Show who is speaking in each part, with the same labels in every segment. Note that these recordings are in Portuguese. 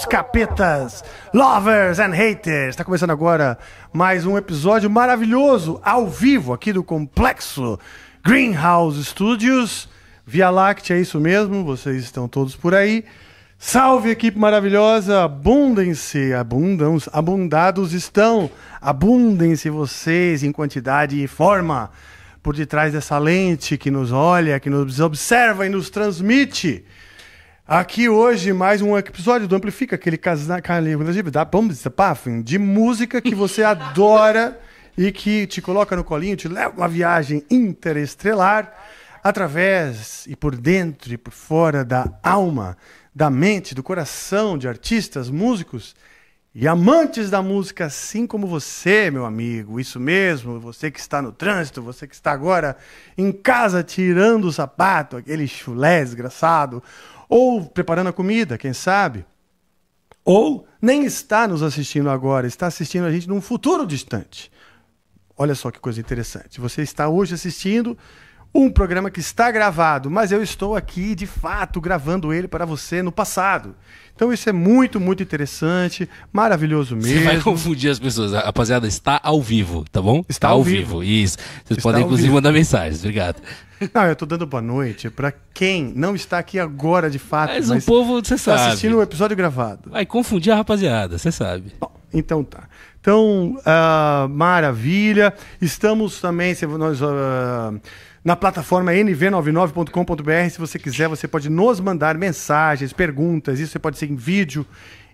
Speaker 1: Os Capetas, Lovers and Haters. Está começando agora mais um episódio maravilhoso ao vivo aqui do complexo Greenhouse Studios. Via Láctea, é isso mesmo, vocês estão todos por aí. Salve, equipe maravilhosa! Abundem-se, abundam, abundados estão. Abundem-se vocês em quantidade e forma por detrás dessa lente que nos olha, que nos observa e nos transmite. Aqui hoje, mais um episódio do Amplifica, aquele é de música que você adora e que te coloca no colinho, te leva uma viagem interestelar através e por dentro e por fora da alma, da mente, do coração de artistas, músicos e amantes da música, assim como você, meu amigo. Isso mesmo, você que está no trânsito, você que está agora em casa tirando o sapato, aquele chulé desgraçado ou preparando a comida, quem sabe, ou nem está nos assistindo agora, está assistindo a gente num futuro distante. Olha só que coisa interessante. Você está hoje assistindo um programa que está gravado, mas eu estou aqui de fato gravando ele para você no passado. Então isso é muito, muito interessante, maravilhoso mesmo. Você vai
Speaker 2: confundir as pessoas. Rapaziada, está
Speaker 1: ao vivo, tá bom? Está, está ao vivo.
Speaker 2: vivo. Isso. Vocês
Speaker 1: está podem inclusive vivo. mandar mensagens. Obrigado. Não, eu tô dando boa noite para quem não está aqui agora de fato. Mas, mas o povo, você tá sabe. assistindo o um episódio gravado. Vai confundir a rapaziada, você sabe. Bom, então tá. Então, uh, maravilha. Estamos também, se nós. Uh, na plataforma nv99.com.br. Se você quiser, você pode nos mandar mensagens, perguntas. Isso você pode ser em vídeo,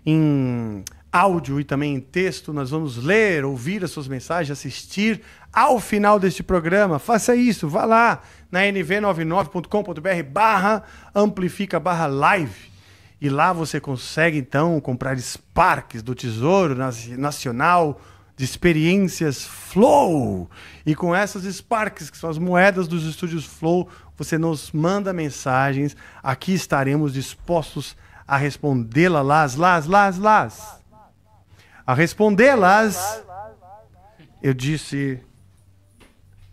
Speaker 1: em áudio e também em texto. Nós vamos ler, ouvir as suas mensagens, assistir ao final deste programa. Faça isso, vá lá na nv99.com.br barra amplifica barra live. E lá você consegue, então, comprar Sparks do Tesouro Nacional de Experiências Flow. E com essas Sparks, que são as moedas dos estúdios Flow, você nos manda mensagens. Aqui estaremos dispostos a respondê-la, las, las, las, las a respondê-las, eu disse: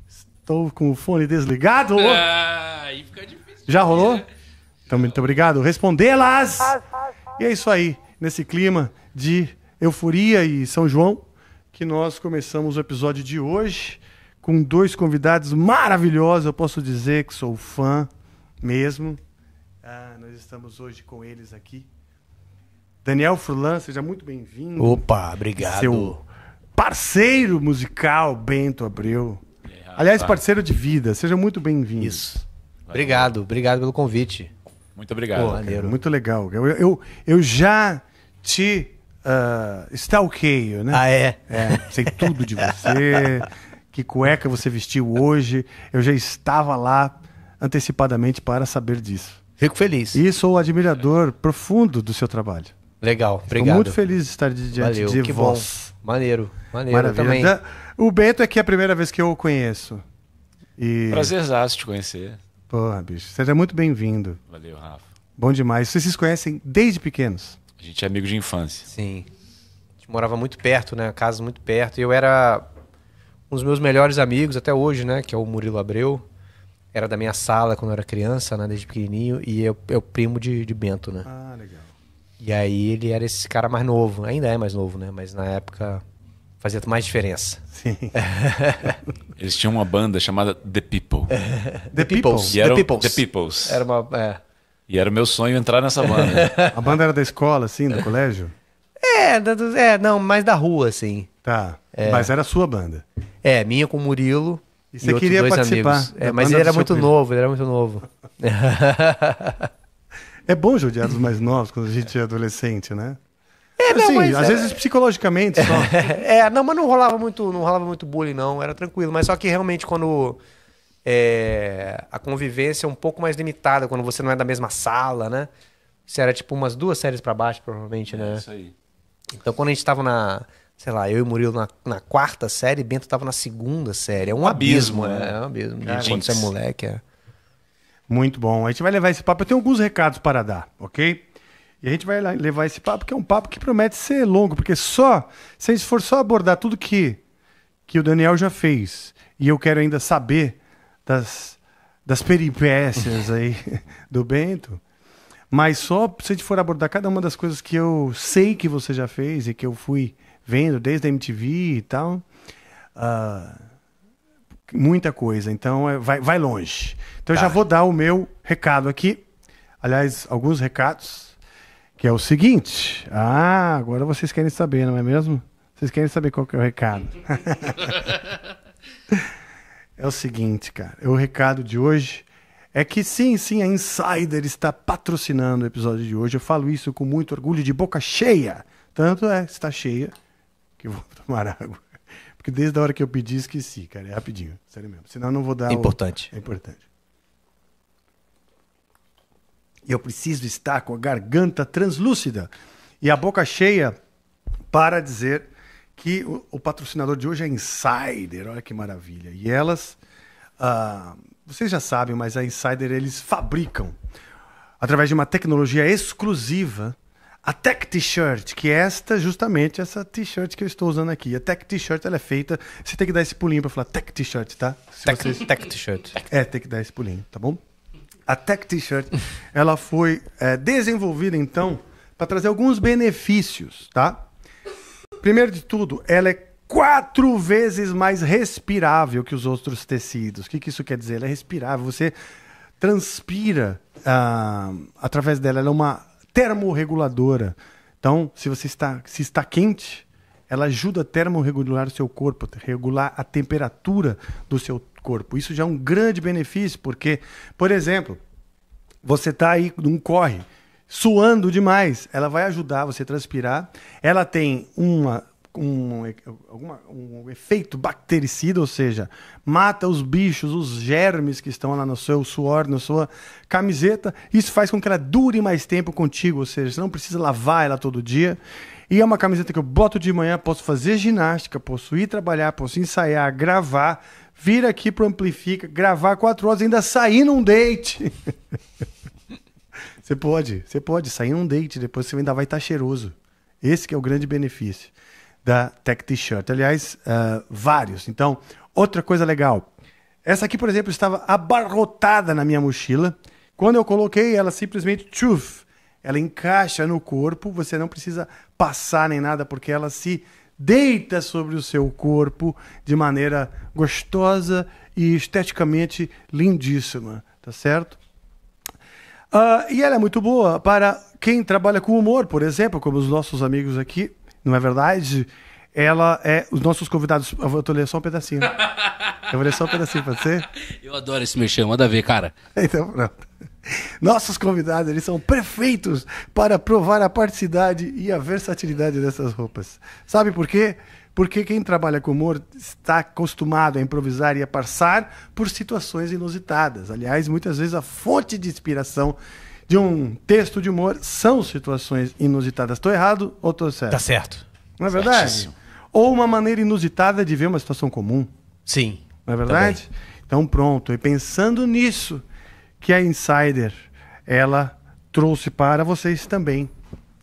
Speaker 1: Estou com o fone desligado. Ah, aí fica difícil. Já rolou? Então, muito obrigado. Respondê-las! E é isso aí, nesse clima de euforia e São João, que nós começamos o episódio de hoje com dois convidados maravilhosos. Eu posso dizer que sou fã mesmo. Ah, nós estamos hoje com eles aqui. Daniel Furlan, seja muito bem-vindo. Opa, obrigado. Seu parceiro musical, Bento Abreu. É, Aliás, parceiro de vida, seja muito bem-vindo. Isso. Valeu. Obrigado, obrigado pelo convite.
Speaker 3: Muito obrigado. Pô,
Speaker 1: muito legal. Eu, eu, eu já te uh, stalkeio, né? Ah, é? é sei tudo de você, que cueca você vestiu hoje. Eu já estava lá antecipadamente para saber disso. Fico feliz. E sou um admirador é. profundo do seu trabalho. Legal, obrigado. Estou muito feliz de estar de dia Valeu, de que vós. Bom. Maneiro, maneiro Maravilha. também. O Bento é aqui é a primeira vez que eu o conheço. E... Prazerzaço te conhecer. Porra, bicho. Seja muito bem-vindo. Valeu, Rafa. Bom demais. Vocês se conhecem desde pequenos?
Speaker 3: A gente é amigo de infância. Sim. A gente morava muito perto, né? Casa muito perto. E eu era um dos meus melhores amigos até hoje, né? Que é o Murilo Abreu. Era da minha sala quando eu era criança, né? Desde pequenininho. E é o primo de, de Bento, né? Ah, legal. E aí ele era esse cara mais novo, ainda é mais novo, né? Mas na época fazia mais diferença.
Speaker 1: Sim.
Speaker 4: Eles tinham uma banda chamada The People. The People The People The Peoples. Era uma, é. E era o meu sonho entrar nessa banda.
Speaker 1: A banda era da escola, assim, do colégio? É, do, é não, mais da rua, assim. Tá. É. Mas era a sua banda. É, minha com o Murilo. E você e queria participar. É, mas ele era muito primo. novo, ele era muito novo. É bom judiar dos mais novos quando a gente é adolescente, né? É, assim, mas, às é, vezes psicologicamente só. É, não, mas não rolava muito,
Speaker 3: não rolava muito bullying, não, era tranquilo. Mas só que realmente quando é, a convivência é um pouco mais limitada, quando você não é da mesma sala, né? Você era tipo umas duas séries para baixo, provavelmente, é, né? É isso aí. Então quando a gente tava na, sei lá, eu e Murilo na, na quarta
Speaker 1: série, Bento tava na segunda série. É um abismo, abismo né? né? é, um abismo. De, né? quando você é moleque, é. Muito bom. A gente vai levar esse papo. Eu tenho alguns recados para dar, ok? E a gente vai levar esse papo, que é um papo que promete ser longo, porque só, se a gente for só abordar tudo que, que o Daniel já fez, e eu quero ainda saber das, das peripécias aí do Bento, mas só se a gente for abordar cada uma das coisas que eu sei que você já fez e que eu fui vendo desde a MTV e tal, uh, muita coisa, então é, vai, vai longe. Então tá. eu já tá. vou dar o meu recado aqui. Aliás, alguns recados, que é o seguinte. Ah, agora vocês querem saber, não é mesmo? Vocês querem saber qual que é o recado. é o seguinte, cara. É o recado de hoje é que sim, sim, a Insider está patrocinando o episódio de hoje. Eu falo isso com muito orgulho, de boca cheia. Tanto é, está cheia, que eu vou tomar água. Porque desde a hora que eu pedi, esqueci, cara. É rapidinho, sério mesmo. Senão eu não vou dar. Importante. O... É importante. E eu preciso estar com a garganta translúcida e a boca cheia para dizer que o, o patrocinador de hoje é Insider. Olha que maravilha. E elas. Uh, vocês já sabem, mas a Insider eles fabricam através de uma tecnologia exclusiva a Tech T-shirt, que é esta, justamente essa T-shirt que eu estou usando aqui. A Tech T-shirt, ela é feita. Você tem que dar esse pulinho para falar Tech T-shirt, tá? Se tech, T-shirt. É, tem que dar esse pulinho, tá bom? A Tech T-shirt, ela foi é, desenvolvida então para trazer alguns benefícios, tá? Primeiro de tudo, ela é quatro vezes mais respirável que os outros tecidos. O que, que isso quer dizer? Ela é respirável. Você transpira ah, através dela. Ela é uma termorreguladora. Então, se você está, se está quente, ela ajuda a termorregular o seu corpo, regular a temperatura do seu corpo. Isso já é um grande benefício, porque, por exemplo, você está aí num corre, suando demais, ela vai ajudar você a transpirar. Ela tem uma, um, alguma, um efeito bactericida, ou seja, mata os bichos, os germes que estão lá no seu suor, na sua camiseta. Isso faz com que ela dure mais tempo contigo, ou seja, você não precisa lavar ela todo dia. E é uma camiseta que eu boto de manhã, posso fazer ginástica, posso ir trabalhar, posso ensaiar, gravar, vir aqui pro Amplifica, gravar quatro horas, ainda sair num date. você pode, você pode sair num date, depois você ainda vai estar cheiroso. Esse que é o grande benefício da Tech T-Shirt. Aliás, uh, vários. Então, outra coisa legal. Essa aqui, por exemplo, estava abarrotada na minha mochila. Quando eu coloquei, ela simplesmente tchuf, ela encaixa no corpo, você não precisa passar nem nada, porque ela se deita sobre o seu corpo de maneira gostosa e esteticamente lindíssima, tá certo? Uh, e ela é muito boa para quem trabalha com humor, por exemplo, como os nossos amigos aqui não é verdade? Ela é. Os nossos convidados. Eu vou ler só um pedacinho. Eu vou ler só um pedacinho pra você.
Speaker 2: Eu adoro esse mexer, manda ver, cara.
Speaker 1: Então pronto. Nossos convidados, eles são perfeitos para provar a praticidade e a versatilidade dessas roupas. Sabe por quê? Porque quem trabalha com humor está acostumado a improvisar e a passar por situações inusitadas. Aliás, muitas vezes a fonte de inspiração de um texto de humor são situações inusitadas. Estou errado ou estou certo? Tá certo. Não é verdade? Certíssimo. Ou uma maneira inusitada de ver uma situação comum. Sim. Não é verdade? Também. Tá então pronto. E pensando nisso, que a Insider ela trouxe para vocês também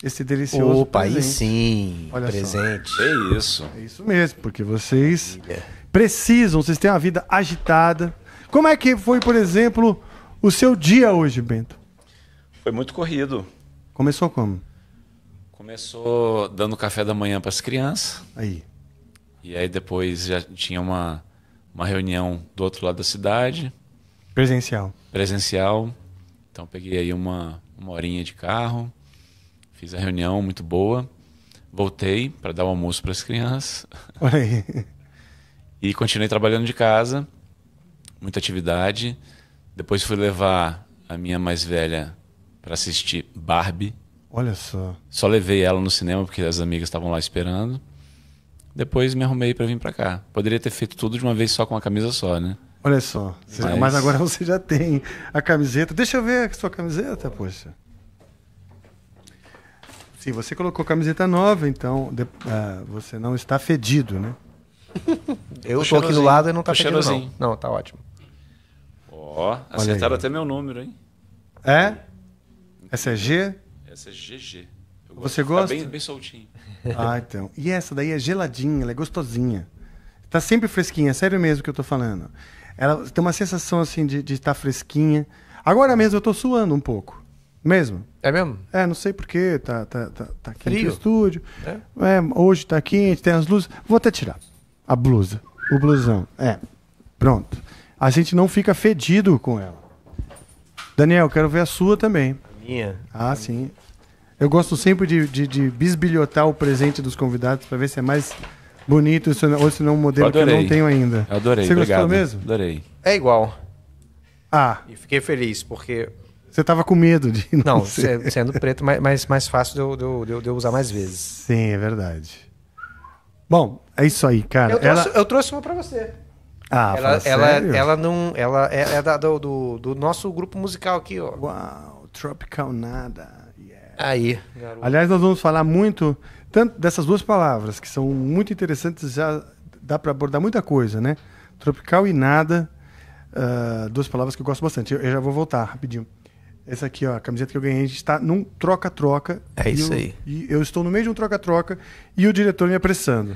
Speaker 1: esse delicioso Opa, presente. aí
Speaker 3: sim, Olha presente. Só. É isso. É isso mesmo,
Speaker 1: porque vocês Maravilha. precisam, vocês têm uma vida agitada. Como é que foi, por exemplo, o seu dia hoje, Bento?
Speaker 4: Foi muito corrido.
Speaker 1: Começou como?
Speaker 4: Começou dando café da manhã para as crianças. Aí. E aí depois já tinha uma, uma reunião do outro lado da cidade. Presencial. Presencial. Então peguei aí uma, uma horinha de carro, fiz a reunião muito boa, voltei para dar o almoço para as crianças.
Speaker 1: Olha aí.
Speaker 4: E continuei trabalhando de casa, muita atividade. Depois fui levar a minha mais velha para assistir Barbie.
Speaker 1: Olha só.
Speaker 4: Só levei ela no cinema porque as amigas estavam lá esperando. Depois me arrumei para vir para cá. Poderia ter feito tudo de uma vez só com uma camisa só, né?
Speaker 1: Olha só. Mas... mas... agora você já tem a camiseta. Deixa eu ver a sua camiseta, poxa. Sim, você colocou camiseta nova, então de... Ah, você não está fedido, né? eu estou aqui do lado e não está fedido, não. Não, tá ótimo. Ó, oh, acertaram
Speaker 4: até meu número, hein?
Speaker 1: É? Essa é G?
Speaker 4: Essa é GG. Eu Você gosto. gosta? bem, bem soltinho. Ah,
Speaker 1: então. E essa daí é geladinha, ela é gostosinha. Tá sempre fresquinha, é sério mesmo que eu tô falando. Ela tem uma sensação assim de, estar tá fresquinha. Agora mesmo eu tô suando um pouco. Mesmo? É mesmo? É, não sei porquê, tá, tá, tá, tá quente Frio. o estúdio. É? É, hoje tá quente, tem as luzes. Vou até tirar a blusa, o blusão. É, pronto. A gente não fica fedido com ela. Daniel, quero ver a sua também minha. Ah, sim. Eu gosto sempre de, de, de bisbilhotar o presente dos convidados para ver se é mais bonito ou se não é um modelo que eu não tenho ainda. Eu adorei, Você obrigado. gostou mesmo? Adorei. É igual. Ah.
Speaker 3: E fiquei feliz, porque
Speaker 1: você tava com medo de. Não, não sendo
Speaker 3: preto, mais, mais fácil de eu,
Speaker 1: de, eu, de eu usar mais vezes. Sim, é verdade. Bom, é isso aí, cara. Eu trouxe, ela...
Speaker 3: eu trouxe uma para você.
Speaker 1: Ah, ela, ela, ela
Speaker 3: não. Ela é, é da, do, do, nosso
Speaker 1: grupo musical aqui, ó. Uau! Tropical Nada. Yeah. Aí. Garoto. Aliás, nós vamos falar muito tanto dessas duas palavras, que são muito interessantes, já dá para abordar muita coisa, né? Tropical e nada, uh, duas palavras que eu gosto bastante. Eu, eu, já vou voltar rapidinho. Essa aqui, ó, a camiseta que eu ganhei, a gente está num troca-troca. É isso eu, aí. E eu estou no meio de um troca-troca e o diretor me apressando.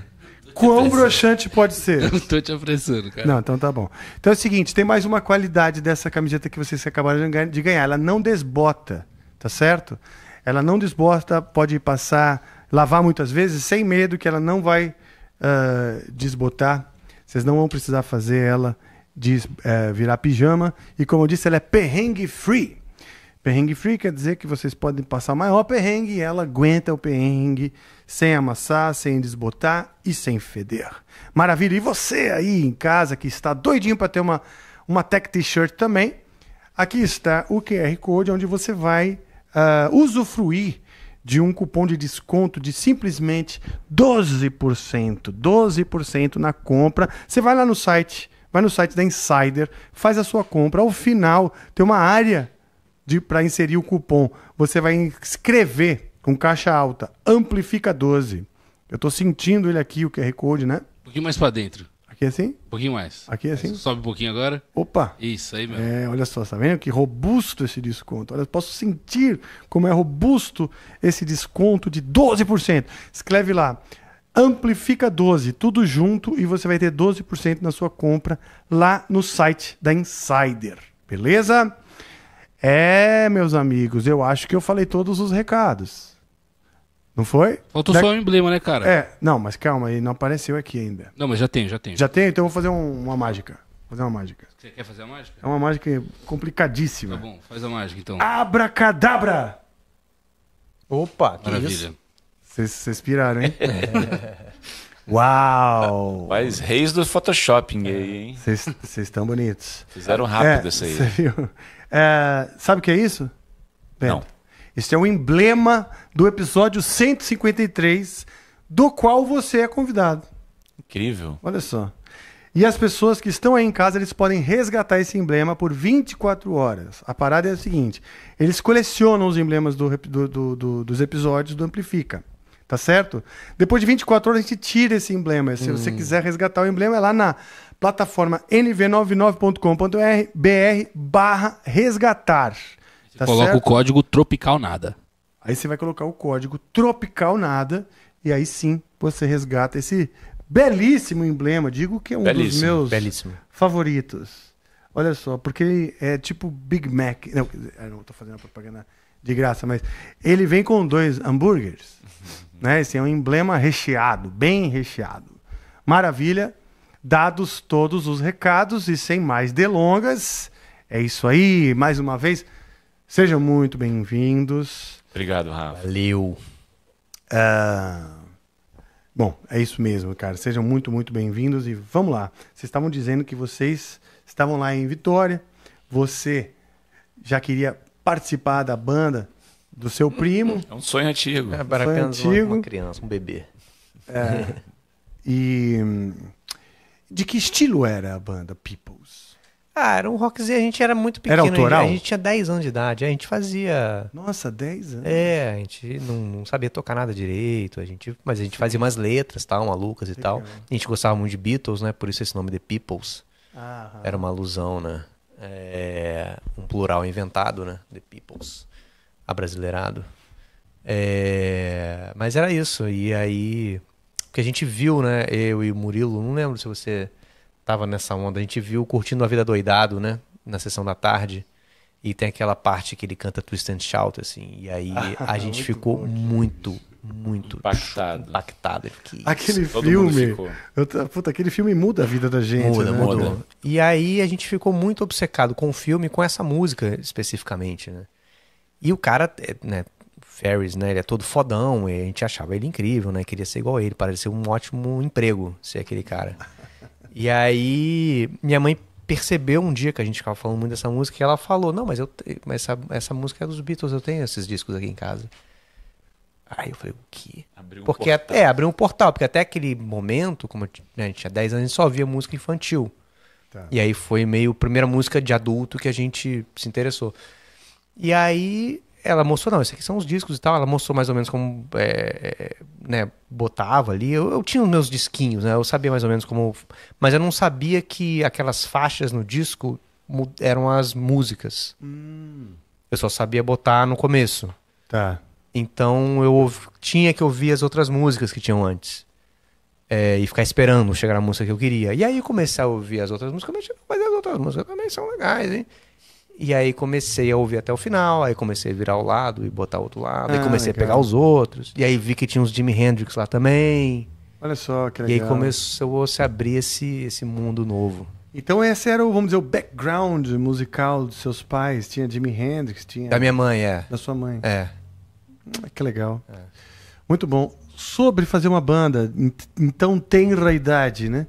Speaker 1: Quão broxante pode ser? Eu não
Speaker 2: tô te apressando, cara. Não,
Speaker 1: então tá bom. Então é o seguinte, tem mais uma qualidade dessa camiseta que vocês acabaram de ganhar. Ela não desbota, tá certo? Ela não desbota, pode passar, lavar muitas vezes, sem medo que ela não vai uh, desbotar. Vocês não vão precisar fazer ela de, uh, virar pijama. E como eu disse, ela é perrengue free. Perrengue free quer dizer que vocês podem passar maior perrengue e ela aguenta o perrengue sem amassar, sem desbotar e sem feder. Maravilha! E você aí em casa que está doidinho para ter uma, uma tech t-shirt também, aqui está o QR Code onde você vai uh, usufruir de um cupom de desconto de simplesmente 12%. 12% na compra. Você vai lá no site, vai no site da Insider, faz a sua compra. Ao final, tem uma área para inserir o cupom. Você vai escrever com caixa alta, amplifica 12. Eu estou sentindo ele aqui, o QR Code, né?
Speaker 2: Um pouquinho mais para dentro.
Speaker 1: Aqui é assim? Um
Speaker 2: pouquinho mais. Aqui é assim? Sobe um pouquinho agora. Opa! Isso aí mesmo.
Speaker 1: É, olha só, tá vendo que robusto esse desconto? Olha, posso sentir como é robusto esse desconto de 12%. Escreve lá. Amplifica 12, tudo junto e você vai ter 12% na sua compra lá no site da Insider. Beleza? É, meus amigos, eu acho que eu falei todos os recados. Não foi? Faltou da... só o emblema, né, cara? É, não, mas calma, ele não apareceu aqui ainda. Não, mas já tem, já tem. Já tem? Então eu vou fazer um, uma mágica. Vou fazer uma mágica. Você quer fazer a mágica? É uma mágica complicadíssima. Tá
Speaker 2: bom, faz a mágica então.
Speaker 1: Abracadabra! Opa, que Maravilha. Vocês piraram, hein? Uau! Mas reis do Photoshopping aí, hein? Vocês estão bonitos. Fizeram rápido é, isso aí. Você viu? É, sabe o que é isso? Não. Este é o emblema do episódio 153, do qual você é convidado. Incrível. Olha só. E as pessoas que estão aí em casa, eles podem resgatar esse emblema por 24 horas. A parada é a seguinte: eles colecionam os emblemas do, do, do, dos episódios do Amplifica. Tá certo? Depois de 24 horas, a gente tira esse emblema. Se hum. você quiser resgatar o emblema, é lá na plataforma nv99.com.br br resgatar. Tá coloca certo? o código tropical nada. Aí você vai colocar o código tropical nada e aí sim você resgata esse belíssimo emblema. Digo que é um belíssimo, dos meus belíssimo. favoritos. Olha só, porque é tipo Big Mac. Não, não estou fazendo propaganda de graça, mas ele vem com dois hambúrgueres. Uhum. né? Esse é um emblema recheado, bem recheado. Maravilha. Dados todos os recados e sem mais delongas, é isso aí. Mais uma vez, sejam muito bem-vindos.
Speaker 3: Obrigado, Rafa. Valeu.
Speaker 1: Uh... Bom, é isso mesmo, cara. Sejam muito, muito bem-vindos e vamos lá. Vocês estavam dizendo que vocês estavam lá em Vitória. Você já queria participar da banda do seu primo. É
Speaker 3: um sonho antigo. É, para sonho apenas antigo. Uma, uma criança, um bebê. É,
Speaker 1: e de que estilo era a banda Peoples?
Speaker 3: Ah, era um rockzinho, a gente era muito pequeno. Era autoral? A gente, a gente tinha 10 anos de idade, a gente fazia... Nossa, 10 anos? É, a gente não, não, sabia tocar nada direito, a gente, mas a gente fazia umas letras, tal, malucas e tal. A gente gostava muito de Beatles, né, por isso esse nome de Peoples. Aham. Era uma alusão, né? É, um plural inventado, né? The Peoples, abrasileirado. É, mas era isso, e aí porque a gente viu, né? Eu e o Murilo, não lembro se você tava nessa onda, a gente viu curtindo a vida doidado, né? Na sessão da tarde. E tem aquela parte que ele canta Twist and Shout, assim. E aí ah, a gente muito
Speaker 1: ficou bom, muito,
Speaker 3: muito impactado. impactado. Que aquele assim, filme.
Speaker 1: Eu, puta, aquele filme muda a vida da gente. Muda, né? mudou.
Speaker 3: E aí a gente ficou muito obcecado com o filme, com essa música especificamente, né? E o cara, é, né, Ferris, né? Ele é todo fodão, e a gente achava ele incrível, né? Queria ser igual a ele, parecia um ótimo emprego ser aquele cara. E aí, minha mãe percebeu um dia que a gente ficava falando muito dessa música, e ela falou: Não, mas eu mas essa, essa música é dos Beatles, eu tenho esses discos aqui em casa. Aí eu falei: O quê? Abriu um porque portal. Até, é, abriu um portal, porque até aquele momento, como né, a gente tinha 10 anos, a gente só via música infantil. Tá. E aí foi meio a primeira música de adulto que a gente se interessou. E aí ela mostrou, não, esses aqui são os discos e tal. Ela mostrou mais ou menos como é, é, né, botava ali. Eu, eu, tinha os meus disquinhos, né? Eu sabia mais ou menos como. Mas eu não sabia que aquelas faixas no disco eram as músicas. Hum. Eu só sabia botar no começo. Tá. Então eu tinha que ouvir as outras músicas que tinham antes. É, e ficar esperando chegar a música que eu queria. E aí comecei a ouvir as outras músicas, mas as outras músicas também são legais, hein? E aí comecei a ouvir até o final, aí comecei a virar o lado e botar o outro lado, ah, aí comecei legal. a pegar os outros. E aí vi que tinha uns Jimi Hendrix lá também.
Speaker 1: Olha só, que legal. E aí
Speaker 3: começou a se abrir esse, esse mundo novo.
Speaker 1: Então esse era o, vamos dizer, o background musical dos seus pais. Tinha Jimi Hendrix, tinha... Da minha mãe, é. Da sua mãe. É. Ah, que legal. É. Muito bom. Sobre fazer uma banda, então tem idade, né?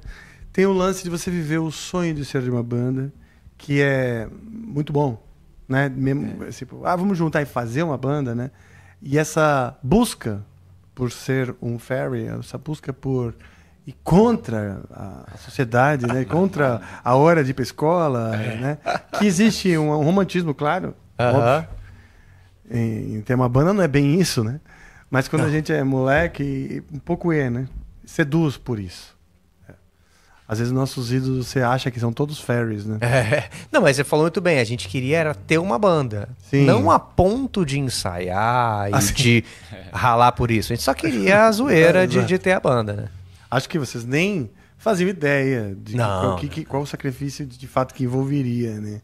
Speaker 1: Tem o lance de você viver o sonho de ser de uma banda que é muito bom, né? Mesmo, é. tipo, ah, vamos juntar e fazer uma banda, né? E essa busca por ser um fairy, essa busca por e contra a sociedade, né? contra a hora de ir para escola, é. né? que existe um, romantismo, claro, uh -huh. óbvio. Em, em ter uma banda não é bem isso, né? Mas quando não. a gente é moleque, um pouco é, né? Seduz por isso. Às vezes nossos ídolos você acha que são todos fairies, né? É.
Speaker 3: Não, mas você falou muito bem, a gente queria era ter uma banda. Sim. Não a ponto de ensaiar e assim. de ralar por isso. A gente só queria a zoeira de, de
Speaker 1: ter a banda, né? Acho que vocês nem faziam ideia de não, qual, que, não. qual o sacrifício de fato que envolveria, né?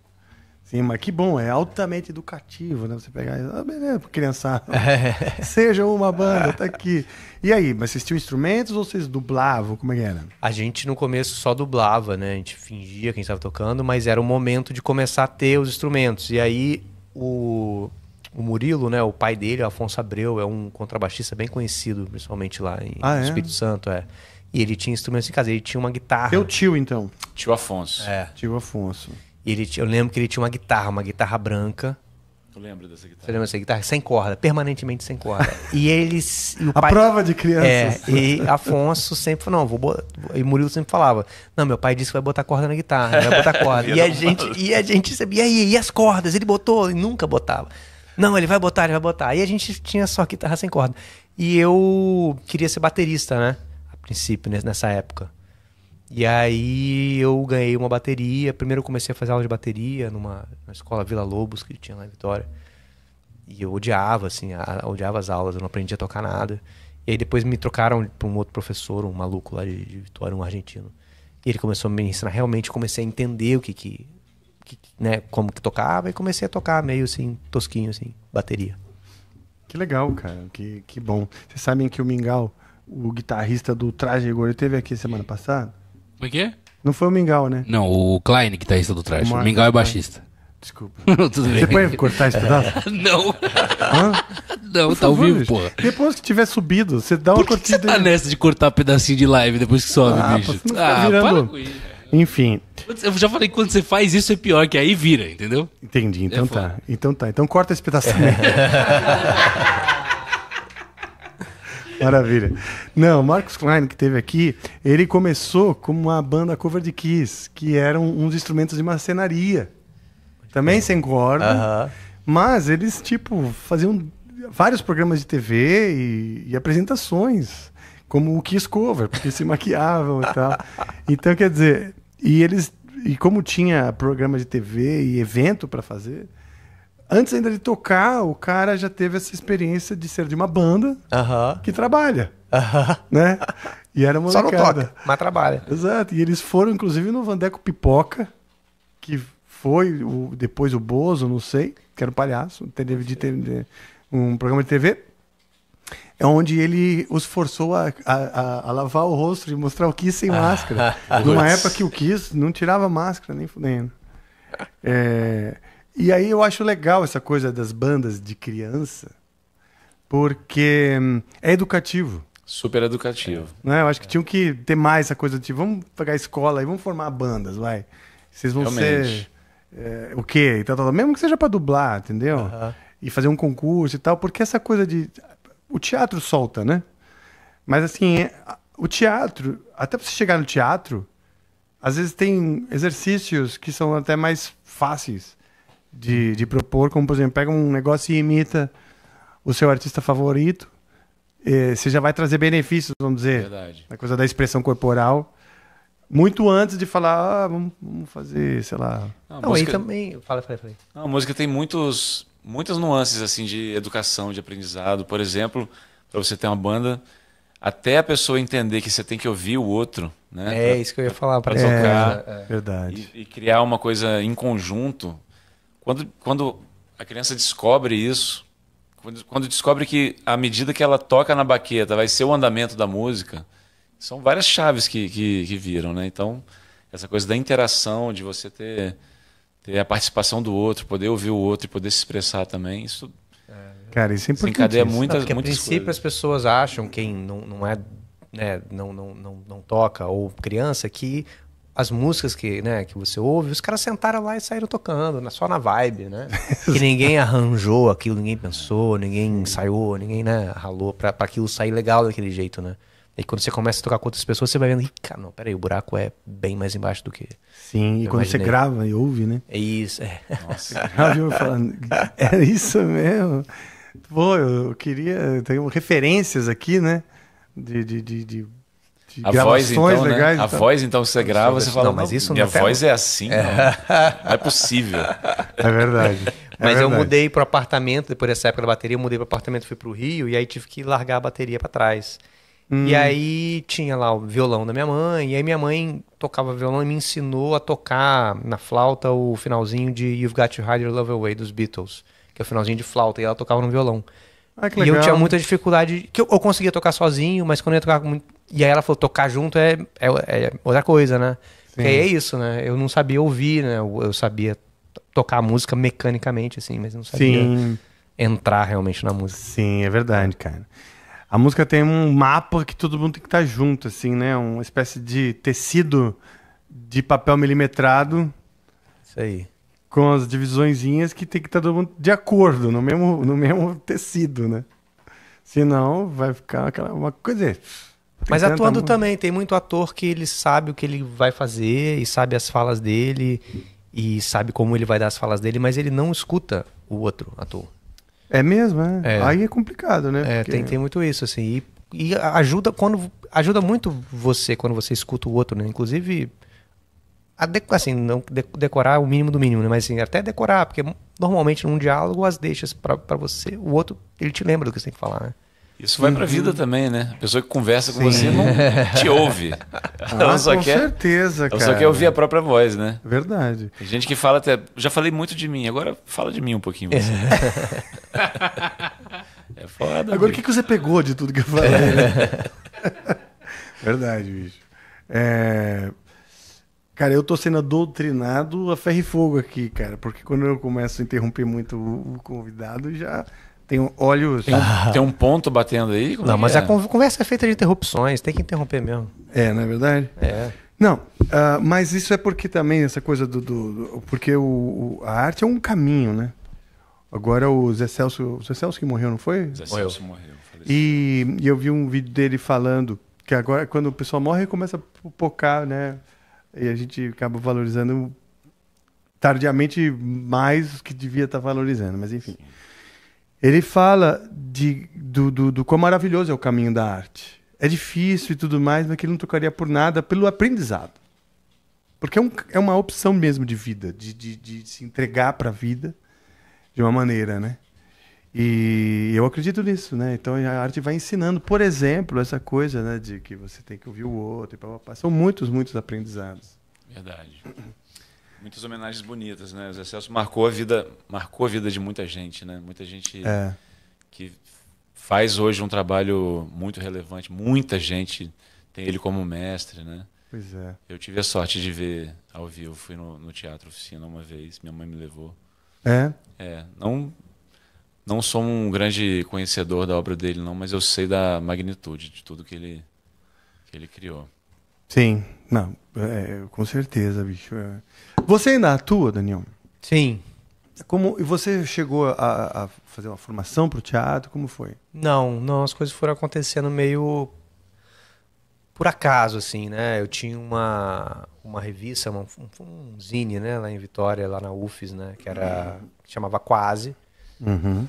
Speaker 1: Sim, mas que bom, é altamente educativo, né? Você pegar, ah, beleza, criançada, é. seja uma banda, tá aqui. E aí, mas vocês tinham instrumentos ou vocês dublavam? Como é que era?
Speaker 3: A gente no começo só dublava, né? A gente fingia quem estava tocando, mas era o momento de começar a ter os instrumentos. E aí o, o Murilo, né? O pai dele, o Afonso Abreu, é um contrabaixista bem conhecido, principalmente lá em ah, é? Espírito Santo, é. E ele tinha instrumentos em casa, ele tinha uma guitarra. Teu tio, então?
Speaker 4: Tio Afonso. É.
Speaker 3: Tio Afonso. E ele, eu lembro que ele tinha uma guitarra, uma guitarra branca. Eu lembro dessa guitarra. Você lembra dessa guitarra? Sem corda, permanentemente sem corda. e eles. E a pai, prova de crianças. É, e Afonso sempre falou, não, vou botar. E Murilo sempre falava, não, meu pai disse que vai botar corda na guitarra, vai botar corda. e, a gente, e a gente sabia, e aí, e as cordas? Ele botou e nunca botava. Não, ele vai botar, ele vai botar. e a gente tinha só guitarra sem corda. E eu queria ser baterista, né? A princípio, nessa época. E aí eu ganhei uma bateria. Primeiro eu comecei a fazer aula de bateria numa, numa escola Vila Lobos que tinha lá em Vitória. E eu odiava, assim, a, odiava as aulas, eu não aprendia a tocar nada. E aí depois me trocaram para um outro professor, um maluco lá de, de, Vitória, um argentino. E ele começou a me ensinar realmente, comecei a entender o que que, que né, como que tocava e comecei a
Speaker 1: tocar meio assim, tosquinho assim, bateria. Que legal, cara, que, que bom. Vocês sabem que o Mingau, o guitarrista do Traje Rigor, ele teve aqui semana passada? Como é que é? Não foi o Mingau, né?
Speaker 2: Não, o Klein, guitarrista tá do traje. O, o Mingau é baixista.
Speaker 1: Desculpa. Tudo bem. Você pode cortar esse pedaço? Não. Hã? Não, Por tá favor, ao vivo, Depois que tiver
Speaker 2: subido, você dá uma cortida. Você tá nessa de cortar pedacinho de live depois que sobe, ah, bicho. Não ah, virando... para com isso. Enfim. Eu já falei que quando você faz isso é pior, que aí vira, entendeu? Entendi, então é tá.
Speaker 1: Então tá. Então corta esse pedaço Maravilha. Não, Marcos Klein, que teve aqui, ele começou como uma banda cover de Kiss, que eram uns instrumentos de marcenaria. Também sem corda. Uh -huh. Mas eles, tipo, faziam vários programas de TV e, e apresentações, como o Kiss Cover, porque se maquiavam e tal. Então, quer dizer, e eles. E como tinha programa de TV e evento para fazer, antes ainda de tocar, o cara já teve essa experiência de ser de uma banda uh -huh. que trabalha. Uh -huh. Né? E era uma Só não toca, mas trabalha. Exato. E eles foram, inclusive, no Vandeco Pipoca, que foi o, depois o Bozo, não sei, que era um palhaço, teve de, de, um programa de TV. É onde ele os forçou a, a, a lavar o rosto e mostrar o Kiss sem ah, máscara. Numa época que o Kiss não tirava máscara, nem fudendo. É, e aí eu acho legal essa coisa das bandas de criança, porque hum, é educativo. Super educativo. É. Né? Eu acho que tinham que ter mais essa coisa de tipo, vamos pegar a escola e vamos formar bandas, vai. Vocês vão Realmente. ser é, o quê? E tal, tal, Mesmo que seja para dublar, entendeu? E fazer um concurso e tal, porque essa coisa de. O teatro solta, né? Mas assim, é, o teatro, até você chegar no teatro, às vezes tem exercícios que são até mais fáceis de, de propor, como por exemplo, pega um negócio e imita o seu artista favorito, eh, você já vai trazer benefícios, vamos dizer, Verdade. na coisa da expressão corporal, muito antes de falar, ah, vamos, vamos fazer, sei lá. Não, música... aí
Speaker 3: também. Fala, fala, fala. Não, a música tem
Speaker 4: muitos, muitas nuances assim de educação, de aprendizado. Por exemplo, para você ter uma banda, até a pessoa entender que você tem que ouvir o outro, né? É pra, isso que eu ia falar para tocar, é,
Speaker 1: verdade. E, e
Speaker 4: criar uma coisa em conjunto. Quando, quando a criança descobre isso, quando, quando descobre que à medida que ela toca na baqueta vai ser o andamento da música, são várias chaves que, que, que viram, né? Então, essa coisa da interação, de você ter, ter a participação do outro, poder ouvir o outro e poder se expressar também, isso
Speaker 1: Cara, isso é importante. Muitas, não, porque, a princípio coisas. as pessoas
Speaker 3: acham, quem não, não é, né, não, não, não, não toca, ou criança, que as músicas que, né, que você ouve, os caras sentaram lá e saíram tocando, só na vibe, né? que ninguém arranjou aquilo, ninguém pensou, ninguém ensaiou, ninguém, né, ralou para aquilo sair legal daquele jeito, né? E quando você começa a tocar com outras pessoas, você vai vendo, cara, não, peraí, o buraco é bem mais embaixo do que. Sim, e quando imaginei. você grava
Speaker 1: e ouve, né? É isso, é. Nossa, é isso mesmo. Pô, eu queria. Tenho referências aqui, né? de, de, de, de de a gravações voz, então, né? legais. Né? A então. voz, então, você grava, você fala, não, mas isso
Speaker 4: minha voz é assim, é. Não. não é possível. É verdade. É mas verdade. eu
Speaker 3: mudei para apartamento, depois dessa época da bateria, eu mudei para apartamento, fui para o Rio, e aí tive que largar a bateria para trás. Hum. E aí tinha lá o violão da minha mãe, e aí minha mãe tocava violão e me ensinou a tocar na flauta o finalzinho de You've Got to Hide Your Love Away dos Beatles, que é o finalzinho de flauta, e ela tocava no violão. Ah, e eu tinha muita dificuldade, que eu, eu, conseguia tocar sozinho, mas quando eu ia tocar com, e aí ela falou, tocar junto é, é, é outra coisa, né? Sim. Porque é isso, né? Eu não sabia ouvir, né? Eu, eu sabia tocar a música mecanicamente,
Speaker 1: assim, mas não sabia Sim. entrar realmente na música. Sim, é verdade, cara. A música tem um mapa que todo mundo tem que estar tá junto, assim, né? Uma espécie de tecido de papel milimetrado. Isso aí. Com as divisõezinhas que tem que estar tá todo mundo de acordo, no mesmo, no mesmo tecido, né? Senão vai ficar aquela, uma coisa mas atuando
Speaker 3: também, tem muito ator que ele sabe o que ele vai fazer e sabe as falas dele e sabe como ele vai dar as falas dele, mas ele não escuta o outro ator. É mesmo, é. é. Aí é complicado, né? É, Porque... tem, tem muito isso, assim. E, e, ajuda quando ajuda muito você quando você escuta o outro, né? Inclusive, assim, não decorar o mínimo do mínimo, né? Mas assim, até decorar, porque normalmente num diálogo as deixas para você, o outro, ele te lembra do que você tem que falar, né? Isso vai para a vida uhum.
Speaker 4: também, né? A pessoa que conversa com você não te ouve. Ah, ela só com quer, certeza, cara. só quer ouvir a própria voz, né? Verdade. Tem gente que fala até... Já falei muito de mim, agora fala de mim um pouquinho. Você. É, foda. Agora, o que, que você
Speaker 1: pegou de tudo que eu falei? Né? Verdade, bicho. É... Cara, eu tô sendo doutrinado a ferro e fogo aqui, cara. Porque quando eu começo a interromper muito o convidado, já tem olhos. Tem um, ah. tem um ponto batendo aí? Como não, é? mas a é?
Speaker 3: conversa é feita de interrupções, tem que interromper mesmo.
Speaker 1: É, não é verdade? É. Não, uh, mas isso é porque também essa coisa do. do, do porque o, o, a arte é um caminho, né? Agora o Zé Celso. O Zé Celso que morreu, não foi? Zé Celso morreu. E, e, eu vi um vídeo dele falando que agora, quando o pessoal morre, começa a pocar, né? E a gente acaba valorizando tardiamente mais que devia estar tá valorizando, mas enfim. Sim ele fala de, do, do, do quão maravilhoso é o caminho da arte. É difícil e tudo mais, mas que ele não trocaria por nada pelo aprendizado. Porque é, um, é uma opção mesmo de vida, de, de, de se entregar para a vida de uma maneira, né? E eu acredito nisso, né? Então a arte vai ensinando, por exemplo, essa coisa, né, de que você tem que ouvir o outro. E blá, São muitos, muitos aprendizados.
Speaker 4: Verdade. Muitas homenagens bonitas, né? O Zé Celso marcou a vida, marcou a vida de muita gente, né? Muita gente é. que faz hoje um trabalho muito relevante. Muita gente tem ele como mestre, né? Pois é. Eu tive a sorte de ver ao vivo, fui no, no Teatro Oficina uma vez, minha mãe me levou. É? É, não não sou um grande conhecedor da obra dele não, mas eu sei da magnitude de tudo que ele que ele criou.
Speaker 1: Sim, não, é, com certeza, bicho. É você ainda atua, Daniel? Sim. Como, e você chegou a, a fazer uma formação para o teatro? Como foi?
Speaker 3: Não, não.
Speaker 1: As coisas foram acontecendo
Speaker 3: meio por acaso, assim, né? Eu tinha uma, uma revista, um, um zine, né? Lá em Vitória, lá na UFES, né? Que era... Que chamava Quase. Uhum.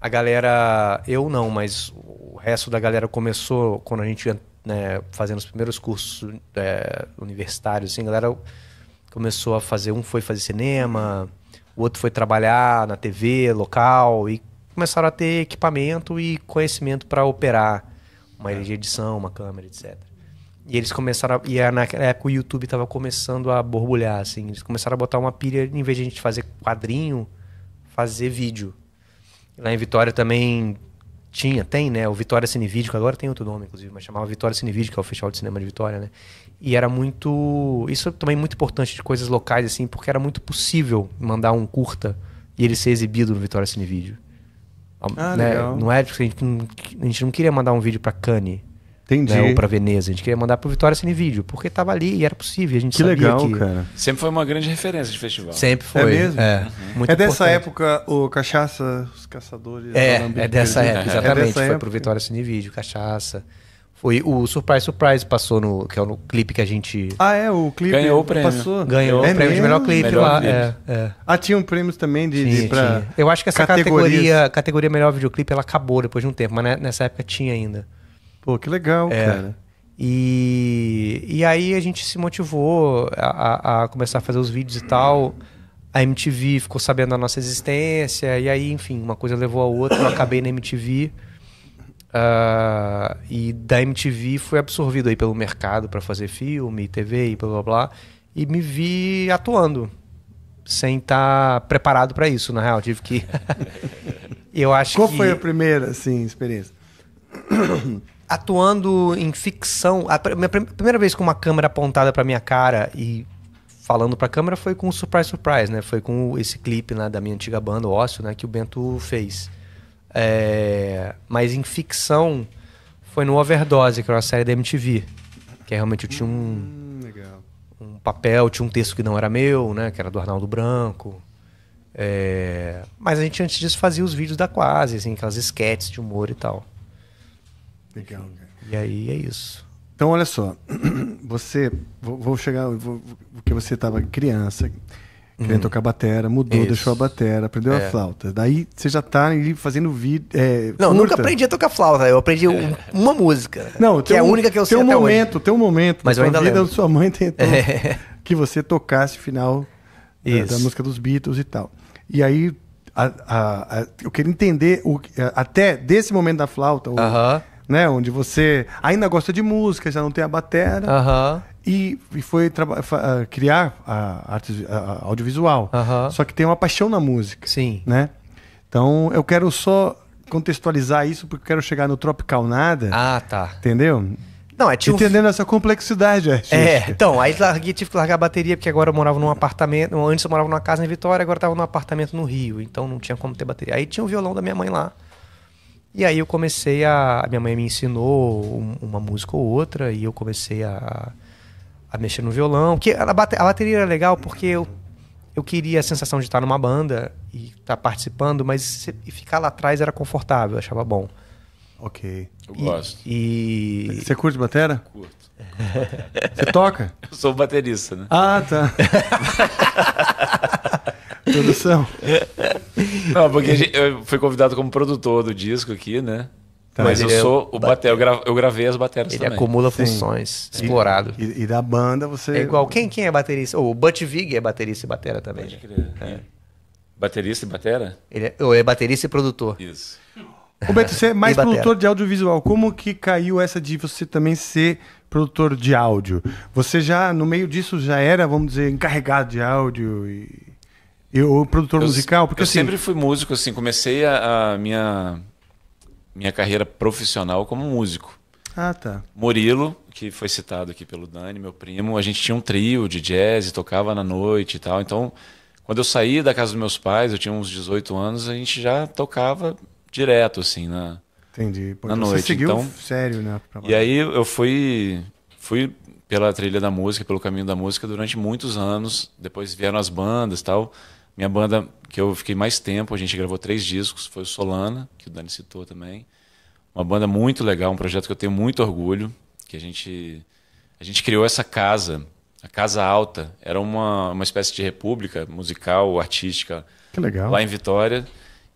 Speaker 3: A galera... Eu não, mas o resto da galera começou quando a gente... Né, fazendo os primeiros cursos é, universitários, assim, a galera começou a fazer, um foi fazer cinema, o outro foi trabalhar na TV local e começaram a ter equipamento e conhecimento para operar uma é. edição, uma câmera, etc. E eles começaram, a, e naquela época o YouTube estava começando a borbulhar, assim, eles começaram a botar uma pilha, em vez de a gente fazer quadrinho, fazer vídeo. Lá em Vitória também tinha, tem, né? O Vitória Cinevídeo, que agora tem outro nome, inclusive, mas chamava Vitória Vídeo que é o Festival de Cinema de Vitória, né? E era muito. Isso é também muito importante de coisas locais, assim, porque era muito possível mandar um curta e ele ser exibido no Vitória Cine Vídeo. Ah, né? Não é porque tipo assim, a gente não, a gente não queria mandar um vídeo para Cannes. Entendi. Né, ou pra Veneza. A gente queria mandar pro Vitória Cine Vídeo, porque tava ali e era possível. A gente que legal, que... cara.
Speaker 4: Sempre foi uma grande referência de festival.
Speaker 3: Sempre é foi. É mesmo? É, uhum. é dessa
Speaker 4: importante.
Speaker 1: época o Cachaça, os Caçadores... É, é dessa época, é exatamente. É dessa foi época.
Speaker 3: pro Vitória Cine Vídeo, Cachaça... Foi o Surprise Surprise passou no. Que é o clipe que a gente. Ah, é, o clipe. Ganhou o prêmio. Passou. Ganhou é o prêmio de melhor clipe melhor lá. É, é.
Speaker 1: Ah, tinha um prêmio também de. Tinha, de pra Eu acho que essa categoria,
Speaker 3: categoria melhor videoclipe, ela acabou depois de um tempo, mas né, nessa época tinha ainda. Pô, que legal, é. cara. E, e aí a gente se motivou a, a, começar a fazer os vídeos e tal. A MTV ficou sabendo da nossa existência, e aí, enfim, uma coisa levou a outra, eu acabei na MTV. Uh, e da MTV foi absorvido aí pelo mercado para fazer filme, TV e blá blá blá. E me vi atuando, sem estar tá preparado para isso, na real. Tive que. eu acho Qual que... foi a
Speaker 1: primeira assim, experiência?
Speaker 3: Atuando em ficção. A minha primeira vez com uma câmera apontada para minha cara e falando para a câmera foi com o Surprise Surprise, né? Foi com esse clipe né, da minha antiga banda, Ócio, né? Que o Bento fez. É, mas em ficção, foi no Overdose, que era uma série da MTV. Que é realmente eu tinha um, hum, um papel, tinha um texto que não era meu, né? Que era do Arnaldo Branco. É, mas a gente antes disso fazia os vídeos da Quase, assim, aquelas esquetes de humor e tal.
Speaker 1: Legal, cara. E aí é isso. Então, olha só, você, vou, vou chegar, vou, porque você estava criança, querendo a uhum. tocar batera, mudou, Isso. deixou a batera, aprendeu é. a flauta. Daí você já tá ali fazendo vídeo. É, não, curta. nunca aprendi
Speaker 3: a tocar flauta, eu aprendi um, é.
Speaker 1: uma música. Não, que é um, a única que eu sei um até momento, hoje. Tem um momento, mas eu ainda vida sua mãe tentou é. que você tocasse final da, da, música dos Beatles e tal. E aí a, a, a, eu queria entender o, até desse momento da flauta, o, uh -huh. né, onde você ainda gosta de música, já não tem a batera. Aham. Uh -huh e, e foi ah, criar a arte a audiovisual. Só que tem uma paixão na música. Sim. Né? Então eu quero só contextualizar isso porque eu quero chegar no Tropical Nada. Ah, tá. Entendeu? Não, é tipo... Entendendo essa complexidade artística. É,
Speaker 3: então, aí larguei, tive que largar a bateria, porque agora eu morava num apartamento. Antes eu morava numa casa em Vitória, agora eu tava num apartamento no Rio, então não tinha como ter bateria. Aí tinha o violão da minha mãe lá. E aí eu comecei a. A minha mãe me ensinou uma música ou outra, e eu comecei a a mexer no violão. Que a, bateria era legal porque eu, eu queria a sensação de estar numa banda e estar participando, mas ficar lá atrás era confortável, eu achava bom.
Speaker 1: Ok. Eu e, gosto. E... Você curte batera? Curto. Você toca?
Speaker 4: Eu sou baterista, né? Ah, tá.
Speaker 1: Produção.
Speaker 4: Não, porque eu fui convidado como produtor do disco aqui, né? Tá. Mas, Mas eu é sou é o bater eu,
Speaker 3: gra, eu, gravei as baterias ele também. acumula funções, explorado.
Speaker 1: E, e, da banda você... É igual,
Speaker 3: quem, quem é baterista? Oh, o Butch Vig é baterista e batera também. Pode crer. É. Baterista e batera? Ele é, é baterista e produtor. Isso.
Speaker 1: O Beto, você é mais produtor de audiovisual. Como que caiu essa de você também ser produtor de áudio? Você já, no meio disso, já era, vamos dizer, encarregado de áudio e... Eu, produtor eu, musical? Porque, eu assim... sempre fui
Speaker 4: músico, assim, comecei a, a minha minha carreira profissional como músico. Ah, tá. Murilo, que foi citado aqui pelo Dani, meu primo, a gente tinha um trio de jazz, tocava na noite e tal. Então, quando eu saí da casa dos meus pais, eu tinha uns 18 anos, a gente já tocava direto, assim, na,
Speaker 1: Entendi. na você noite. Seguiu então, sério, né? E
Speaker 4: aí eu fui, fui pela trilha da música, pelo caminho da música durante muitos anos. Depois vieram as bandas tal. Minha banda que eu fiquei mais tempo. A gente gravou três discos. Foi o Solana, que o Dani citou também. Uma banda muito legal, um projeto que eu tenho muito orgulho. Que a gente, a gente criou essa casa, a Casa Alta. Era uma, uma espécie de república musical, artística. Que legal. Lá em Vitória.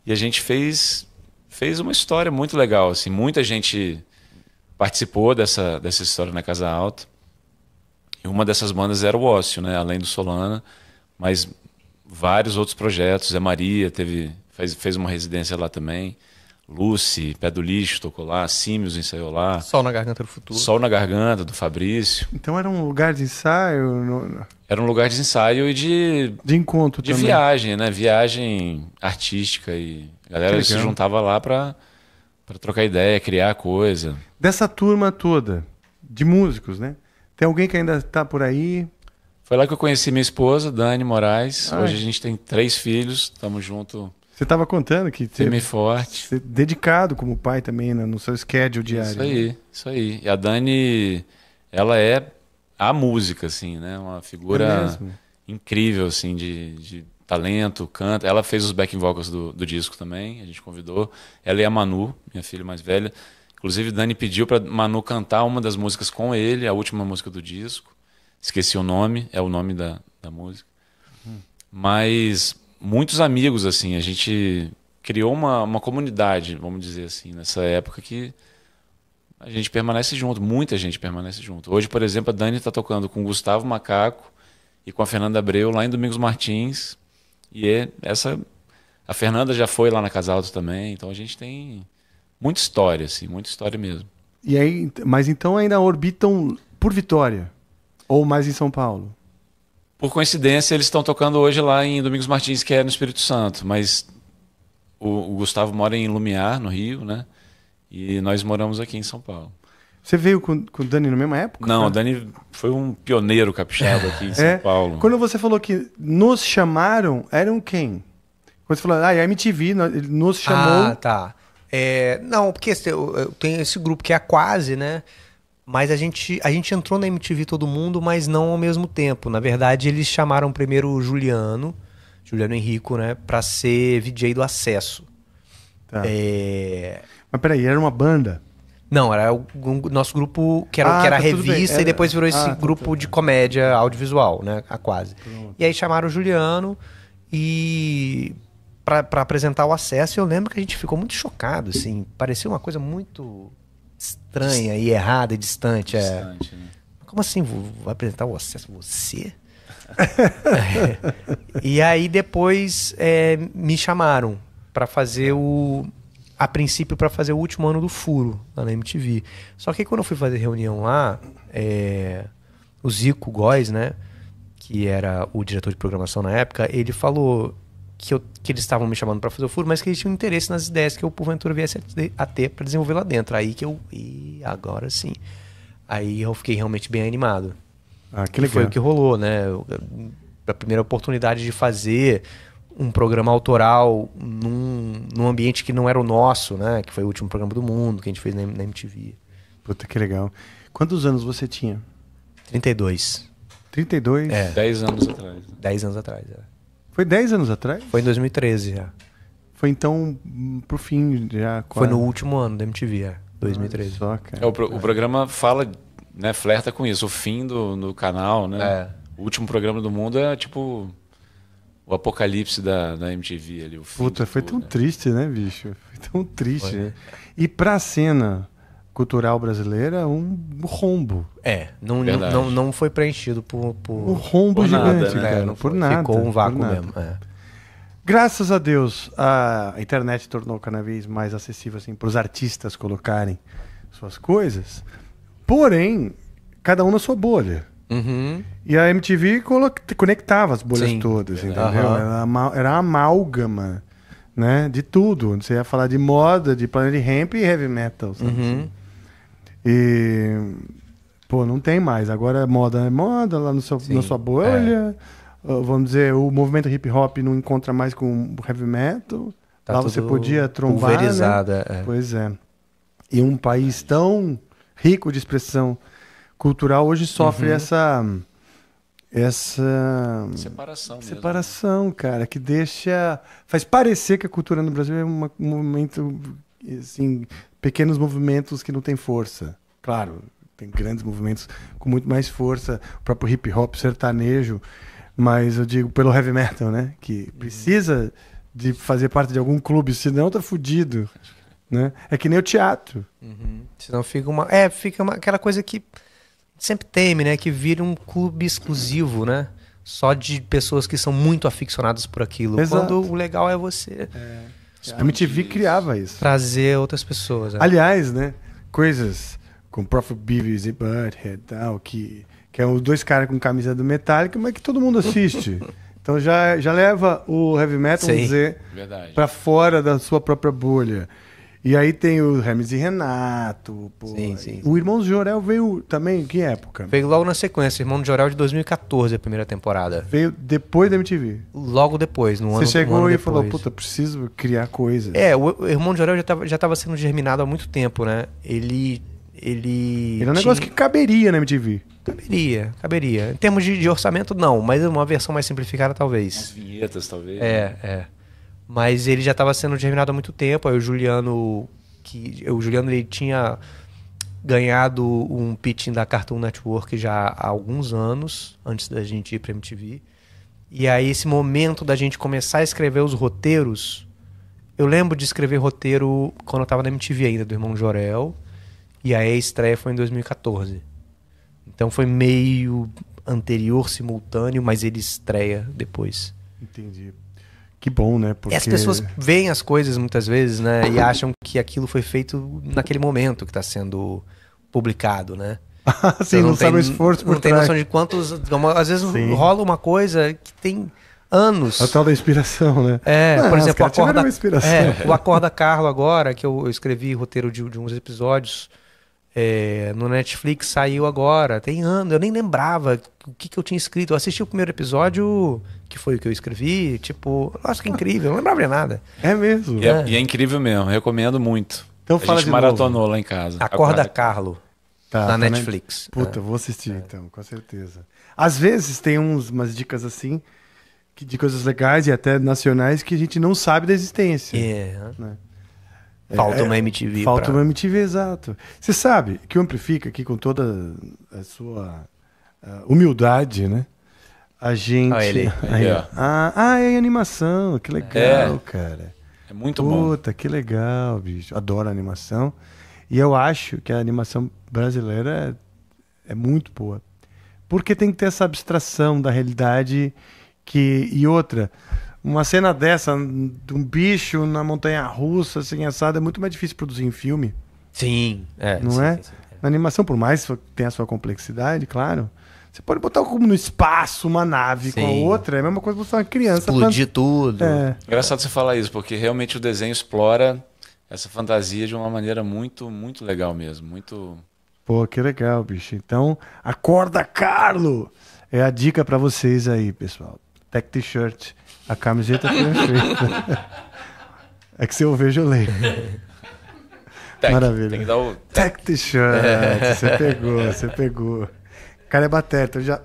Speaker 4: E a gente fez, fez uma história muito legal. Assim, muita gente participou dessa, dessa história na Casa Alta. E uma dessas bandas era o Ócio, né? além do Solana. Mas vários outros projetos. Zé Maria teve, fez, fez uma residência lá também. Lucy, Pé do Lixo tocou lá, Símios ensaiou lá. Sol na Garganta do Futuro. Sol na Garganta, do Fabrício.
Speaker 1: Então era um lugar de ensaio? No...
Speaker 4: Era um lugar de ensaio e de... De encontro De também. viagem, né? Viagem artística e... A galera se juntava lá para trocar ideia, criar coisa.
Speaker 1: Dessa turma toda, de músicos, né? Tem alguém que ainda está por aí,
Speaker 4: foi lá que eu conheci minha esposa, Dani Moraes. Ai. Hoje a gente tem três filhos, estamos junto.
Speaker 1: Você estava contando que firme forte, você é dedicado como pai também né, no seu schedule diário. Isso aí, né?
Speaker 4: isso aí. E a Dani, ela é a música, assim, né? Uma figura é incrível, assim, de, de talento, canta. Ela fez os backing vocals do, do, disco também, a gente convidou. Ela e a Manu, minha filha mais velha. Inclusive, Dani pediu para Manu cantar uma das músicas com ele, a última música do disco. Esqueci o nome, é o nome da, da música. Mas muitos amigos, assim, a gente criou uma, uma comunidade, vamos dizer assim, nessa época que a gente permanece junto, muita gente permanece junto. Hoje, por exemplo, a Dani está tocando com o Gustavo Macaco e com a Fernanda Abreu lá em Domingos Martins. E é essa. A Fernanda já foi lá na Casalto também, então a gente tem muita história, assim, muita história mesmo.
Speaker 1: E aí, mas então ainda orbitam por Vitória? Ou mais em São Paulo?
Speaker 4: Por coincidência, eles estão tocando hoje lá em Domingos Martins, que é no Espírito Santo, mas o, o Gustavo mora em Lumiar, no Rio, né? E nós moramos aqui em São Paulo.
Speaker 1: Você veio com, com o Dani na mesma época? Não, o
Speaker 4: Dani foi um pioneiro capixaba aqui em
Speaker 1: São é. Paulo. Quando você falou que nos chamaram, eram quem? Quando você falou, ah, a é MTV nos chamou. Ah, tá. É, não, porque tem esse grupo que é a
Speaker 3: Quase, né? Mas a gente, a gente entrou na MTV todo mundo, mas não ao mesmo tempo. Na verdade, eles chamaram primeiro o Juliano, Juliano Henrico, né, pra ser DJ do Acesso. Tá. É... Mas peraí, era uma banda? Não, era o, nosso grupo, que era, ah, que era tá revista, era... e depois virou esse ah, tá, grupo tá, de tá. comédia audiovisual, né, a quase. Pronto. E aí chamaram o Juliano e para apresentar o acesso. Eu lembro que a gente ficou muito chocado, assim, parecia uma coisa muito estranha e errada e distante. É. distante é. né? Como assim? Vou, vou apresentar o acesso? Você? é. E aí depois é, me chamaram para fazer o. A princípio, para fazer o último ano do furo lá na MTV. Só que quando eu fui fazer reunião lá, é, o Zico Góes, né? Que era o diretor de programação na época, ele falou: que, eu, que eles estavam me chamando para fazer o furo, mas que eles tinham interesse nas ideias que eu porventura viesse a ter para desenvolver lá dentro. Aí que eu. E agora sim. Aí eu fiquei realmente bem animado. Ah, que legal. E foi o que rolou, né? a primeira oportunidade de fazer um programa autoral num, num ambiente que não era o nosso, né? Que foi o último programa do mundo que a gente fez na, na MTV.
Speaker 1: Puta que legal. Quantos anos você tinha? 32. 32? É.
Speaker 3: 10 anos atrás. 10 né? anos atrás, é.
Speaker 1: Foi 10 anos atrás? Foi em 2013 já. É. Foi então pro fim já. Quase. Foi no último ano da MTV, é. 2013. só, cara.
Speaker 4: É, o, pro, o, programa fala, né, flerta com isso, o fim do, do canal, né? É. O último programa do mundo é tipo o apocalipse da, da MTV ali. O
Speaker 3: Puta, foi
Speaker 1: tudo, tão né? triste, né, bicho? Foi tão triste. Foi. Né? E pra cena cultural brasileira um rombo. É, não, não, não foi preenchido por. por um rombo por gigante, nada, né? cara, é, não por nada. Ficou um vácuo mesmo. É. Graças a Deus, a internet tornou cada vez mais acessível assim, para os artistas colocarem suas coisas. Porém, cada um na sua bolha. Uhum. E a MTV conectava as bolhas Sim. todas, entendeu? Uhum. Era, a amálgama né, de tudo. Você ia falar de moda, de de ramp e heavy metal. Sabe? Uhum. E. Pô, não tem mais. Agora é moda é moda, lá no seu, na sua bolha. É. Uh, vamos dizer, o movimento hip hop não encontra mais com heavy metal. Tá lá você podia trombar. Pulverizada, né? É, é. Pois é. E um país tão rico de expressão cultural hoje sofre uhum. essa. Essa. Separação, Separação, mesmo, cara, que deixa. Faz parecer que a cultura no Brasil é um movimento assim, pequenos movimentos que não têm força. Claro, tem grandes movimentos com muito mais força, o próprio hip hop sertanejo, mas eu digo pelo heavy metal, né? Que uhum. precisa de fazer parte de algum clube, senão tá fudido. Né? É que nem o teatro. Uhum. Senão fica
Speaker 3: uma. É, fica uma, aquela coisa que sempre teme, né? Que vira um clube exclusivo, né? Só de pessoas que são muito aficionadas por aquilo. Exato. Quando o legal é você. É a MTV
Speaker 1: criava isso. Trazer
Speaker 3: outras pessoas. É. Aliás,
Speaker 1: né? Coisas com Prophet Beavis e Butthead tal, que, que é os dois caras com camisa do Metallica, mas que todo mundo assiste. Então já, já leva o heavy metal, Sim. vamos dizer, para fora da sua própria bolha. E aí tem o Hermes e Renato. Pô. Sim, sim, O Irmão de Jorel veio também, em que época?
Speaker 3: Veio logo na sequência. Irmão de Jorel de 2014, a primeira
Speaker 1: temporada. Veio depois da MTV?
Speaker 3: Logo depois,
Speaker 1: no Você ano Você chegou um ano e depois. falou, puta, preciso criar coisas.
Speaker 3: É, o Irmão de Jorel já estava já tava sendo germinado há muito tempo, né? Ele
Speaker 1: ele. Era é um negócio que caberia na MTV. Caberia,
Speaker 3: caberia. Em termos de, de, orçamento, não, mas uma versão mais simplificada, talvez. As vinhetas, talvez. É, né? é. Mas ele já estava sendo terminado há muito tempo. Aí o Juliano, que o Juliano ele tinha ganhado um pitching da Cartoon Network já há alguns anos, antes da gente ir para MTV. E aí esse momento da gente começar a escrever os roteiros, eu lembro de escrever roteiro quando eu estava na MTV ainda do irmão Jorel, e aí a estreia foi em 2014. Então foi meio anterior simultâneo, mas ele estreia depois. Entendi.
Speaker 1: Que bom, né? Porque... E as pessoas
Speaker 3: veem as coisas muitas vezes, né? E acham que aquilo foi feito naquele momento que está sendo publicado,
Speaker 1: né? Ah, não, não sabe o esforço por Não trás. tem noção de
Speaker 3: quantos. Às vezes sim. rola uma coisa que tem
Speaker 1: anos. A tal da inspiração, né? É, não, ah, por exemplo, o Acorda, é, o Acorda
Speaker 3: Carlo agora, que eu, eu escrevi roteiro de, de uns episódios é, no Netflix saiu agora, tem ano, eu nem lembrava o que, que eu tinha escrito. Eu assisti o primeiro episódio, que foi o que eu escrevi, tipo, nossa, que incrível, não lembrava de nada. É mesmo.
Speaker 1: E é, é. E
Speaker 4: é incrível mesmo, recomendo muito. Então a fala gente maratonou novo. lá em casa. Acorda, Acorda.
Speaker 1: Carlo. Tá, na tá Netflix. Puta, é. vou assistir é. então, com certeza. Às vezes tem uns, umas dicas assim, que, de coisas legais e até nacionais que a gente não sabe da existência. é Né?
Speaker 3: Falta é, uma MTV. Falta pra... uma
Speaker 1: MTV, exato. Você sabe que o Amplifica, aqui com toda a sua ah, humildade, né? A gente. Ah, ele. Aí, Ah, ah, é animação. Que legal, é. cara. É muito Puta, bom. Puta, que legal, bicho. Adoro animação. E eu acho que a animação brasileira é, é muito boa. Porque tem que ter essa abstração da realidade que. E outra uma cena dessa, de um bicho na montanha russa, assim, assado, é muito mais difícil produzir em filme.
Speaker 3: Sim, é. Não sim, é? Sim,
Speaker 1: sim, é. Na animação, por mais que tenha a sua complexidade, claro. Você pode botar como no espaço, uma nave com a outra, é a mesma coisa que você uma criança. Explodir tudo. É. é.
Speaker 4: Engraçado você falar isso, porque realmente o desenho explora essa fantasia de uma maneira muito, muito legal mesmo. Muito.
Speaker 1: Pô, que legal, bicho. Então, acorda, Carlo! É a dica para vocês aí, pessoal. Tech T-shirt a camiseta perfeita. é que se eu vejo, eu leio. Tec, Maravilha. Tem que dar o. Tech T-shirt. Você pegou, você pegou. O cara é bateta, já.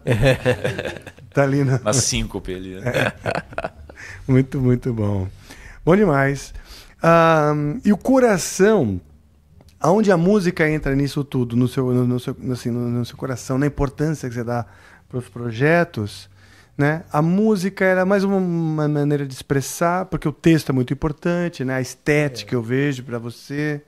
Speaker 1: tá ali na. Na síncope ali. É. Muito, muito bom. Bom demais. Um, e o coração, aonde a música entra nisso tudo, no seu, no, no seu, assim, no, no, seu coração, na importância que você dá para os projetos, né? A música era é mais uma maneira de expressar, porque o texto é muito importante, né? a estética é. eu vejo para você.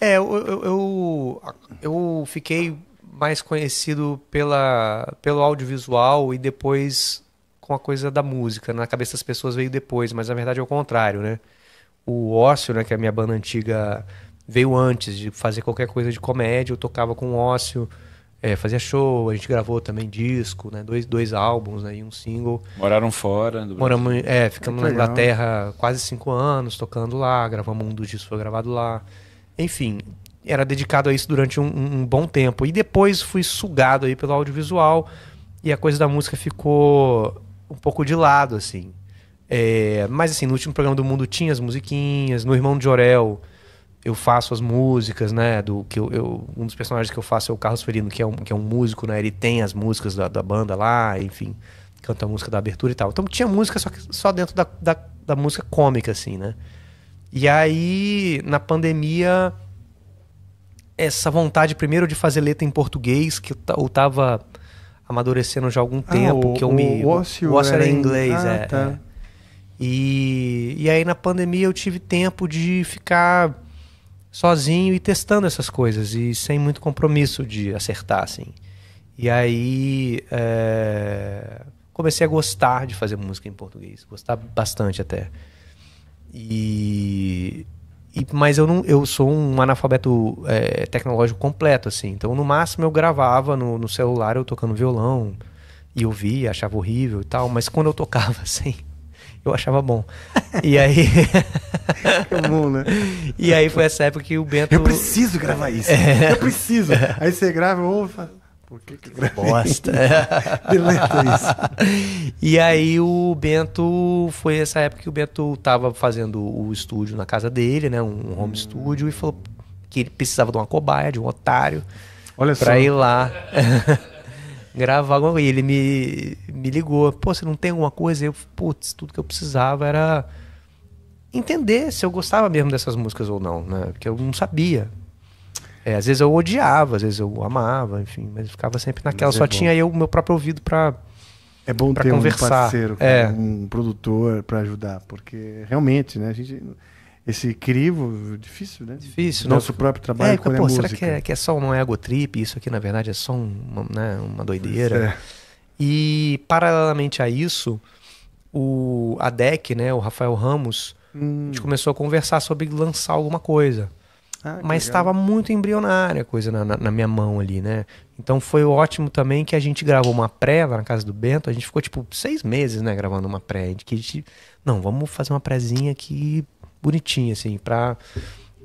Speaker 1: É, eu, eu, eu,
Speaker 3: eu, fiquei mais conhecido pela, pelo audiovisual e depois com a coisa da música. Na cabeça das pessoas veio depois, mas na verdade é o contrário, né? O Ócio, né, que é a minha banda antiga, veio antes de fazer qualquer coisa de comédia. Eu tocava com o Ócio é, fazia show, a gente gravou também disco, né? Dois, dois álbuns né? e um single. Moraram fora do Brasil. Moramos, é, ficamos na Inglaterra quase cinco anos, tocando lá, gravamos um dos discos, foi gravado lá. Enfim, era dedicado a isso durante um, um, bom tempo. E depois fui sugado aí pelo audiovisual e a coisa da música ficou um pouco de lado, assim. É, mas assim, no último programa do Mundo tinha as musiquinhas, no Irmão de Orel eu faço as músicas, né? Do, que eu, eu, um dos personagens que eu faço é o Carlos Ferino, que é um, que é um músico, né? Ele tem as músicas da, da banda lá, enfim, canta a música da abertura e tal. Então tinha música só, que, só dentro da, da, da música cômica, assim, né? E aí, na pandemia, essa vontade primeiro de fazer letra em português, que eu tava amadurecendo já há algum ah, tempo, ah, o, que eu me. O ócio, o ócio era, era em inglês, ah, é, tá. é. E, e aí na pandemia eu tive tempo de ficar sozinho e testando essas coisas e sem muito compromisso de acertar, assim. E aí é... comecei a gostar de fazer música em português, gostar bastante até. E, e mas eu não, eu sou um analfabeto é, tecnológico completo, assim. Então no máximo eu gravava no, no celular eu tocando violão e ouvia, achava horrível e tal. Mas quando eu tocava assim, eu achava bom. e aí Comum, é né? E aí foi essa época que o Bento. Eu preciso gravar isso. É. Eu preciso.
Speaker 1: Aí você grava, ouve por que que gravei? Bosta. isso. E
Speaker 3: aí o Bento, foi essa época que o Bento tava fazendo o estúdio na casa dele, né? Um home hum. studio e falou que ele precisava de uma cobaia, de um otário. Olha pra só. ir lá gravar alguma coisa. E ele me, me ligou. Pô, você não tem alguma coisa? Eu, putz, tudo que eu precisava era entender se eu gostava mesmo dessas músicas ou não, né? Porque eu não sabia. É, às vezes eu odiava, às
Speaker 1: vezes eu amava, enfim, mas ficava sempre naquela. É só tinha
Speaker 3: eu o meu próprio ouvido para é bom pra ter conversar. um parceiro, é.
Speaker 1: um produtor para ajudar, porque realmente, né, a gente esse crivo difícil, né? Difícil. Né? Nosso próprio trabalho é, com pô, a é música. Será que é,
Speaker 3: que é só um ego trip? Isso aqui na verdade é só uma, né, uma doideira. É. E paralelamente a isso, o ADEC, né, o Rafael Ramos, Hum. A gente começou a conversar sobre lançar alguma coisa. Ah, Mas estava muito embrionária a coisa na, na, na, minha mão ali, né? Então foi ótimo também que a gente gravou uma pré lá na casa do Bento. A gente ficou tipo seis meses, né, gravando uma pré. Que a gente, não, vamos fazer uma prézinha aqui bonitinha, assim, pra,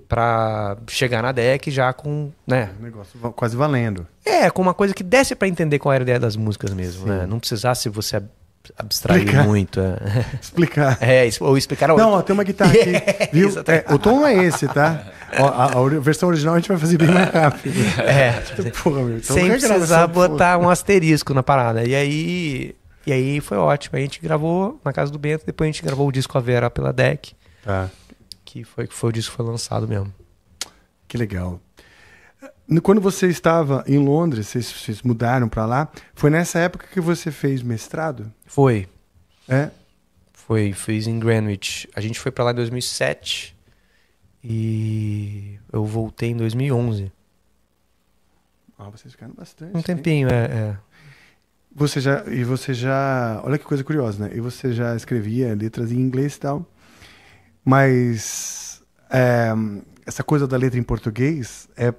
Speaker 3: pra chegar na deck já com, né? Um é, negócio quase valendo. É, com uma coisa que desse para entender qual era a ideia das músicas mesmo, Sim. né? Não precisasse você é abstrair explicar. muito. É.
Speaker 1: Explicar. É, ou explicar Não, ó, tem uma guitarra aqui. É, viu? É, o tom é esse, tá? Ó, a, a, versão original a gente vai fazer bem mais rápido. É.
Speaker 5: Porra, meu, então Sem precisar botar um
Speaker 3: asterisco na parada. E aí, e aí foi ótimo. A gente gravou na casa do Bento, depois a gente gravou o disco A Vera pela Deck Tá.
Speaker 1: Que foi, que foi o disco que foi lançado mesmo. Que legal. Quando você estava em Londres, vocês, vocês mudaram para lá, foi nessa época que você fez mestrado? Foi. É?
Speaker 3: Foi, fiz em Greenwich. A gente foi para lá em 2007 e eu voltei em 2011.
Speaker 1: Ah, vocês ficaram bastante. Um tempinho, hein? é, é. Você já, e você já, olha que coisa curiosa, né? E você já escrevia letras em inglês e tal, mas é, essa coisa da letra em português é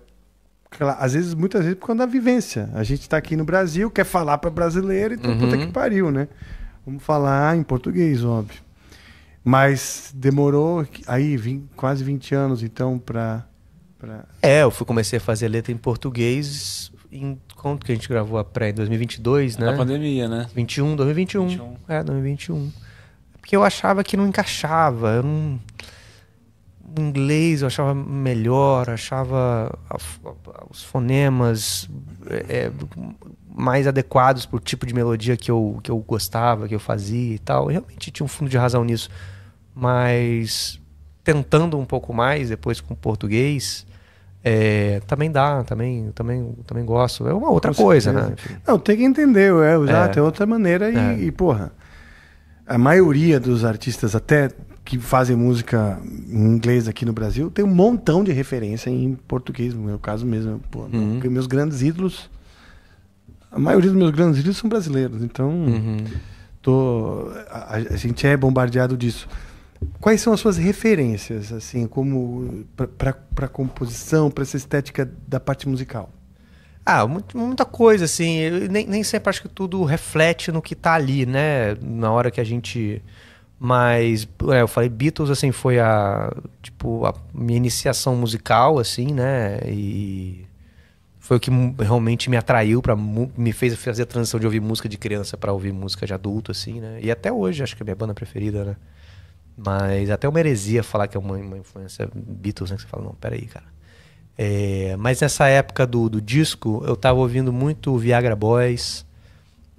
Speaker 1: às vezes, muitas vezes por conta da vivência. A gente está aqui no Brasil, quer falar para brasileiro, então uhum. puta que pariu, né? Vamos falar em português, óbvio. Mas demorou aí quase 20 anos, então, para. Pra... É, eu fui, comecei a fazer letra em
Speaker 3: português em quanto que a gente gravou a pré? Em 2022, né? Na pandemia, né? 21, 2021. 21. É, 2021. Porque eu achava que não encaixava. Eu não inglês eu achava melhor, achava os fonemas é, é mais adequados para o tipo de melodia que eu, que eu gostava, que eu fazia e tal. Eu realmente tinha um fundo de razão nisso. Mas tentando um pouco mais depois com português, é, também dá, também, também, também gosto. É uma outra coisa, né?
Speaker 1: Não, tem que entender, é, usar é. tem outra maneira e, é. e, porra. A maioria dos artistas, até que fazem música em inglês aqui no Brasil tem um montão de referência em português, no meu caso mesmo. Pô, uhum. Meus grandes ídolos, a maioria dos meus grandes ídolos são brasileiros, então uhum. tô, a, a, gente é bombardeado disso. Quais são as suas referências, assim, como para composição, para essa estética da parte musical? Ah, muita coisa, assim. Nem, nem sempre acho que tudo reflete no que está ali,
Speaker 3: né? Na hora que a gente mas, é, eu falei, Beatles, assim, foi a, tipo, a minha iniciação musical, assim, né? E foi o que realmente me atraiu, para me fez fazer a transição de ouvir música de criança para ouvir música de adulto, assim, né? E até hoje, acho que é minha banda preferida, né? Mas até uma heresia falar que é uma, uma influência Beatles, né? Que você fala, não, peraí, cara. É, mas nessa época do, do disco, eu tava ouvindo muito Viagra Boys,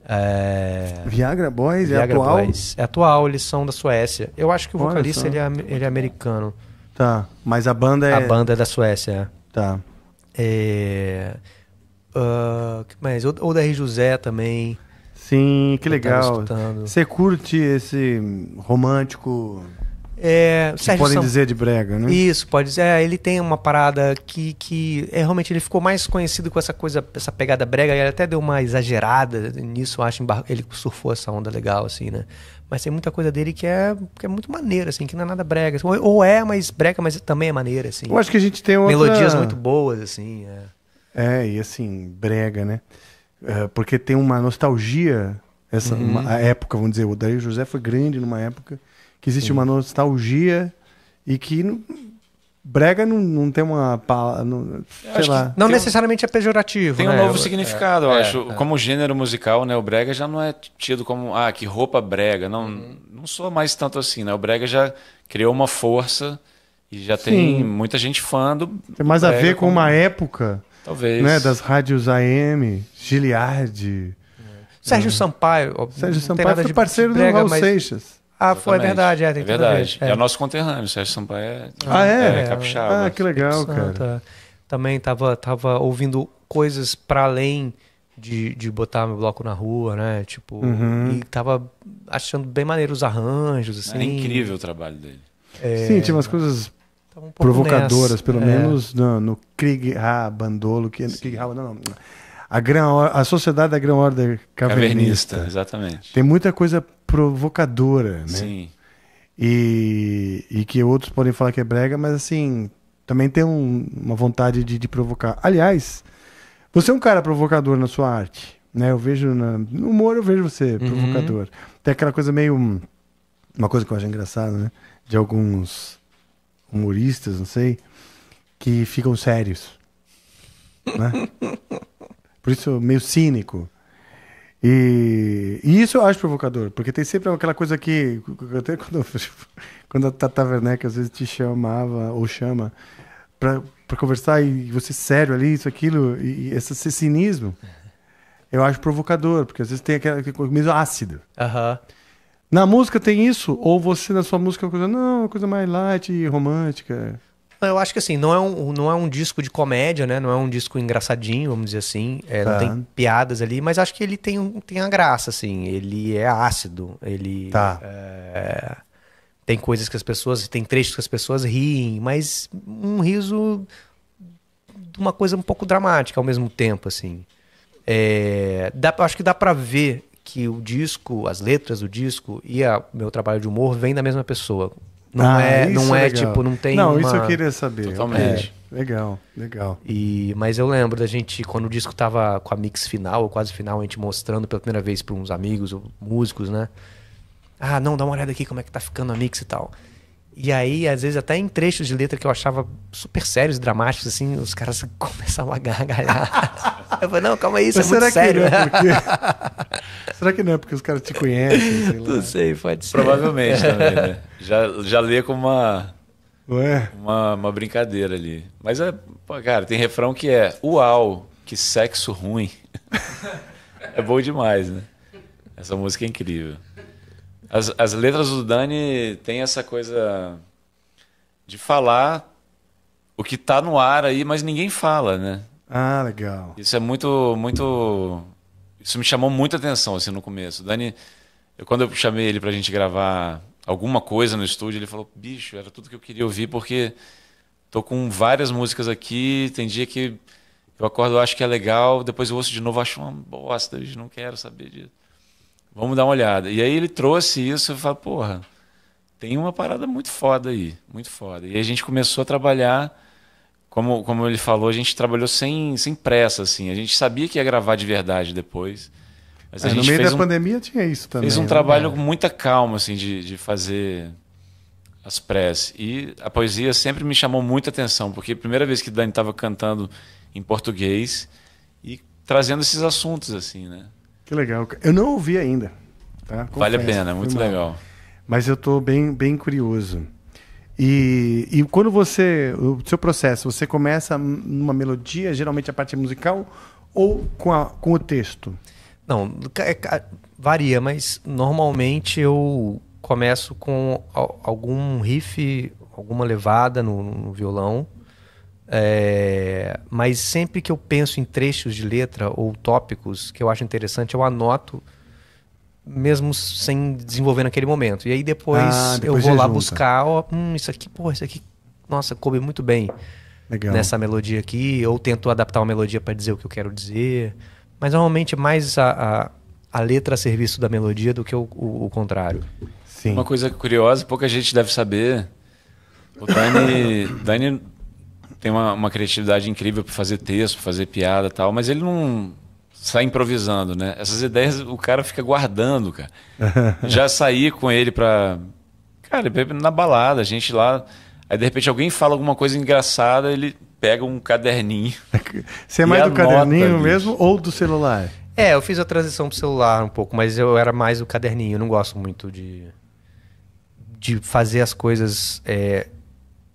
Speaker 3: é... Viagra Boys é Viagra é atual? Boys. É atual, eles são da Suécia. Eu acho que o vocalista ele é, ele é americano.
Speaker 1: Tá, mas a banda é. A banda é da Suécia. É. Tá. É...
Speaker 3: Uh, O, o R. José também. Sim, que legal. Você
Speaker 1: curte esse romântico é, podem São... dizer de brega, né? Isso,
Speaker 3: pode dizer. É, ele tem uma parada que, que é, realmente ele ficou mais conhecido com essa coisa, essa pegada brega. Ele até deu uma exagerada nisso, acho. Ele surfou essa onda legal, assim, né? Mas tem muita coisa dele que é, que é muito maneira, assim, que não é nada brega. Ou, ou, é, mas brega, mas também é maneira, assim. Eu acho que a gente tem uma. Melodias muito boas, assim.
Speaker 1: É, é e assim, brega, né? É, porque tem uma nostalgia. Essa uhum. uma, época, vamos dizer, o Dario José foi grande numa época que existe Sim. uma uhum. nostalgia e que não, brega não, não tem uma não, sei lá. não necessariamente um, é pejorativo tem né? um novo eu, significado é, eu é, acho é, é. como
Speaker 4: gênero musical né o brega já não é tido como ah que roupa brega não uhum. não sou mais tanto assim né o brega já criou uma força e já Sim. tem muita gente fã do tem mais a ver com como... uma
Speaker 1: época talvez né das rádios AM Giliard
Speaker 3: Sérgio né. Sampaio Sérgio Sampaio foi parceiro brega, do Raul mas... Seixas
Speaker 1: ah, foi, é verdade. É, é verdade. É. é.
Speaker 4: nosso conterrâneo, Sérgio Sampaio é
Speaker 3: ah, é, é, capixaba. Ah, que legal, ah, cara. Tá. Também tava, tava ouvindo coisas para além de, de botar meu bloco na rua, né? Tipo, uhum. e tava achando bem maneiro os arranjos, assim. Era é incrível o trabalho dele. É, Sim, tinha umas
Speaker 1: coisas tá um provocadoras, nessa. pelo é. menos no, no Krieg Bandolo, que Krieg não, não a, gran, a sociedade da grande Order cavernista. cavernista. Exatamente. Tem muita coisa provocadora, né? Sim. E, e que outros podem falar que é brega, mas assim, também tem um, uma vontade de, de provocar. Aliás, você é um cara provocador na sua arte, né? Eu vejo na, no humor, eu vejo você uhum. provocador. Tem aquela coisa meio uma coisa que eu acho engraçada, né? De alguns humoristas, não sei, que ficam sérios, né? Por isso, meio cínico. E, e, isso eu acho provocador, porque tem sempre aquela coisa que. Até quando, quando a Tata Werneck às vezes te chamava ou chama para conversar e você é sério ali, isso, aquilo, e, e esse, esse cinismo, eu acho provocador, porque às vezes tem aquela coisa meio ácida. Uhum. Na música tem isso? Ou você na sua música é uma coisa, não, uma coisa mais light e romântica?
Speaker 3: Então, eu acho que assim, não é, um, não é um disco de comédia, né? Não é um disco engraçadinho, vamos dizer assim. É, tá. Não tem tá. piadas ali, mas acho que ele tem, um, tem a graça, assim. Ele é ácido, ele. Tá. É, tem coisas que as pessoas. Tem trechos que as pessoas riem, mas um riso de uma coisa um pouco dramática ao mesmo tempo, assim. É, dá, acho que dá para ver que o disco, as letras do disco e o meu trabalho de humor vem da mesma pessoa. Não ah, é, não é, é tipo, não tem. Não, uma... isso eu queria saber. Totalmente. É, legal, legal. E, mas eu lembro da gente, quando o disco tava com a mix final, ou quase final, a gente mostrando pela primeira vez para uns amigos, músicos, né? Ah, não, dá uma olhada aqui como é que tá ficando a mix e tal. E aí, às vezes, até em trechos de letra que eu achava super sérios, dramáticos, assim, os caras começavam a gargalhar.
Speaker 1: eu falei, não, calma aí, isso Mas é muito sério. Não, é
Speaker 3: porque...
Speaker 1: será que não é porque os caras te conhecem? Sei não sei, pode ser. Provavelmente também, né?
Speaker 4: Já, já lê como uma, Ué? uma, uma brincadeira ali. Mas, é, cara, tem refrão que é, uau, que sexo ruim. é bom demais, né? Essa música é incrível. As, as letras do Dani tem essa coisa de falar o que tá no ar aí, mas ninguém fala, né?
Speaker 1: Ah, legal.
Speaker 4: Isso é muito, muito. Isso me chamou muita atenção assim no começo. O Dani, eu, quando eu chamei ele pra gente gravar alguma coisa no estúdio, ele falou: bicho, era tudo que eu queria ouvir, porque tô com várias músicas aqui, tem dia que eu acordo, eu acho que é legal, depois eu ouço de novo, acho uma bosta, eu não quero saber disso. De... Vamos dar uma olhada. E aí ele trouxe isso e falou, porra, tem uma parada muito foda aí, muito foda. E aí a gente começou a trabalhar, como, como ele falou, a gente trabalhou sem, sem pressa, assim. A gente sabia que ia gravar de verdade depois. Mas a é, gente no meio fez da um, pandemia tinha isso também. Fez um né? trabalho é. com muita calma, assim, de, de fazer as press. E a poesia sempre me chamou muita atenção, porque é a primeira vez que Dani estava cantando em português e trazendo esses assuntos, assim, né?
Speaker 1: Que legal. Eu não ouvi ainda. Tá? vale a pena, muito legal. Mas eu estou bem, bem curioso. E, e quando você. O seu processo, você começa numa melodia, geralmente a parte é musical, ou com, a, com o texto? Não, é, varia, mas
Speaker 3: normalmente eu começo com algum riff, alguma levada no, no violão é, mas sempre que eu penso em trechos de letra ou tópicos que eu acho interessante, eu anoto, mesmo sem desenvolver naquele momento. E aí depois, ah, depois eu vou lá junta. buscar, ó, hum, isso aqui, porra, isso aqui, nossa, coube muito bem Legal. nessa melodia aqui. Ou tento adaptar uma melodia para dizer o que eu quero dizer. Mas normalmente é mais a, a, a, letra a serviço da melodia do que o, o, o contrário. Sim. Uma
Speaker 4: coisa curiosa, pouca gente deve saber. O Dani, Dani tem uma, uma criatividade incrível para fazer texto, pra fazer piada tal, mas ele não sai improvisando, né? Essas ideias o cara fica guardando, cara. Já saí com ele para Cara, na balada, a gente lá. Aí de repente alguém fala alguma coisa engraçada, ele pega um caderninho. Você é mais do
Speaker 3: anota, caderninho bicho. mesmo
Speaker 1: ou do celular?
Speaker 3: É, eu fiz a transição pro celular um pouco, mas eu era mais o caderninho. Eu não gosto muito de, de fazer as coisas é,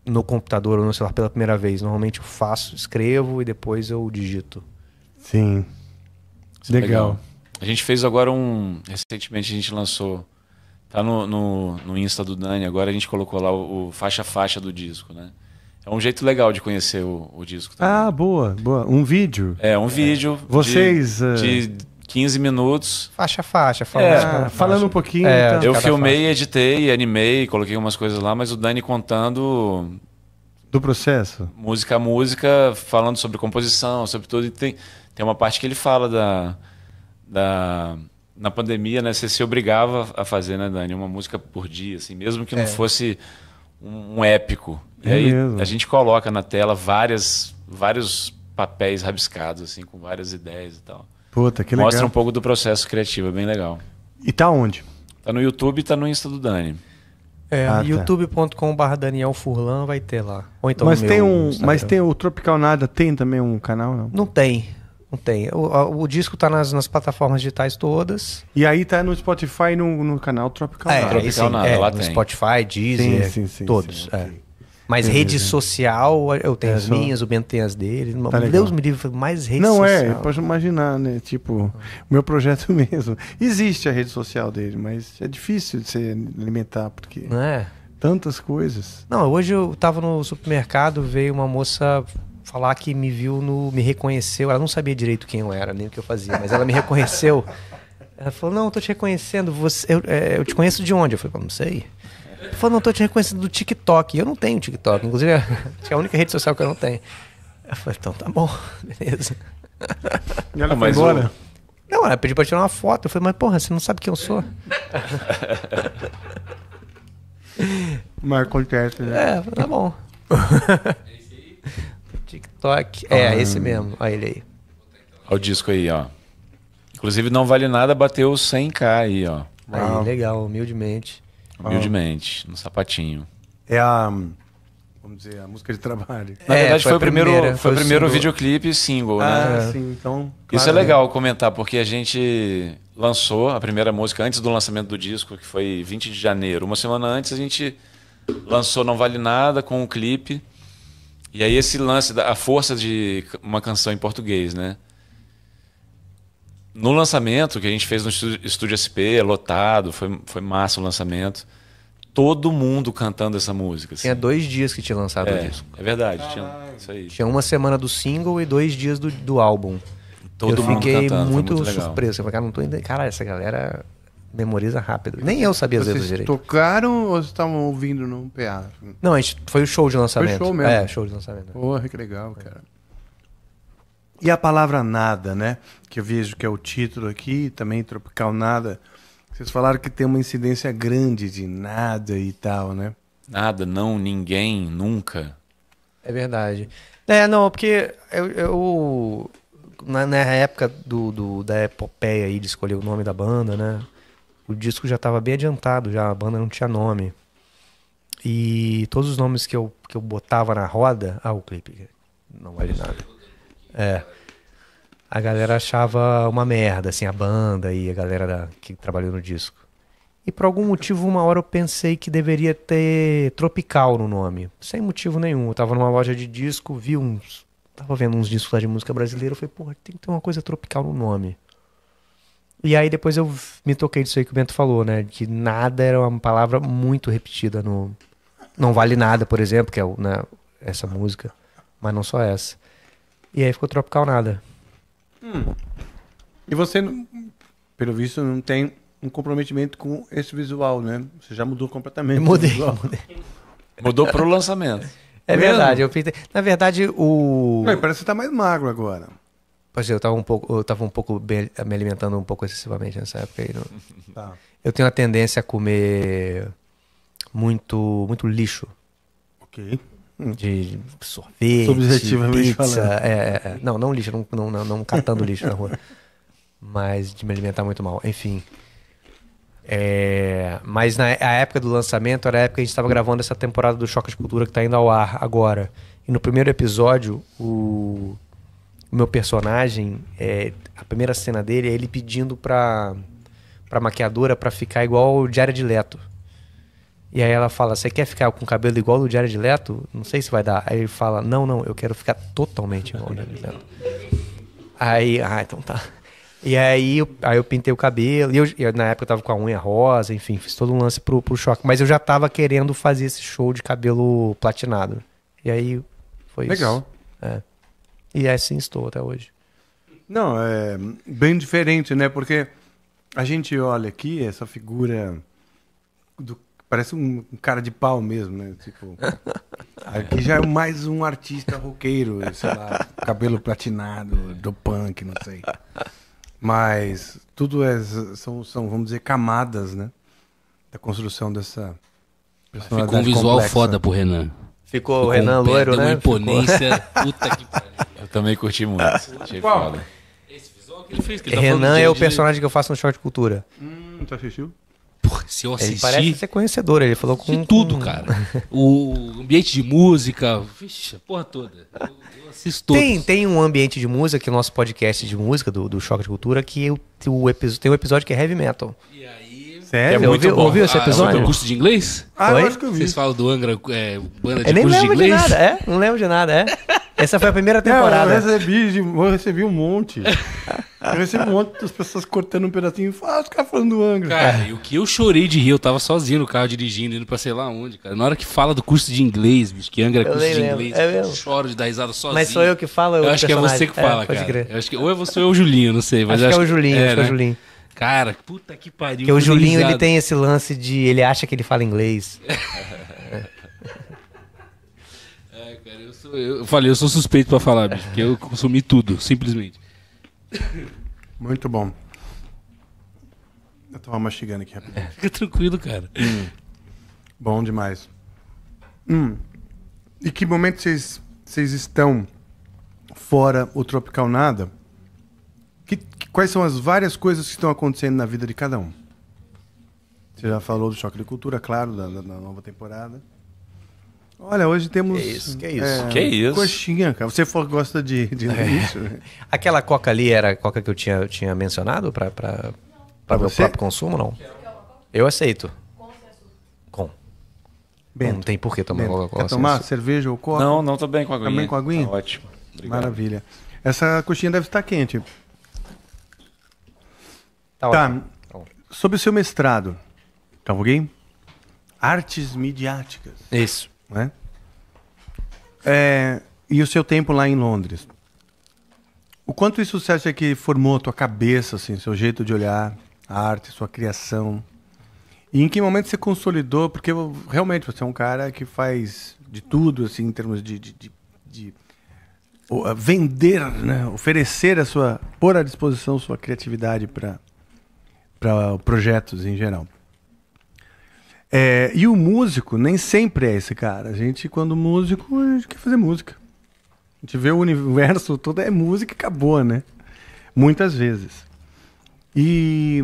Speaker 3: no computador ou no celular pela primeira vez. Normalmente eu faço, escrevo e depois eu digito.
Speaker 1: Sim. É legal.
Speaker 4: A gente fez agora um. Recentemente a gente lançou. Tá no, no, no Insta do Dani, agora a gente colocou lá o, o faixa-faixa do disco, né? É um jeito legal de conhecer o, o disco
Speaker 1: também. Ah, boa, boa. Um vídeo.
Speaker 4: É, um vídeo. De, Vocês. Uh... Eh, de 15 minutos.
Speaker 3: Faixa a faixa, falando, é, falando um
Speaker 1: pouquinho. É, então. Eu filmei,
Speaker 4: faixa. editei, animei, coloquei umas coisas lá, mas o Dani contando.
Speaker 1: Do processo?
Speaker 4: Música a música, falando sobre composição, sobre tudo. E tem, tem uma parte que ele fala da. da na pandemia, né, você se obrigava a fazer, né, Dani, uma música por dia, assim, mesmo que é. não fosse um, um épico. É e aí mesmo. a gente coloca na tela várias, vários papéis rabiscados, assim, com várias ideias e tal. Puta, que legal. Mostra um pouco do processo criativo, é bem legal.
Speaker 1: E tá onde?
Speaker 3: Tá
Speaker 4: no YouTube e tá no Insta do Dani.
Speaker 3: É, ah, tá. youtube.com.br Daniel Furlan vai
Speaker 1: ter lá. Ou então mas tem um, mas tem o Tropical Nada tem também um canal não? Não tem.
Speaker 3: Não tem. O, o disco tá nas, nas, plataformas digitais todas.
Speaker 1: E aí tá no Spotify no, no canal Tropical é, Nada. Tropical sim, Nada, é, lá no tem. Spotify, Disney, sim, todos. é. Mas rede né?
Speaker 3: social, eu tenho é, as só... minhas, o Bento tem as dele. Tá Deus me livre, mais rede Não, é, social. Não, é,
Speaker 1: pode imaginar, né? Tipo, o uhum. meu projeto mesmo. Existe a rede social dele, mas é difícil de se alimentar, porque. é? Tantas coisas. Não, hoje eu tava
Speaker 3: no supermercado, veio uma moça falar que me viu no. me reconheceu. Ela não sabia direito quem eu era, nem o que eu fazia, mas ela me reconheceu. Ela falou, não, eu tô te reconhecendo. Você, eu, é, eu te conheço de onde? Eu falei, não sei. Falou, não, tô te reconhecendo do TikTok. Eu não tenho TikTok. Inclusive, é a única rede social que eu não tenho. Eu falei, então tá bom, beleza. E ela foi embora? Não, ela pediu pra tirar uma foto. Eu falei, mas porra, você não sabe quem eu sou?
Speaker 1: Mas acontece, né? É, tá bom. TikTok. É, ah. esse mesmo. Olha ele aí.
Speaker 4: Olha o disco aí, ó. Inclusive, não vale nada bater os 100k aí, ó. Aí,
Speaker 3: legal, humildemente.
Speaker 4: Humildemente, no sapatinho.
Speaker 3: É a.
Speaker 1: Vamos dizer, a música de trabalho. Na é, verdade, foi, o primeiro, foi o primeiro single. videoclipe single, ah, né? Ah, Sim, então.
Speaker 4: Claro, Isso é né? legal né? comentar, porque a gente lançou a primeira música antes do lançamento do disco, que foi 20 de janeiro. Uma semana antes a gente lançou Não Vale Nada com um clipe. E aí esse lance, da, a força de uma canção em português, né? no lançamento que a gente fez no estúdio, SP, é lotado,
Speaker 3: foi, foi massa o lançamento. Todo mundo cantando essa música. Assim. Tinha dois dias que tinha lançado é, o disco.
Speaker 4: É verdade, tinha, isso aí. tinha
Speaker 3: uma semana do single e dois dias do, do álbum. Todo eu mundo fiquei cantando, muito, muito surpreso. Eu falei, cara, não tô entendendo. Cara, essa galera memoriza rápido. Nem eu sabia Vocês direito.
Speaker 1: tocaram ou estavam ouvindo no PA?
Speaker 3: Não, a gente foi o show de lançamento. Foi show mesmo. É, show de
Speaker 1: lançamento. Porra, que legal, cara. E a palavra nada, né? Que eu vejo que é o título aqui, também Tropical Nada. Vocês falaram que tem uma incidência grande de nada e tal, né?
Speaker 4: Nada, não, ninguém, nunca.
Speaker 1: É verdade. É, não, porque eu, eu na,
Speaker 3: na, época do, do, da epopeia aí de escolher o nome da banda, né? O disco já estava bem adiantado, já a banda não tinha nome. E todos os nomes que eu, que eu botava na roda. Ah, o clipe. Não vale nada. É. A galera achava uma merda, assim, a banda e a galera da, que trabalhou no disco. E por algum motivo, uma hora eu pensei que deveria ter Tropical no nome. Sem motivo nenhum. Eu tava numa loja de disco, vi uns. Tava vendo uns discos lá de música brasileira. Eu falei, porra, tem que ter uma coisa tropical no nome. E aí depois eu me toquei disso aí que o Bento falou, né? Que nada era uma palavra muito repetida no. Não vale nada, por exemplo, que é né, essa música. Mas não só essa. E aí ficou tropical nada.
Speaker 1: Hum. E você, pelo visto, não tem um comprometimento com esse visual, né? Você já mudou completamente. Eu mudei, mudei. Mudou pro lançamento. É Mesmo? Tá verdade, eu pintei. Na verdade, o. Não, parece que você tá mais magro agora. Pois é,
Speaker 3: eu tava um pouco, eu tava um pouco bem, me alimentando um pouco excessivamente nessa época aí. Não... Tá. Eu tenho a tendência a comer muito, muito lixo. Ok de sorvete, Subjetivamente pizza, falando. É, é, é. não, não lixo, não, não, não catando lixo na rua, mas de me alimentar muito mal, enfim. É, mas na a época do lançamento era a época que a gente estava gravando essa temporada do Choque de Cultura que está indo ao ar agora. E no primeiro episódio, o, o meu personagem, é, a primeira cena dele é ele pedindo para pra maquiadora para ficar igual o Diário de Leto. E aí ela fala: Você quer ficar com o cabelo igual o Jared Leto? Não sei se vai dar. Aí ele fala: Não, não, eu quero ficar totalmente igual o Jared Leto. aí, ah, então tá. E aí eu, aí eu pintei o cabelo. E eu, eu, na época eu tava com a unha rosa, enfim, fiz todo um lance pro, pro choque. Mas eu já tava querendo fazer esse show de cabelo platinado. E aí foi Legal. isso. Legal. É. E é assim estou até hoje.
Speaker 1: Não, é bem diferente, né? Porque a gente olha aqui essa figura do Parece um cara de pau mesmo, né? Tipo, aqui já é mais um artista roqueiro, sei lá, cabelo platinado, do punk, não sei. Mas tudo é, são, são, vamos dizer, camadas, né? Da construção dessa personalidade Ficou um visual complexa. foda
Speaker 4: pro Renan. Ficou, Ficou
Speaker 5: o Renan um loiro, né? Uma imponência, Ficou. puta que pariu.
Speaker 4: Eu também curti muito. Achei Qual? Foda.
Speaker 3: Esse visual que ele fez. Que ele tá Renan é o personagem de... que eu faço no Short de Cultura. Hum, tu assistiu? Porra, se eu assistir. Ele parece ser conhecedor, ele falou com. De tudo, com... cara. O ambiente de música, vixe, a porra toda. Eu, eu assisto tem, Tem um ambiente de música, que é o nosso podcast de música, do, do Choque de Cultura, que o, o, tem um episódio que é heavy metal. E aí. Sério? É muito ouviu, bom. ouviu esse ah, episódio? Ah, é curso de inglês? Ah, Oi? eu acho que eu vi. Vocês falam do Angra, é, banda de curso de inglês? Eu nem lembro de nada, é? Não lembro de nada, é? Essa foi a primeira temporada. eu,
Speaker 1: recebi, eu recebi um monte. Eu recebi um monte das pessoas cortando um pedacinho. Ah, os caras falando do Angra. Cara, e o que eu
Speaker 2: chorei de rir, eu tava sozinho no carro dirigindo, indo pra sei lá onde, cara. Na hora que fala do curso de inglês, bicho, que Angra é curso de inglês, é eu choro de dar risada sozinho. Mas sou eu que falo, é eu acho que é você que fala, é, cara. Eu acho que, ou é
Speaker 3: você ou é o Julinho, não sei. Mas acho, acho que é o Julinho, é, acho que é o né? Julinho.
Speaker 2: Cara, puta que pariu. Porque o Julinho, ele tem
Speaker 3: esse lance de. Ele acha que ele fala inglês.
Speaker 2: eu, sou, eu falei, eu sou suspeito para
Speaker 3: falar, bicho, porque eu consumi tudo, simplesmente.
Speaker 1: Muito bom. Eu tava mastigando aqui rapidinho. É, fica tranquilo, cara. Hum. Bom demais. Hum. E que momento vocês, vocês estão fora o Tropical Nada? Que, que, quais são as várias coisas que estão acontecendo na vida de cada um? Você já falou do Choque de Cultura, claro, da, da nova temporada. Olha, hoje temos. Que isso, que isso. É, que isso. Coxinha, cara. Você for, gosta de, de é. Né? Aquela coca
Speaker 3: ali era a coca que eu tinha, eu tinha mencionado para meu próprio consumo, não?
Speaker 1: Eu aceito. Com. Bem. Não tem por que tomar Coca-Cola. Quer tomar senso. cerveja ou coca? Não, não, tô bem com a aguinha. Tá bem com a aguinha? Tá ótimo. Obrigado. Maravilha. Essa coxinha deve estar quente. Tá. tá. Sobre o seu mestrado, tá alguém? Artes midiáticas. Isso. Né? É, e o seu tempo lá em Londres. O quanto isso você acha que formou a tua cabeça, assim, seu jeito de olhar, a arte, sua criação? E em que momento você consolidou? Porque realmente você é um cara que faz de tudo, assim, em termos de, de, de, de vender, né? oferecer a sua, pôr à disposição sua criatividade para projetos em geral. É, e o músico nem sempre é esse cara. A gente, quando músico, a gente quer fazer música. A gente vê o universo todo é música e acabou, né? Muitas vezes. E,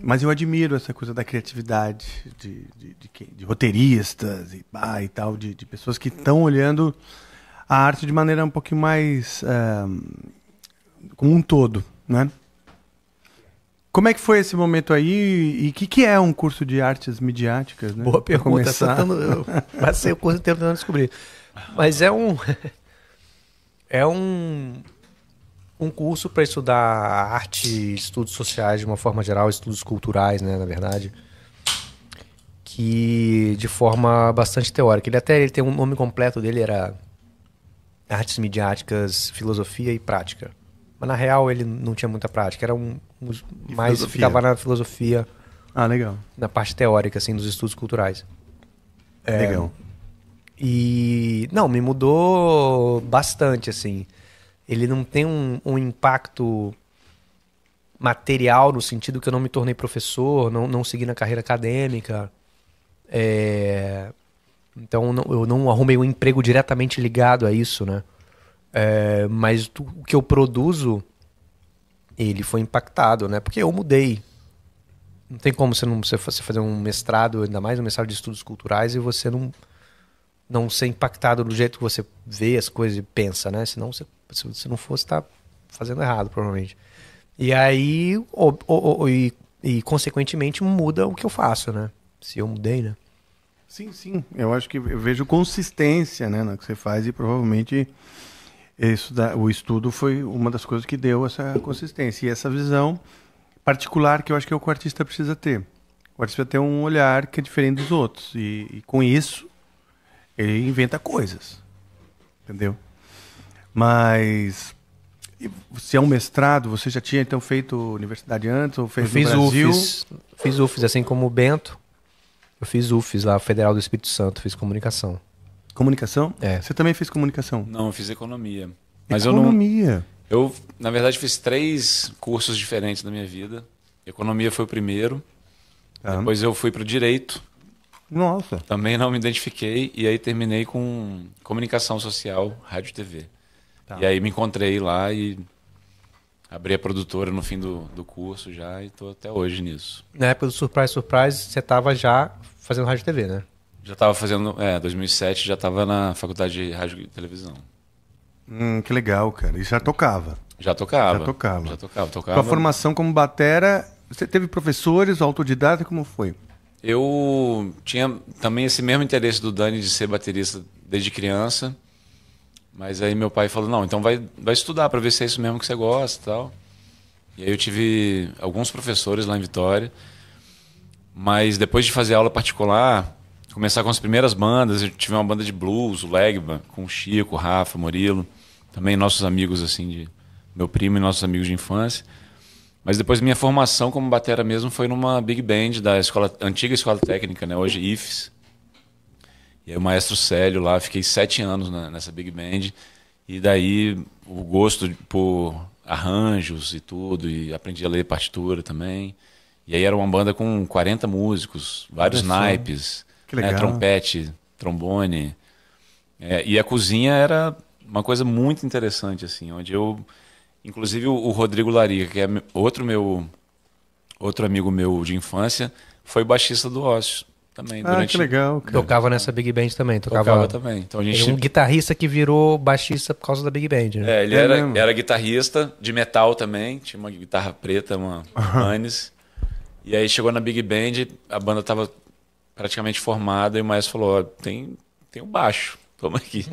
Speaker 1: mas eu admiro essa coisa da criatividade de, de, de, de roteiristas e, ah, e tal, de, de pessoas que estão olhando a arte de maneira um pouquinho mais uh, como um todo, né? Como é que foi esse momento aí e o que, que é um curso de artes midiáticas? Né? Boa pergunta. Tá começar. Tentando, eu passei o curso inteiro tentando descobrir.
Speaker 3: Mas é um... é um, um curso para estudar arte, estudos sociais de uma forma geral, estudos culturais, né, na verdade, que de forma bastante teórica. Ele até ele tem um nome completo dele era Artes Midiáticas, Filosofia e Prática. Mas na real ele não tinha muita prática, era um, um mais ficava na filosofia. Ah, legal. Na parte teórica, assim, dos estudos culturais. É, legal. E não, me mudou bastante, assim. Ele não tem um, um impacto material no sentido que eu não me tornei professor, não, não segui na carreira acadêmica. É... Então eu não arrumei um emprego diretamente ligado a isso, né? É, mas tu, o que eu produzo, ele foi impactado, né? Porque eu mudei. Não tem como você não você fazer um mestrado, ainda mais um mestrado de estudos culturais, e você não, não ser impactado do jeito que você vê as coisas e pensa, né? Senão, você, se você não fosse, está fazendo errado, provavelmente. E aí, e, e consequentemente, muda o que eu faço,
Speaker 1: né? Se eu mudei, né? Sim, sim. Eu acho que eu vejo consistência né, no que você faz e provavelmente isso da, o estudo foi uma das coisas que deu essa consistência e essa visão particular que eu acho que é o que o artista precisa ter. O artista precisa ter um olhar que é diferente dos outros e, e com isso ele inventa coisas, entendeu? Mas se é um mestrado, você já tinha então feito universidade antes ou fez eu fiz no Brasil? UFES, fiz UFES, assim como o Bento.
Speaker 3: Eu fiz UFES lá, Federal do Espírito Santo, fiz comunicação. Comunicação? É. Você
Speaker 1: também fez comunicação? Não, eu fiz economia.
Speaker 4: Mas economia. Eu, não, eu, na verdade, fiz três cursos diferentes na minha vida. Economia foi o primeiro. Ah. Depois eu fui para o direito. Nossa. Também não me identifiquei. E aí terminei com comunicação social, rádio e TV. Tá. E aí me encontrei lá e abri a produtora no fim do, do curso já e estou até hoje nisso.
Speaker 3: Na época do Surprise Surprise, você
Speaker 1: estava já fazendo rádio e TV, né?
Speaker 4: Já estava fazendo. É, 2007 já estava na faculdade de rádio e televisão.
Speaker 1: Hum, que legal, cara. E já tocava? Já tocava. Já tocava. Já tocava, tocava. Tua formação como batera, você teve professores, autodidata, como foi?
Speaker 4: Eu tinha também esse mesmo interesse do Dani de ser baterista desde criança. Mas aí meu pai falou: "Não, então vai vai estudar para ver se é isso mesmo que você gosta", tal. E aí eu tive alguns professores lá em Vitória. Mas depois de fazer aula particular, começar com as primeiras bandas. Eu tive uma banda de blues, o Legba, com o Chico, o Rafa, o Murilo. Também nossos amigos, assim, de meu primo e nossos amigos de infância. Mas depois minha formação como batera mesmo foi numa big band da escola, antiga escola técnica, né? Hoje IFES. E aí o maestro Célio lá, fiquei sete anos na, nessa big band. E daí o gosto por arranjos e tudo, e aprendi a ler partitura também. E aí era uma banda com 40 músicos, vários é naipes. Que legal. Né? Trompete, trombone. É, e a cozinha era uma coisa muito interessante, assim, onde eu. Inclusive o Rodrigo Larica, que é outro meu. Outro amigo meu de infância, foi baixista do Osso, também. Ah, durante... que
Speaker 3: legal. Cara. Tocava nessa Big Band também. Tocava, tocava também. Então a gente... Ele é um guitarrista que virou baixista por causa da Big Band. Né? É, ele é era,
Speaker 4: era guitarrista de metal também. Tinha uma guitarra preta, uma Anis. e aí chegou na Big Band, a banda tava praticamente formada e o maestro falou: Ó, tem, tem um baixo, toma aqui.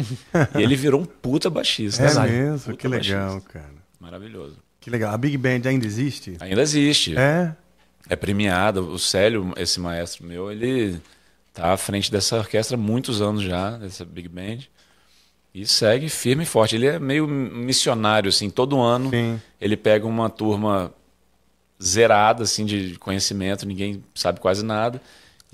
Speaker 4: e ele virou um puta baixista. É sabe? É mesmo? Puta que baixista. legal,
Speaker 1: cara. Maravilhoso. Que legal. A Big Band ainda existe? Ainda
Speaker 4: existe. É? É premiada. O Célio, esse maestro meu, ele tá à frente dessa orquestra há muitos anos já, dessa Big Band. E segue firme e forte. Ele é meio missionário, assim. Todo ano Sim. ele pega uma turma zerada, assim, de conhecimento, ninguém sabe quase nada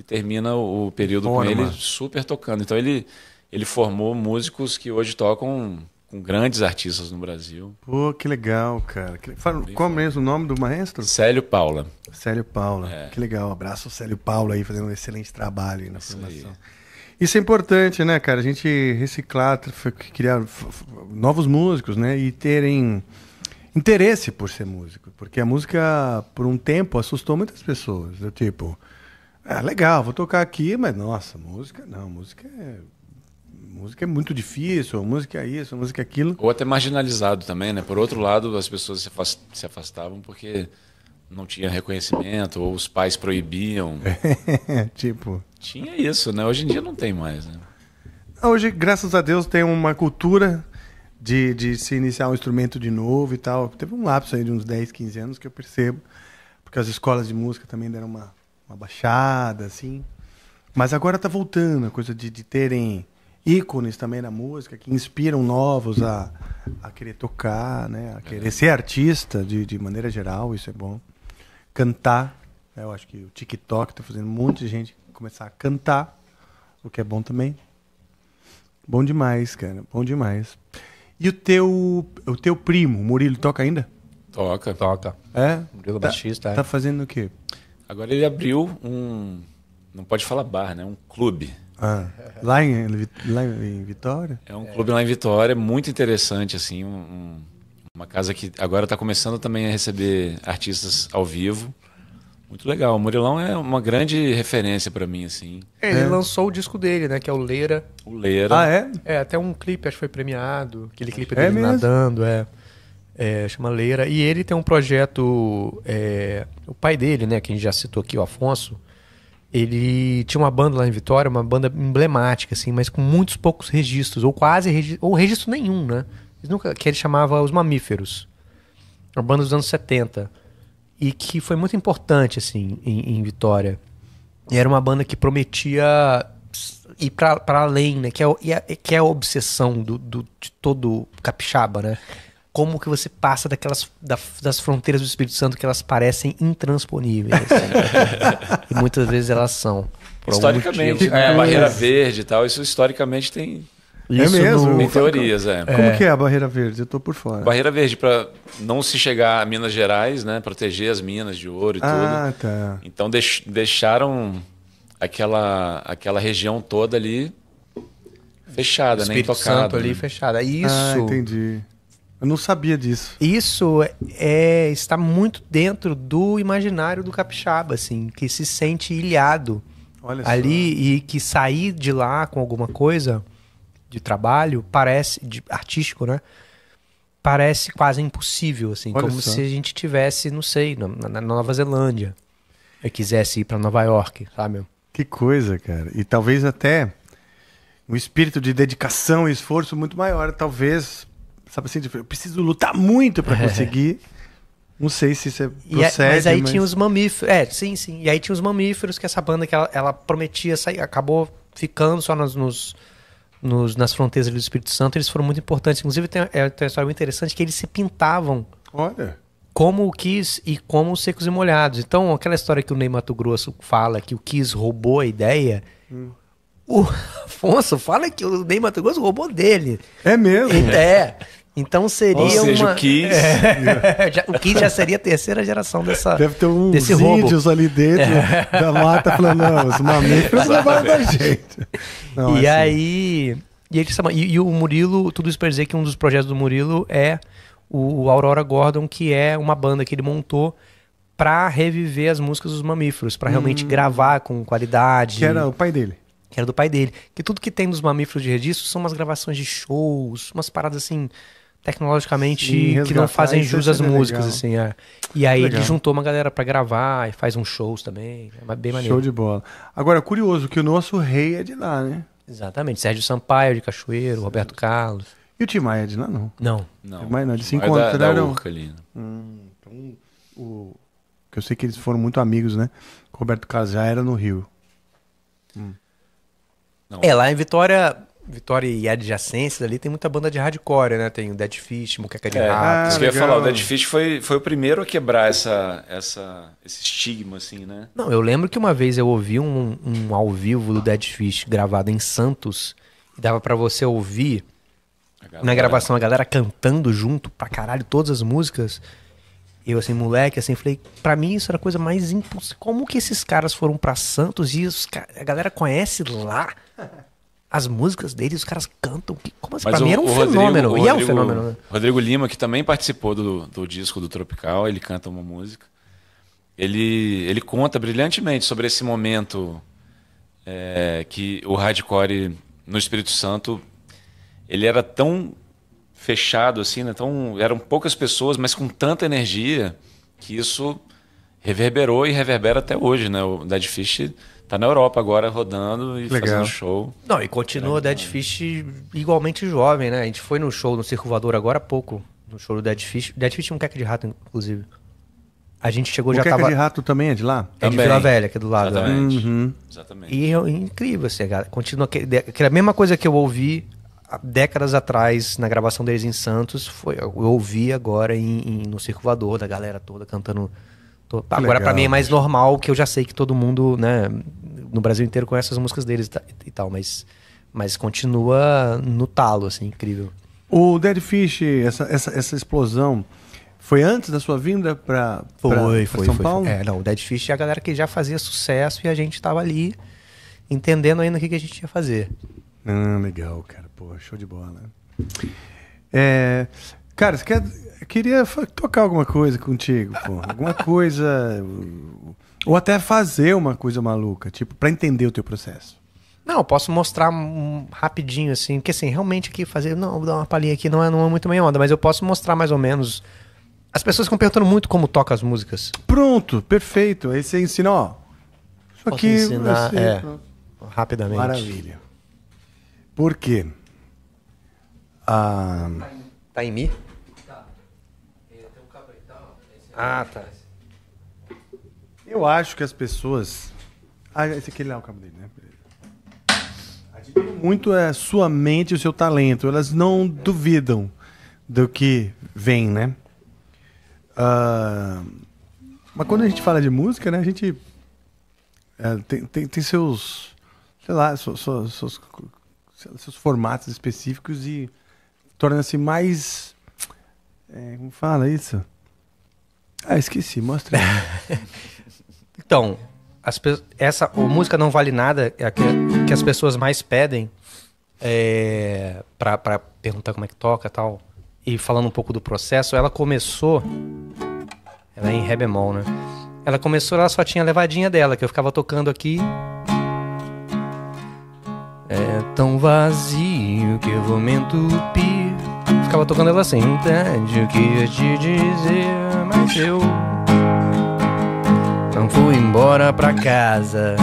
Speaker 4: e termina o período Fora, com ele super tocando. Então ele, ele formou músicos que hoje tocam com grandes artistas no Brasil.
Speaker 1: Pô, que legal, cara. Que... Fala, qual é mesmo o nome do maestro? Célio Paula. Célio Paula. É. Que legal. abraço ao Célio Paula aí, fazendo um excelente trabalho na Isso formação. Aí. Isso é importante, né, cara? A gente reciclar, criar novos músicos, né? E terem interesse por ser músico. Porque a música, por um tempo, assustou muitas pessoas. Do tipo, ah, legal, vou tocar aqui, mas nossa, música não, música é música é muito difícil, música é isso, música é aquilo.
Speaker 4: Ou até marginalizado também, né? Por outro lado, as pessoas se afastavam porque não tinha reconhecimento, ou os pais proibiam.
Speaker 1: tipo.
Speaker 4: Tinha isso, né? Hoje em dia não tem mais, né?
Speaker 1: Hoje, graças a Deus, tem uma cultura de, de se iniciar um instrumento de novo e tal. Teve um lapso aí de uns 10, 15 anos que eu percebo, porque as escolas de música também deram uma uma baixada, assim. Mas agora tá voltando a coisa de, de terem ícones também na música que inspiram novos a, a querer tocar, né? A querer é. ser artista de, de maneira geral, isso é bom. Cantar, né? eu acho que o TikTok tá fazendo um monte de gente começar a cantar, o que é bom também. Bom demais, cara, bom demais. E o teu, o teu primo, Murilo, toca ainda?
Speaker 4: Toca, toca.
Speaker 1: É? Murilo é tá, é. Tá é. fazendo o quê?
Speaker 4: Agora ele abriu um. Não pode falar bar, né? Um clube.
Speaker 1: Ah, lá, em, lá em Vitória? É
Speaker 4: um clube lá em Vitória, muito interessante, assim. Um, uma casa que agora está começando também a receber artistas ao vivo. Muito legal. O Murilão é uma grande referência para mim, assim.
Speaker 3: É, ele é. lançou o disco dele, né? Que é o Leira. O Leira. Ah, é? É, até um clipe, acho que foi premiado. Aquele clipe é dele é nadando, é é, chama Leira, e ele tem um projeto, é, o pai dele, né, que a gente já citou aqui, o Afonso, ele tinha uma banda lá em Vitória, uma banda emblemática, assim, mas com muitos poucos registros, ou quase regi ou registro nenhum, né? Eles nunca, que ele chamava Os Mamíferos. Uma banda dos anos 70. E que foi muito importante, assim, em, em Vitória. E era uma banda que prometia ir para além, né? Que é, é, que é a obsessão do, do, de todo capixaba, né? como que você passa daquelas da, das fronteiras do Espírito Santo que elas parecem intransponíveis. e muitas vezes elas
Speaker 1: são. Historicamente, né? é, a barreira
Speaker 4: verde e tal, isso historicamente tem isso é mesmo. Tem teorias, é. Como é. que é a barreira verde? Eu tô por fora. Barreira verde para não se chegar a Minas Gerais, né? Proteger as minas de ouro e ah, tudo. Ah, tá. Então deix, deixaram aquela aquela região toda ali fechada, né? Espírito Santo
Speaker 1: ali né?
Speaker 3: fechada. Isso. Ah, entendi.
Speaker 1: Eu não sabia disso. Isso é
Speaker 3: está muito dentro do imaginário do capixaba, assim, que se sente ilhado ali e que sair de lá com alguma coisa de trabalho parece de artístico, né? Parece quase impossível, assim, Olha como só. se a gente tivesse, não sei, na, na Nova Zelândia, e quisesse ir para Nova York, sabe?
Speaker 1: Que coisa, cara. E talvez até um espírito de dedicação e esforço muito maior, talvez sabe assim, eu preciso lutar muito para conseguir. Não sei se isso é procede, é, Mas aí mas... tinha os
Speaker 3: mamíferos. É, sim, sim. E aí tinha os mamíferos, que essa banda que ela, ela prometia sair, acabou ficando só nos, nos, nos nas fronteiras do Espírito Santo. Eles foram muito importantes. Inclusive, tem, é, tem uma história muito interessante que eles se pintavam. Olha. Como o Kiss e como os Secos e Molhados. Então, aquela história que o Ney Mato Grosso fala que o Kiss roubou a ideia.
Speaker 5: Hum. O
Speaker 3: Afonso fala que o Ney Mato Grosso roubou dele. É mesmo? É. Então
Speaker 1: seria Ou seja, uma... o
Speaker 3: Kiss. É. já, o Kiss já seria a terceira geração dessa. Deve ter uns desse índios roubo.
Speaker 1: ali dentro é. da mata falando, não, os mamíferos levaram da gente.
Speaker 3: Não, e é assim. aí. E, ele, e, e o Murilo, tudo isso para dizer que um dos projetos do Murilo é o, o Aurora Gordon, que é uma banda que ele montou para reviver as músicas dos mamíferos, para realmente hum. gravar com qualidade. Que era o pai dele que era do pai dele. Que tudo que tem dos mamíferos de registro são umas gravações de shows, umas paradas assim, tecnologicamente Sim, que não fazem jus às músicas, legal. assim. É. E aí legal. ele juntou uma galera para gravar e faz uns shows também. É bem maneiro. Show de bola.
Speaker 1: Agora, curioso que o nosso rei é de lá, né? Exatamente. Sérgio Sampaio de Cachoeiro, Sérgio. Roberto Carlos. E o Tim Maia é de lá, não? Não. Não. Mas não, eles se encontraram. Da, né, da
Speaker 4: ali, né? hum,
Speaker 1: então, o... Que eu sei que eles foram muito amigos, né? Roberto Carlos era no Rio. Hum. É,
Speaker 3: lá em Vitória, Vitória e adjacências ali tem muita banda de hardcore, né? Tem o Dead Fish, Moqueca de é, Rato. Ah, isso que eu ia falar, o Dead Fish
Speaker 4: foi, foi o primeiro a quebrar essa, essa, esse estigma, assim, né? Não, eu
Speaker 3: lembro que uma vez eu ouvi um, um ao vivo do Dead Fish gravado em Santos e dava para você ouvir
Speaker 5: galera... na gravação
Speaker 3: a galera cantando junto pra caralho todas as músicas. Eu, assim, moleque, assim, falei, pra mim isso era a coisa mais impossível. Como que esses caras foram para Santos e os, a galera conhece lá? As músicas dele, os caras cantam. Como assim? Mas pra o, mim era um fenômeno. Rodrigo, e é um fenômeno, né?
Speaker 4: Rodrigo Lima, que também participou do, do disco do Tropical, ele canta uma música. Ele, ele conta brilhantemente sobre esse momento é, que o hardcore no Espírito Santo ele era tão fechado assim, né? Tão, eram poucas pessoas, mas com tanta energia que isso reverberou e reverbera até hoje, né? O Dead Fish Tá na Europa agora rodando e Legal. fazendo show. Não, e continua
Speaker 3: Dead Fish igualmente jovem, né? A gente foi no show no Circo Voador agora há pouco. No show do Dead Fish. Dead Fish é um queca de rato, inclusive. A gente chegou o já tava... de
Speaker 1: rato também é de lá? É também. de Vila Velha, que é do lado. Né? Exatamente. Né? Uhum.
Speaker 3: Exatamente. E é incrível, assim, cara. Continua... Que, é a mesma coisa que eu ouvi décadas atrás na gravação deles em Santos, foi eu ouvi agora em, em no Circulador da galera toda cantando Tô... Agora, para mim, é mais normal, que eu já sei que todo mundo, né, no Brasil inteiro conhece as músicas deles e tal, mas, mas continua no talo, assim,
Speaker 1: incrível. O Dead Fish, essa, essa, essa explosão, foi antes da sua vinda para São foi, Paulo? Foi. É, não, o Dead
Speaker 3: Fish é a galera que já fazia sucesso e a gente estava ali
Speaker 1: entendendo ainda o que, que, a gente ia fazer. Ah, legal, cara. Pô, show de bola. É, Cara, você quer, queria tocar alguma coisa contigo, pô. Alguma coisa. Ou até fazer uma coisa maluca, tipo, para entender o teu processo.
Speaker 3: Não, eu posso mostrar um, rapidinho, assim, porque assim, realmente aqui fazer. Não, vou dar uma palhinha aqui, não é, não é muito minha onda, mas eu posso mostrar mais ou menos. As pessoas ficam perguntando muito
Speaker 1: como toca as músicas. Pronto, perfeito. Aí você ensina, ó.
Speaker 3: Isso posso aqui. Ensinar, é,
Speaker 1: rapidamente. Maravilha. Por quê? Ah, tá em mim? Ah, tá. Eu acho que as pessoas. Ah, esse aqui é o cabo dele, né? Admiram muito a sua mente e o seu talento. Elas não duvidam do que vem, né? Uh... Mas quando a gente fala de música, né? A gente é, tem, tem, tem, seus. Sei lá, seus, seus, seus formatos específicos e torna-se mais. É, como fala isso? Ah, esqueci, mostra.
Speaker 3: então, as, essa o música não vale nada é a que, que as pessoas mais pedem é, para perguntar como é que toca tal. E falando um pouco do processo, ela começou. Ela é em Ré bemol, né? Ela começou, ela só tinha a levadinha dela, que eu ficava tocando aqui. É tão vazio que eu vou me entupir ficava tocando ela assim. Entende o que eu te dizer, mas eu não fui embora pra casa.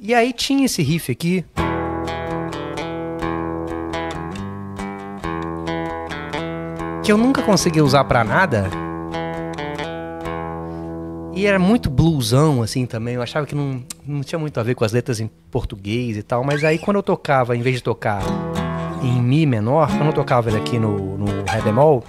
Speaker 3: E aí tinha esse riff aqui. Que eu nunca consegui usar pra nada. E era muito bluesão, assim, também. Eu achava que não, não tinha muito a ver com as letras em português e tal. Mas aí quando eu tocava, em vez de tocar em Mi menor, quando eu tocava ele aqui no, no Ré bemol,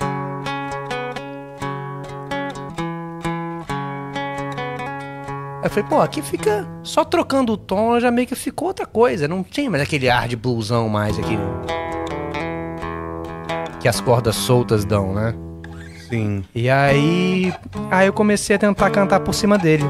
Speaker 3: eu falei, pô, aqui fica só trocando o tom, já meio que ficou outra coisa. Não tinha mais aquele ar de bluesão mais aqui. Que as cordas soltas dão, né? Sim. E aí. Aí eu comecei a tentar cantar por cima dele.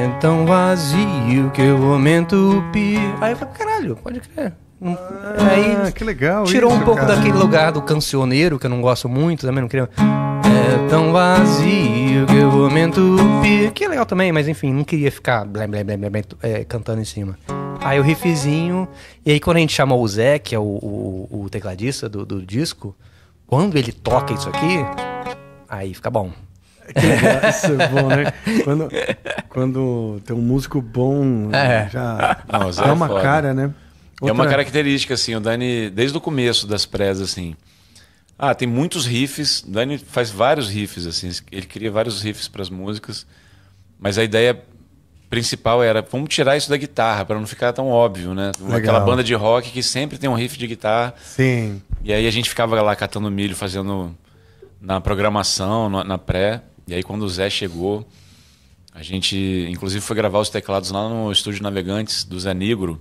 Speaker 3: é tão vazio que eu aumento o pi. Aí eu falei, caralho, pode crer. Ah, aí, que legal. Tirou isso, um pouco cara. daquele lugar do cancioneiro, que eu não gosto muito, também não queria. É tão vazio que eu aumento o pi. Que é legal também, mas enfim, não queria ficar blé, blé, blé, blé, blé, é, cantando em cima. Aí o riffzinho. E aí quando a gente chamou o Zé, que é o, o, o tecladista do, do disco, quando ele toca isso aqui, aí fica bom. Que isso é bom, né?
Speaker 1: Quando, quando tem um músico bom, né, é. já Não, é, uma foda. cara, né? Outra... É uma
Speaker 4: característica, assim, o Dani, desde o começo das prezas, assim. Ah, tem muitos riffs, o Dani faz vários riffs, assim, ele cria vários riffs para as músicas, mas a ideia principal era, vamos tirar isso da guitarra, para não ficar tão óbvio, né? Legal. Aquela banda de rock que sempre tem um riff de guitarra. Sim. E aí a gente ficava lá catando milho, fazendo na programação, na pré. E aí quando o Zé chegou, a gente inclusive foi gravar os teclados lá no estúdio Navegantes do Zé Negro,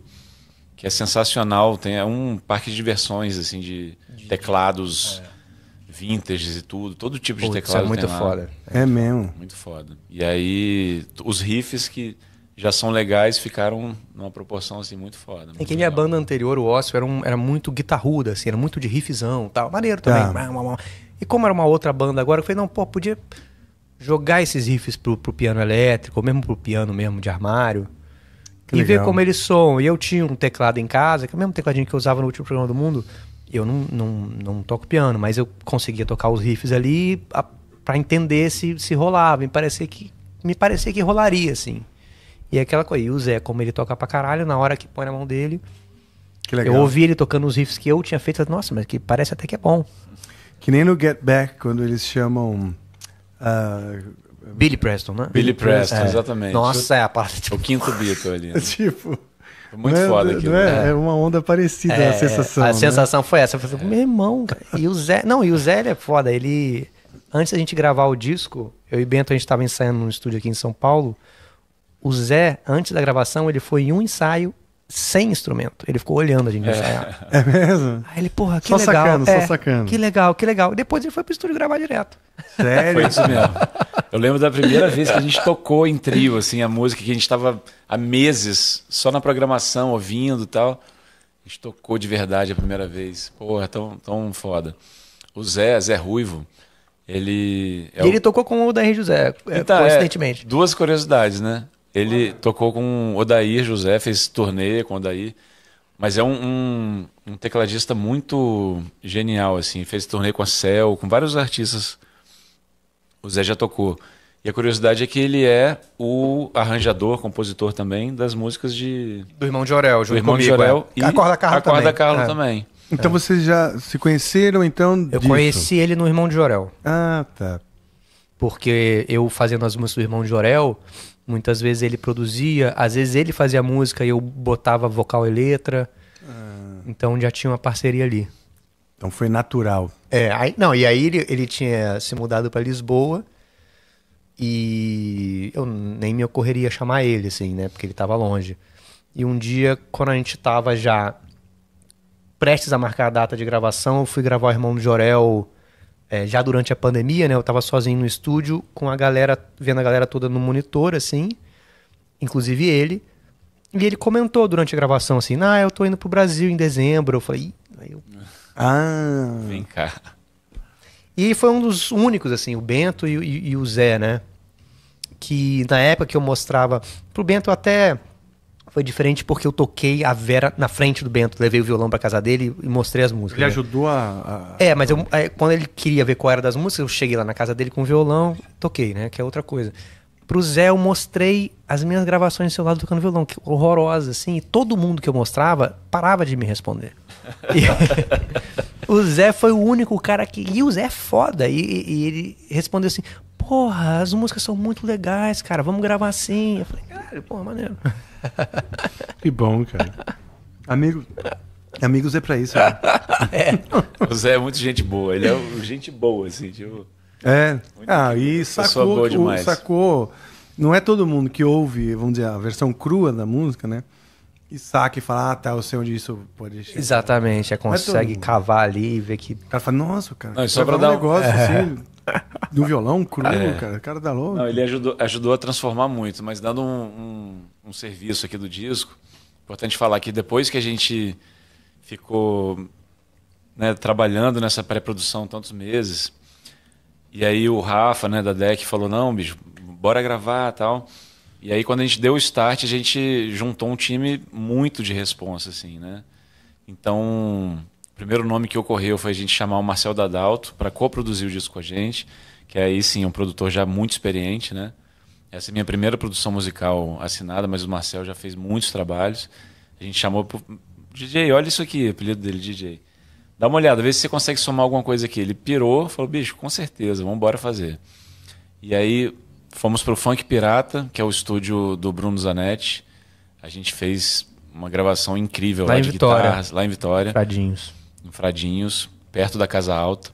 Speaker 4: que é sensacional, tem é um parque de diversões assim de, teclados é. vintages e tudo, todo tipo de Pô, é teclado. Isso é muito foda. É, é mesmo. Muito foda. E aí os riffs que já são legais, ficaram numa proporção assim muito foda.
Speaker 3: Muito é que legal. minha banda anterior, o Ócio, era, um, era muito guitarruda, assim, era muito de riffzão tal. Maneiro também. Tá. E como era uma outra banda agora, eu falei, não, pô, podia jogar esses riffs pro, pro piano elétrico, ou mesmo pro piano mesmo de armário. Que e legal. ver como eles soam. E eu tinha um teclado em casa, que é o mesmo tecladinho que eu usava no último programa do mundo. Eu não, não, não toco piano, mas eu conseguia tocar os riffs ali para entender se, se rolava. Me parecia que, me parecia que rolaria, assim. E é aquela coisa. E o Zé, como ele toca pra caralho, na hora que põe na mão dele. Eu ouvi ele tocando os riffs que eu tinha feito. Nossa, mas que parece até que é bom.
Speaker 1: Que nem no Get Back, quando eles chamam Uh, Billy Preston, né? Billy Preston, é. exatamente. Nossa,
Speaker 3: é a parte. Tipo... O quinto Beatle ali. Né? tipo. Muito é, foda né, aquilo. É, né? é uma onda parecida é, a sensação. A né? sensação foi essa. Eu falei, meu irmão, e o Zé. Não, e o Zé ele é foda. Ele. Antes da gente gravar o disco, eu e Bento, a gente estava ensaiando num estúdio aqui em São Paulo. O Zé, antes da gravação, ele foi em um ensaio sem instrumento. Ele ficou olhando a gente é. ensaiar. É mesmo? Aí ele, porra, que só legal. Sacando, é, só sacando. Que legal, que legal. depois ele foi pro estúdio gravar direto. Sério? Foi isso mesmo. Eu
Speaker 4: lembro da primeira vez que a gente tocou em trio, assim, a música que a gente tava há meses só na programação, ouvindo e tal. A gente tocou de verdade a primeira vez. Porra, tão, tão foda. O Zé, Zé Ruivo, ele. É e ele o... tocou com o Daí José, é, então, é, coincidentemente. É, duas curiosidades, né? Ele tocou com Odair José, fez turnê com Odair. Mas é um, um, um tecladista muito genial, assim. Fez turnê com a Cel, com vários artistas. O Zé já tocou. E a curiosidade é que ele é o arranjador, compositor também das músicas de. Do irmão de Aurel, junto do irmão
Speaker 2: comigo, de Aurel É. E Acorda Carlo Acorda
Speaker 3: também. é. também.
Speaker 1: Então é. vocês já se conheceram, então. Eu disso. conheci
Speaker 3: ele no Irmão de Aurel. Ah, tá. Porque eu fazendo as músicas do Irmão de Aurel, Muitas vezes ele produzia, às vezes ele fazia música e eu botava vocal e letra. Ah. Então já tinha uma parceria ali. Então foi natural. É, aí, não, e aí ele, ele tinha se mudado para Lisboa e eu nem me ocorreria chamar ele, assim, né? Porque ele estava longe. E um dia, quando a gente tava já prestes a marcar a data de gravação, eu fui gravar o Irmão do Jorel é, já durante a pandemia, né? Eu tava sozinho no estúdio, com a galera, vendo a galera toda no monitor, assim, inclusive ele. E ele comentou durante a gravação assim: Ah, eu tô indo pro Brasil em dezembro. Eu falei, aí eu... Ah. ah. Vem cá. E foi um dos únicos, assim, o Bento e, e, e o Zé, né? Que na época que eu mostrava. Pro Bento até foi diferente porque eu toquei a Vera na frente do Bento, levei o violão para casa dele e mostrei as músicas. Ele né? ajudou a, É, mas eu, é, quando ele queria ver qual era das músicas, eu cheguei lá na casa dele com o violão, toquei, né? Que é outra coisa. Pro Zé eu mostrei as minhas gravações do celular tocando violão, que horrorosas, assim, e todo mundo que eu mostrava parava de me responder. E... o Zé foi o único cara que. E o Zé é foda. E, e, ele respondeu assim: porra, as músicas são muito legais, cara, vamos gravar assim. Eu falei, caralho, porra, maneiro.
Speaker 1: Que bom, cara. Amigo, amigos é pra isso, cara. Né? é. O Zé é muito gente boa, ele é
Speaker 4: gente boa, assim, tipo.
Speaker 1: É. ah, e sacou, demais. sacou. Não é todo mundo que ouve, vamos dizer, a versão crua da música, né? E saca e fala, ah, tá, eu sei onde isso pode chegar.
Speaker 3: Exatamente, é, é consegue é cavar ali e ver que. O cara fala, nossa, cara. Não,
Speaker 4: só pra dar um negócio, é. assim,
Speaker 1: do violão cru, é. cara. cara dá tá louco. Não, ele
Speaker 4: ajudou, ajudou a transformar muito, mas dando um, um, um serviço aqui do disco, importante falar que depois que a gente ficou né, trabalhando nessa pré-produção tantos meses, e aí o Rafa, né, da DEC, falou, não, bicho, bora gravar tal. E aí quando a gente deu o start, a gente juntou um time muito de responsa, assim, né? Então primeiro nome que ocorreu foi a gente chamar o Marcel Dadalto para co-produzir o disco com a gente, que é aí sim um produtor já muito experiente, né? Essa é a minha primeira produção musical assinada, mas o Marcel já fez muitos trabalhos. A gente chamou pro... DJ, olha isso aqui, apelido dele, DJ. Dá uma olhada, vê se você consegue somar alguma coisa aqui. Ele pirou, falou, bicho, com certeza, vamos embora fazer. E aí fomos pro Funk Pirata, que é o estúdio do Bruno Zanetti. A gente fez uma gravação incrível lá, lá em Vitória. Guitarras, lá em Vitória. Tadinhos em Fradinhos, perto da Casa Alta.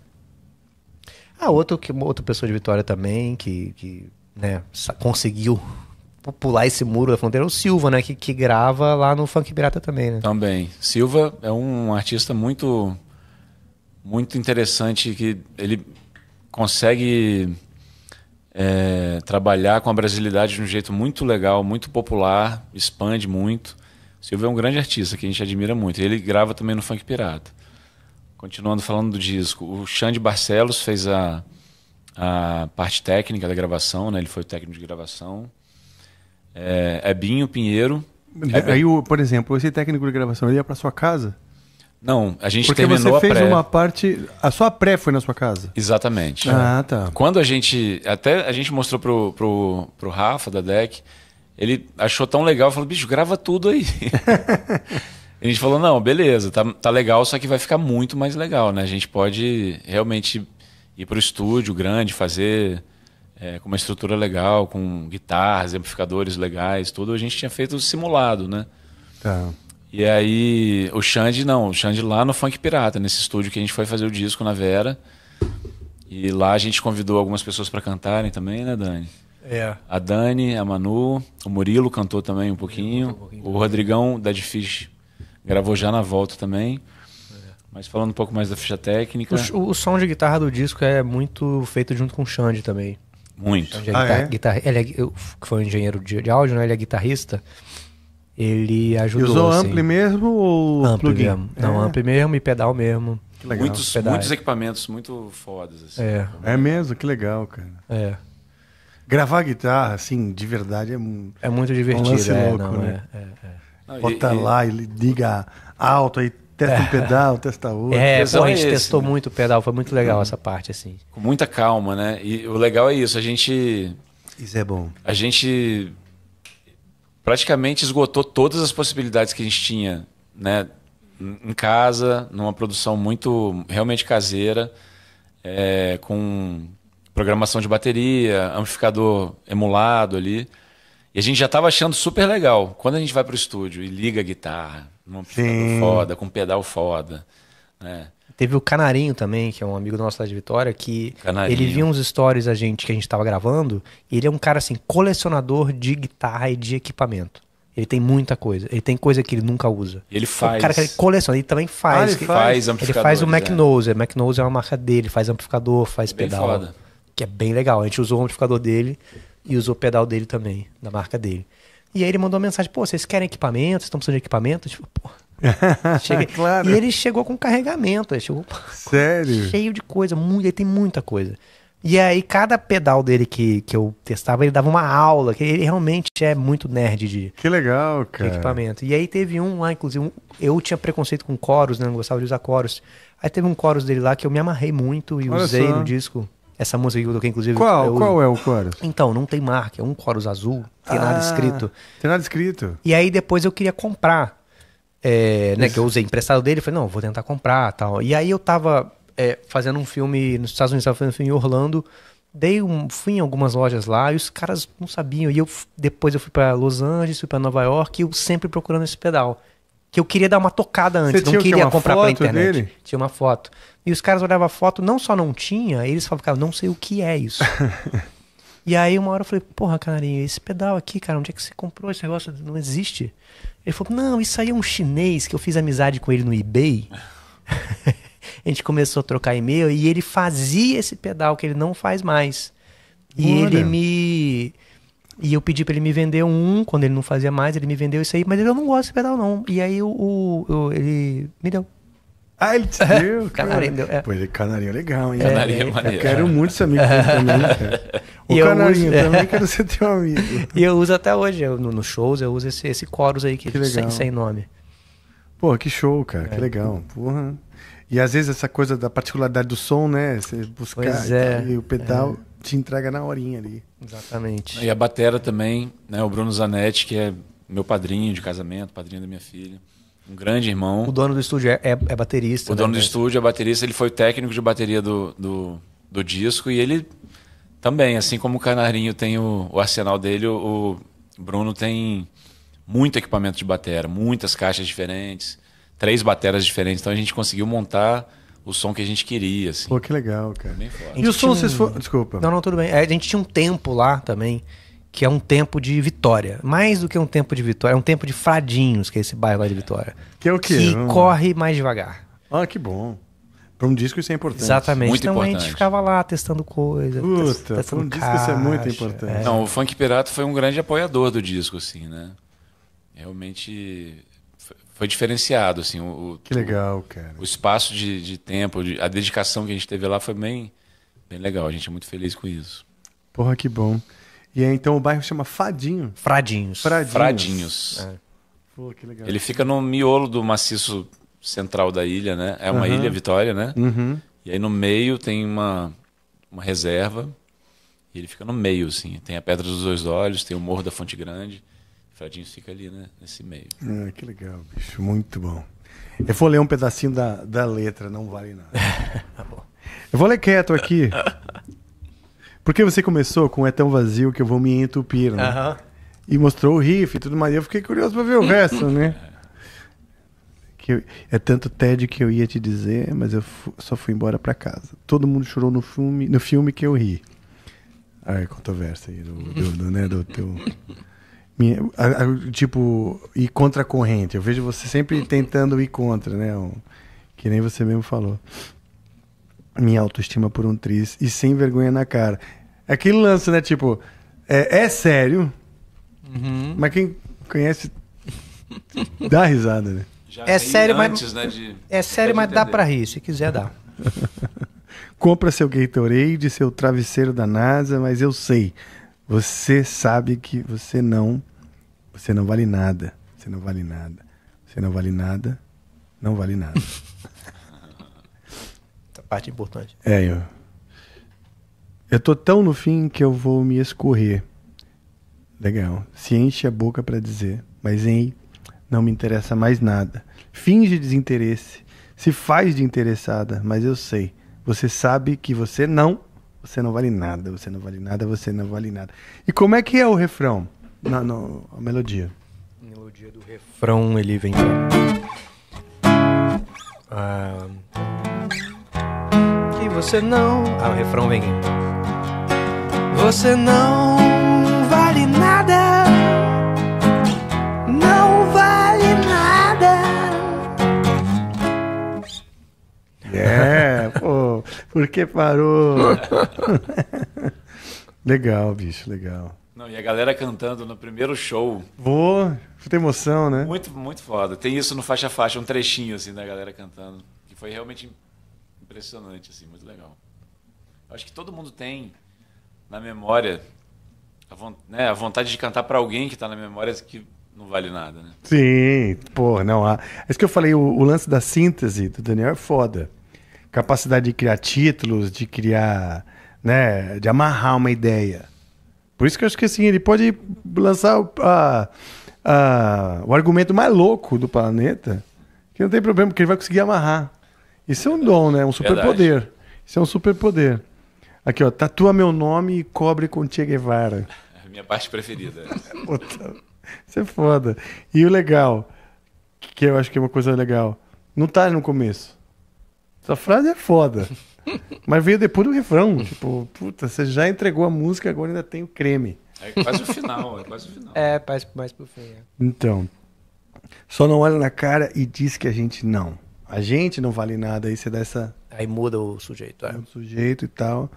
Speaker 3: Ah, outro que, outra pessoa de Vitória também que, que né, conseguiu pular esse muro da fronteira é o Silva, né? Que, que grava lá no Funk Pirata também, né?
Speaker 4: Também. Silva é um artista muito, muito interessante que ele consegue é, trabalhar com a brasilidade de um jeito muito legal, muito popular, expande muito. Silva é um grande artista que a gente admira muito. Ele grava também no Funk Pirata. Continuando falando do disco, o Xande Barcelos fez a, a parte técnica da gravação, né? Ele foi o técnico de gravação. É, é Binho Pinheiro. É, aí, o,
Speaker 1: por exemplo, esse técnico de gravação ele ia para sua casa? Não, a gente Porque terminou você fez uma parte. A sua pré foi na sua casa?
Speaker 4: Exatamente. Ah, tá. Quando a gente. Até a gente mostrou pro, pro, pro Rafa da Deck, ele achou tão legal, falou: bicho, grava tudo aí. a gente falou, não, beleza, tá, tá legal, só que vai ficar muito mais legal, né? A gente pode realmente ir para o estúdio grande, fazer é, com uma estrutura legal, com guitarras, amplificadores legais, tudo. A gente tinha feito simulado, né? Tá. E aí, o Xande, não, o Xande lá no Funk Pirata, nesse estúdio que a gente foi fazer o disco na Vera. E lá a gente convidou algumas pessoas para cantarem também, né, Dani? É. A Dani, a Manu, o Murilo cantou também um pouquinho. Um pouquinho o Rodrigão da Fish Gravou já na volta também. Mas falando um pouco mais da ficha técnica.
Speaker 3: O, o, som de guitarra do disco é muito feito junto com o Xande também. Muito. Xande é ah, é? ele é, que foi um engenheiro de, de, áudio, né? Ele é guitarrista. Ele ajudou. E usou assim. ampli mesmo ou ampli plugin? mesmo? Não, é. ampli
Speaker 1: mesmo e pedal mesmo. Que legal. Muitos, muitos
Speaker 4: equipamentos muito fodas. Assim, é.
Speaker 1: é mesmo? Que legal, cara. É. Gravar guitarra, assim, de verdade é, é muito é divertido. Um lance é, louco, né? É, é. é. Bota e, lá, e... liga diga alto, aí testa um pedal, testa outro. É, pô, a gente esse, testou né? muito o pedal, foi muito legal
Speaker 3: essa parte, assim.
Speaker 4: Com muita calma, né? E o legal é isso, a gente. Isso é bom. A gente praticamente esgotou todas as possibilidades que a gente tinha, né? Em casa, numa produção muito realmente caseira, é, com programação de bateria, amplificador emulado ali. E a gente já estava achando super legal. Quando a gente vai pro estúdio e liga a guitarra, num foda, com um pedal foda, né?
Speaker 3: Teve o Canarinho também, que é um amigo nosso cidade de Vitória, que Canarinho. ele via uns stories a gente que a gente estava gravando. ele é um cara assim, colecionador de guitarra e de equipamento. Ele tem muita coisa. Ele tem coisa que ele nunca usa. Ele faz. O cara que ele coleciona, ele também faz. Ah, ele, faz ele faz o McNose. É. McNose é uma marca dele, faz amplificador, faz é pedal. Foda. Que é bem legal. A gente usou o amplificador dele e usou o pedal dele também, da marca dele. E aí ele mandou uma mensagem: pô, vocês querem equipamento? Vocês estão precisando de equipamento? Tipo, pô. Cheguei. claro. E ele chegou com carregamento. Ele chegou Sério? cheio de coisa, muito, ele tem muita coisa. E aí, cada pedal dele que, que eu testava, ele dava uma aula, que ele realmente é muito nerd de, que legal, cara. de equipamento. E aí teve um lá, inclusive, um, eu tinha preconceito com coros, né? Não gostava de usar coros. Aí teve um coros dele lá que eu me amarrei muito e Olha usei só. no disco. Essa música que eu toquei, inclusive. Qual, eu... É qual é o coro Então, não tem marca, é um coro azul, tem ah, nada escrito.
Speaker 1: Tem nada escrito.
Speaker 3: E aí depois eu queria comprar. É, né, que eu usei emprestado dele, falei, não, vou tentar comprar tal. E aí eu tava é, fazendo um filme nos Estados Unidos, tava fazendo um filme em Orlando, dei um, fui em algumas lojas lá e os caras não sabiam. E eu depois eu fui para Los Angeles, fui para Nova York, e eu sempre procurando esse pedal que eu queria dar uma tocada antes, não queria que comprar pela internet. Dele? Tinha uma foto. E os caras olhavam a foto, não só não tinha, eles falavam, não sei o que é isso. e aí uma hora eu falei, porra, canarinho, esse pedal aqui, cara, onde é que você comprou esse negócio? Não existe. Ele falou, não, isso aí é um chinês que eu fiz amizade com ele no eBay. a gente começou a trocar e-mail e ele fazia esse pedal que ele não faz mais. E Olha. ele me e eu pedi para ele me vender um, quando ele não fazia mais, ele me vendeu isso aí, mas ele eu não gosto de pedal não. E aí o, o,
Speaker 1: o ele me deu. Ah, ele te é, deu? canarinho deu. É. Pô, ele é, canarinho é legal, hein? Canarinho é, é maneiro. Eu quero muito esse amigo também, cara. O e canarinho uso, também quero ser teu amigo.
Speaker 3: E eu uso até hoje, eu, no, nos shows eu uso esse, esse chorus aí que, que sem, sem nome.
Speaker 1: Pô, que show, cara, é. que legal. Porra. E às vezes essa coisa da particularidade do som, né? Você buscar e o pedal te entrega na horinha ali. Exatamente. E a batera
Speaker 4: também, né? O Bruno Zanetti, que é meu padrinho de casamento, padrinho da minha filha. Um grande irmão. O
Speaker 3: dono do estúdio é, é, é baterista. O né, dono do
Speaker 4: estúdio é baterista, ele foi técnico de bateria do, do, do, disco e ele também, assim como o Canarinho tem o, o arsenal dele, o, o Bruno tem muito equipamento de batera, muitas caixas diferentes, três bateras diferentes. Então a gente conseguiu montar o som que a gente queria, assim.
Speaker 1: Pô, que legal, cara. E o som, um... vocês foram...
Speaker 3: Desculpa. Não, não, tudo bem. É, a gente tinha um tempo lá também, que é um tempo de Vitória. Mais do que um tempo de Vitória, é um tempo de Fradinhos, que é esse bairro lá de Vitória. Que
Speaker 1: é o quê? Que corre mais devagar. Ah, que bom. Para um disco isso é importante. Exatamente. Muito então importante. a gente
Speaker 3: ficava lá testando coisas, Puta, testando um caixa, disco isso é muito importante. É. Não,
Speaker 1: o Funk Pirata foi
Speaker 4: um grande apoiador do disco, assim, né? Realmente foi diferenciado, assim. O, que legal, cara. O espaço de, de tempo, de, a dedicação que a gente teve lá foi bem, bem legal. A gente é muito feliz com isso.
Speaker 1: Porra, que bom. E aí, então, o bairro chama Fadinho? Fradinhos. Fradinhos. Fradinhos.
Speaker 4: É. Pô, que legal. Ele fica no miolo do maciço central da ilha, né? É uma uhum. ilha, Vitória, né? Uhum. E aí no meio tem uma, uma reserva. E ele fica no meio, assim. Tem a Pedra dos Dois Olhos, tem o Morro da Fonte Grande. Fredinho fica ali, né? Nesse meio.
Speaker 1: Ah, que legal, bicho. Muito bom. Eu vou ler um pedacinho da, da letra, não vale nada. tá bom. Eu vou ler quieto aqui. Porque você começou com É Tão Vazio Que Eu Vou Me Entupir, né? Uh -huh. E mostrou o riff e tudo mais. Eu fiquei curioso pra ver o resto, né? Que eu, é tanto tédio que eu ia te dizer, mas eu só fui embora pra casa. Todo mundo chorou no filme, no filme que eu ri. Ah, controvérsia aí do, do, do, né, do teu... Minha, a, a, tipo, ir contra a corrente. Eu vejo você sempre tentando ir contra, né? Um, que nem você mesmo falou. Minha autoestima por um triz e sem vergonha na cara. É Aquele lance, né? Tipo, é, é sério, uhum. mas quem conhece dá risada, né? Já é sério, antes, mas, né, de, é sério, mas entender. dá pra rir. Se quiser, dá. Compra seu Gatorade, seu travesseiro da NASA, mas eu sei você sabe que você não você não vale nada. Você não vale nada. Você não vale nada. Não vale nada.
Speaker 3: Essa parte é importante.
Speaker 1: É, eu. Eu tô tão no fim que eu vou me escorrer. Legal. Se enche a boca para dizer, mas hein, não me interessa mais nada. Finge desinteresse. Se faz de interessada, mas eu sei. Você sabe que você não você não vale nada, você não vale nada, você não vale nada. E como é que é o refrão? Na, a melodia. A melodia do refrão, ele vem.
Speaker 3: Ah, que você não. Ah, o refrão vem. Você não vale
Speaker 5: nada. Não vale nada.
Speaker 1: É. Yeah. Porque parou. legal, bicho, legal.
Speaker 4: Não, e a galera cantando no primeiro show.
Speaker 1: Vou, tem emoção, né? Muito, muito
Speaker 4: foda. Tem isso no faixa faixa, um trechinho assim da galera cantando, que foi realmente impressionante assim, muito legal. acho que todo mundo tem na memória a, vo né, a vontade de cantar para alguém que tá na memória que não vale nada, né?
Speaker 1: Sim, pô, não há. É isso que eu falei, o, o lance da síntese do Daniel é foda capacidade de criar títulos, de criar, né, de amarrar uma ideia. Por isso que eu acho que assim, ele pode lançar a, a, o argumento mais louco do planeta, que não tem problema, porque ele vai conseguir amarrar. Isso é um dom, né? Um superpoder. Isso é um superpoder. Aqui, ó, tatua meu nome e cobre com Che Guevara.
Speaker 4: É minha parte preferida.
Speaker 1: Isso é foda. E o legal, que eu acho que é uma coisa legal, não tá no começo. Essa frase é foda. Mas veio depois do refrão. Tipo, puta, você já entregou a música, agora ainda tem o creme.
Speaker 3: É quase o final, é quase o final. É, mais, mais pro fim. É.
Speaker 1: Então. Só não olha na cara e diz que a gente não. A gente não vale nada, aí você dá essa. Aí muda o sujeito, é. O sujeito e tal.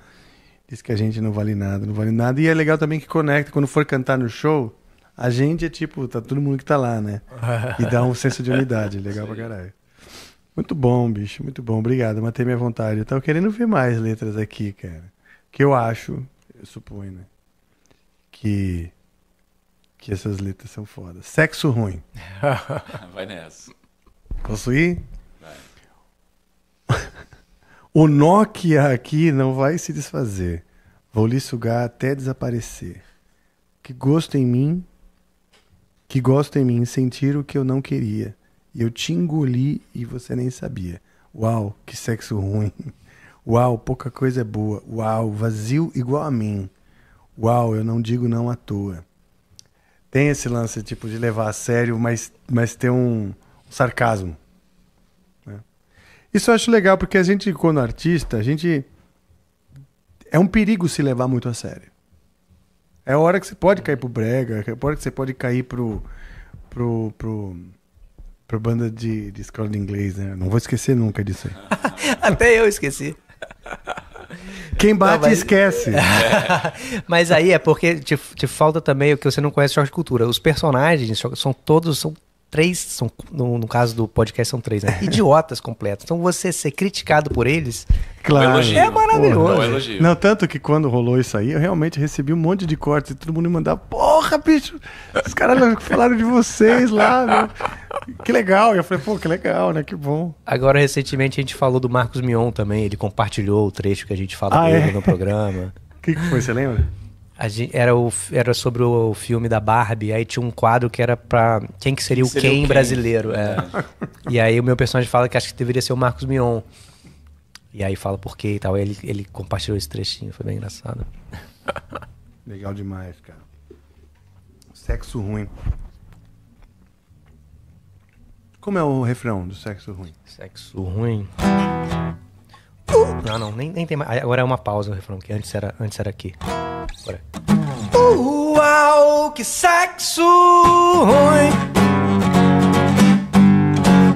Speaker 1: Diz que a gente não vale nada, não vale nada. E é legal também que conecta, quando for cantar no show, a gente é tipo, tá todo mundo que tá lá, né? E dá um senso de unidade, legal Sim. pra caralho. Muito bom, bicho, muito bom. Obrigado, matei minha vontade. Eu tava querendo ver mais letras aqui, cara. Que eu acho, eu suponho, né? Que. Que essas letras são foda. Sexo ruim. Vai nessa. Posso ir? Vai. o Nokia aqui não vai se desfazer. Vou lhe sugar até desaparecer. Que gosto em mim. Que gosto em mim sentir o que eu não queria e eu te engoli e você nem sabia. Uau, que sexo ruim. Uau, pouca coisa é boa. Uau, vazio igual a mim. Uau, eu não digo não à toa. Tem esse lance tipo de levar a sério, mas, mas ter um, um sarcasmo. Né? Isso eu acho legal, porque a gente, quando artista, a gente. É um perigo se levar muito a sério. É a hora que você pode cair pro brega, é a hora que você pode cair pro. pro, pro pra banda de, de escola de inglês, né? Não vou esquecer nunca disso aí. Até eu esqueci. Quem bate não, mas... esquece.
Speaker 3: mas aí é porque te, te, falta também o que você não conhece de choque de cultura. Os personagens são todos são três, são, no, no, caso do podcast
Speaker 1: são três, né? É. Idiotas completos. Então você ser criticado por eles claro. é, é maravilhoso. Não, é não, tanto que quando rolou isso aí, eu realmente recebi um monte de cortes e todo mundo me mandava, porra, bicho, os caras falaram de vocês lá, meu. Né? Que legal. E eu falei, pô, que legal, né? Que bom.
Speaker 3: Agora, recentemente, a gente falou do Marcos Mion também, ele compartilhou o trecho que a gente falou ah, dele é? no programa. O que, que foi, você lembra? Gente, era, o, era sobre o filme da Barbie, aí tinha um quadro que era pra quem que seria, quem seria o, quem o brasileiro. É. e aí o meu personagem fala que acho que deveria ser o Marcos Mion. E aí fala por quê e tal. Ele, ele compartilhou esse trechinho, foi bem engraçado.
Speaker 1: Legal demais, cara. Sexo ruim. Como é o refrão
Speaker 3: do sexo ruim? Sexo ruim. Uh! Não, não, nem, nem tem mais. Agora é uma pausa o refrão, que antes era, antes era aqui. Uau, que sexo ruim.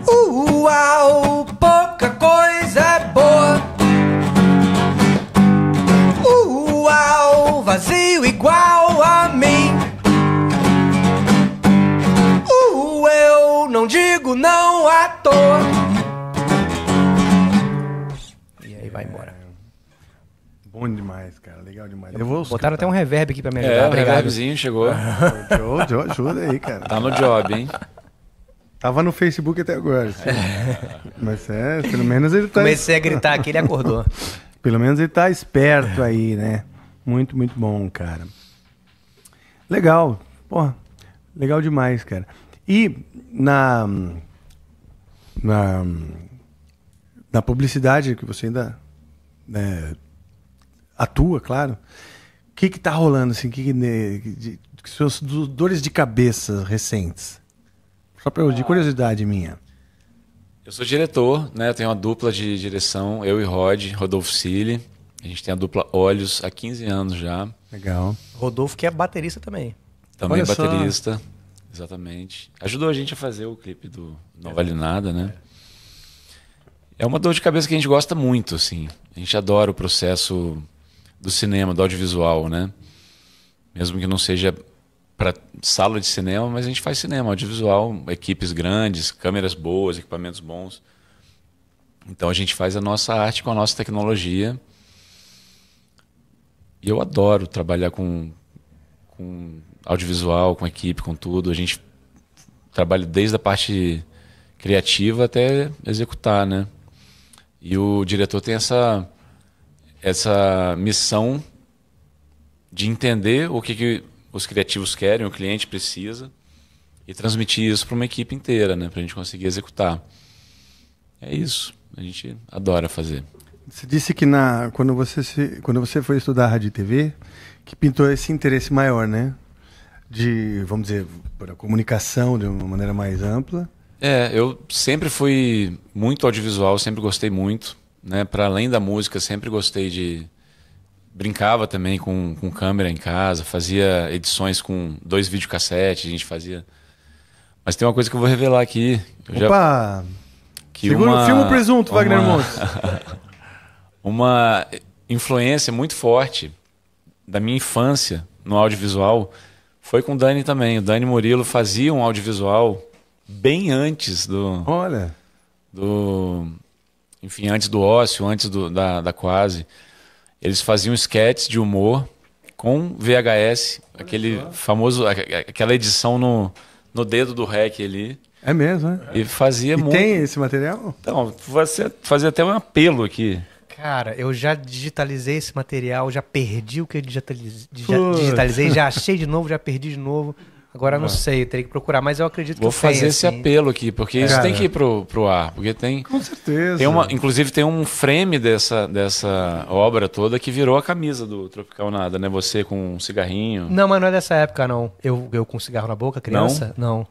Speaker 3: Uau, pouca coisa é boa. Uau, vazio igual a mim. Uau, uh, eu não digo não à toa.
Speaker 1: Bom demais, cara. Legal demais. Eu vou Botaram até um tá- reverb aqui pra me é, ajudar. É, um reverbzinho chegou. Joe, Joe, ajuda aí, cara. Tá no job, hein? Tava no Facebook até agora. Mas é, pelo menos ele tá. Comecei a gritar aqui, ele acordou. pelo menos ele tá esperto aí, né? Muito, muito bom, cara. Legal. Porra, legal demais, cara. E na. Na. Na publicidade que você ainda. Né, a tua, claro. O que está rolando assim? Que, que, né, suas dores de cabeça recentes? Só para de ah. curiosidade minha.
Speaker 4: Eu sou diretor, né? Eu tenho uma dupla de direção, eu e Rod, Rodolfo Cili. A gente tem a dupla Olhos há 15 anos já. Legal.
Speaker 3: Rodolfo que é baterista também. Também
Speaker 4: Olha baterista. Só. Exatamente. Ajudou a gente a fazer o clipe do Não Vale Nada, né? É uma dor de cabeça que a gente gosta muito, assim. A gente adora o processo do cinema, do audiovisual, né? Mesmo que não seja para sala de cinema, mas a gente faz cinema, audiovisual, equipes grandes, câmeras boas, equipamentos bons. Então a gente faz a nossa arte com a nossa tecnologia. E eu adoro trabalhar com, com audiovisual, com equipe, com tudo. A gente trabalha desde a parte criativa até executar, né? E o diretor tem essa essa missão de entender o que, que os criativos querem, o cliente precisa, e transmitir isso para uma equipe inteira, né? para a gente conseguir executar. É isso. A gente adora fazer.
Speaker 1: Você disse que na, quando, você se, quando você foi estudar rádio e TV, que pintou esse interesse maior, né? De, vamos dizer, para a comunicação de uma maneira mais ampla.
Speaker 4: É, eu sempre fui muito audiovisual, sempre gostei muito né? Para além da música, sempre gostei de brincava também com, com câmera em casa, fazia edições com dois videocassetes, a gente fazia. Mas tem uma coisa que eu vou revelar aqui. Eu Opa! Já... Que Segura, uma... filma o presunto, uma... Wagner Montes. uma influência muito forte da minha infância no audiovisual foi com o Dani também. O Dani Murilo fazia um audiovisual bem antes do. Olha! Do, enfim, antes do ócio, antes do, da, da quase, eles faziam sketches de humor com VHS, aquele famoso, aquela edição no, no dedo do REC
Speaker 3: ali.
Speaker 5: É mesmo, né?
Speaker 4: E fazia e muito. Tem
Speaker 3: esse material? Então, você
Speaker 4: fazia até um apelo aqui.
Speaker 3: Cara, eu já digitalizei esse material, já perdi o que eu digitalizei, já achei de novo, já perdi de novo. Agora não sei, teria que procurar, mas eu acredito que Vou fazer tenha, esse assim. apelo aqui, porque é, isso cara. tem que ir pro,
Speaker 4: pro ar, porque tem. Com
Speaker 3: certeza. Tem uma,
Speaker 4: inclusive tem um frame dessa, dessa obra toda que virou a camisa do Tropical Nada, né? Você com um cigarrinho.
Speaker 3: Não, mas não é dessa época, não. Eu, eu com cigarro na boca, criança? Não. não.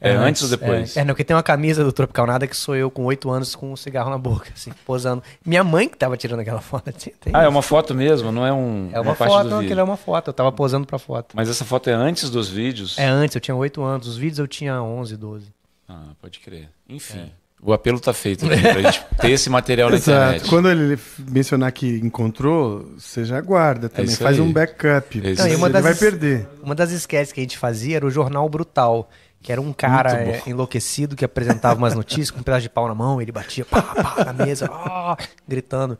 Speaker 3: É, é antes, antes, ou depois? É, é, não, porque tem uma camisa do Tropical Nada que sou eu com oito anos com um cigarro na boca, assim, posando. Minha mãe que tava tirando aquela foto. Tem, ah, é isso. é uma
Speaker 4: foto mesmo, não é um. É uma, uma foto, não, aquilo
Speaker 3: é uma foto, eu tava posando pra foto.
Speaker 4: Mas essa foto é antes dos vídeos? É antes,
Speaker 3: eu tinha oito anos. Os vídeos eu tinha onze, doze. Ah, pode
Speaker 4: crer. Enfim. É. O apelo está feito aqui pra gente ter esse material na
Speaker 1: internet. Quando ele mencionar que encontrou, você já guarda é também. É Faz aí. um backup. É então, das, vai
Speaker 3: perder. Uma das esquetes que a gente fazia era o Jornal Brutal, que era um cara é, enlouquecido que apresentava umas notícias com um pedaço de pau na mão, ele batia pá, pá, na mesa, ó, gritando.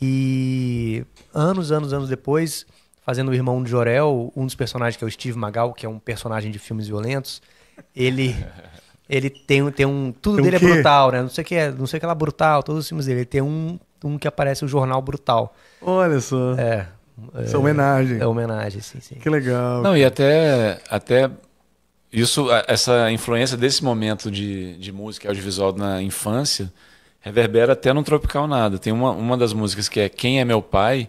Speaker 3: E anos, anos, anos depois, fazendo o irmão de Jorel, um dos personagens que é o Steve Magal, que é um personagem de filmes violentos, ele ele tem, tem um tudo tem dele é brutal, né? Não sei o que é, não sei o que é lá brutal, todos os filmes dele, ele tem um um que aparece o jornal brutal. Olha só. É. Isso é homenagem. É homenagem, sim, sim. Que legal. Não, e até,
Speaker 4: até isso, essa influência desse momento de, de música audiovisual na infância reverbera até no Tropical Nada. Tem uma, uma das músicas que é Quem é Meu Pai,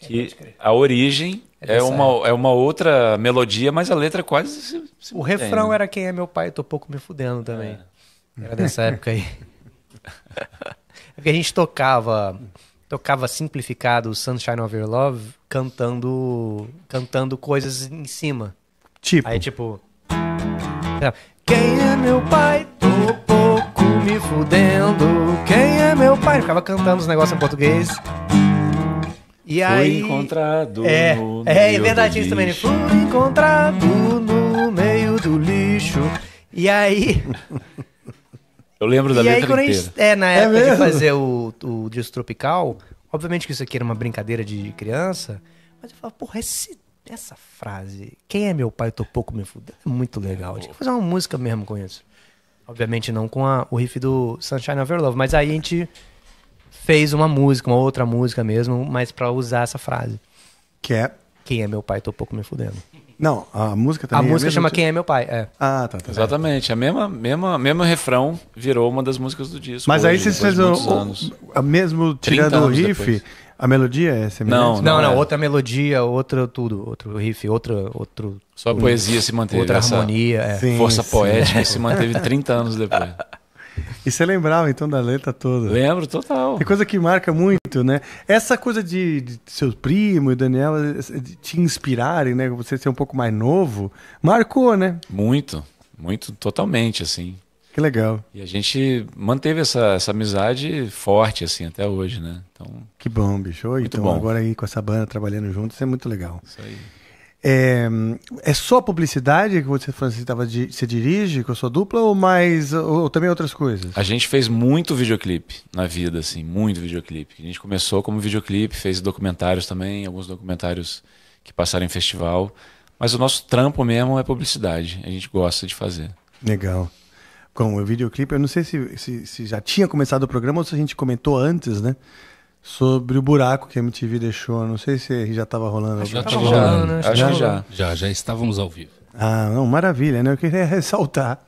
Speaker 4: que é, a origem é, é uma, é uma outra melodia, mas a letra
Speaker 3: quase se, se O refrão né? era Quem é Meu Pai, tô pouco me fudendo também. É. Era dessa época aí. Porque é a gente tocava tocava simplificado Sunshine of Your Love cantando cantando coisas em cima. Tipo. Aí tipo quem é meu pai? Tô pouco me fudendo. Quem é meu pai? Eu ficava cantando os negócios em português. E aí. Fui encontrado. É, no é, é meio é verdade isso também. Né? Fui encontrado no meio do lixo. E aí. Eu lembro da e letra aí, quando inteira. A gente, é, na é época mesmo? de fazer o, o disco tropical, obviamente que isso aqui era uma brincadeira de criança, mas eu falava, porra, esse essa frase, quem é meu pai, tô pouco me fudendo, é muito legal. É, Tinha que fazer uma música mesmo com isso. Obviamente não com a, o riff do Sunshine overlove Love, mas aí a gente fez uma música, uma outra música mesmo, mas para usar essa frase. Que é? Quem é meu pai, tô pouco me fudendo. Não, a música também. A é música a chama que... Quem é Meu Pai, é. Ah, tá. tá, tá.
Speaker 1: Exatamente. É. A mesma,
Speaker 4: mesma, mesmo refrão virou uma das
Speaker 1: músicas do disco. Mas hoje, aí vocês fizeram o, mesmo tirando o riff, depois. A melodia é semelhante? Não, não, não, não é.
Speaker 3: outra melodia, outro tudo, outro riff, outro... outro Só a poesia
Speaker 4: se manteve. Outra harmonia. É. Sim, força sim. poética se manteve 30 anos depois.
Speaker 1: E você lembrava então da letra toda? Lembro, total. É coisa que marca muito, né? Essa coisa de, de seu primo e Daniel eh, eh, te inspirarem, né? Você ser um pouco mais novo, marcou, né?
Speaker 4: Muito, muito, totalmente, assim. Que legal. E a gente manteve essa, essa amizade forte, assim, até hoje, né? Então,
Speaker 1: que bom, bicho. Muito então, bom. agora aí com essa banda trabalhando juntos é muito legal. Isso aí. É, é só publicidade que você estava se dirige com a sua dupla ou mais ou, ou, também outras coisas? A
Speaker 4: gente fez muito videoclipe na vida, assim, muito videoclipe. A gente começou como videoclipe, fez documentários também, alguns documentários que passaram em festival. Mas o nosso trampo mesmo é publicidade. A gente gosta de fazer.
Speaker 1: Legal com o videoclipe. Eu não sei se, se, se, já tinha começado o programa ou se a gente comentou antes, né? Sobre o buraco que a MTV deixou. Não sei se já estava rolando. Acho, já rolando, né? Acho já, que já. Já,
Speaker 2: já estávamos ao vivo.
Speaker 1: Ah, não, maravilha, né? Eu queria ressaltar,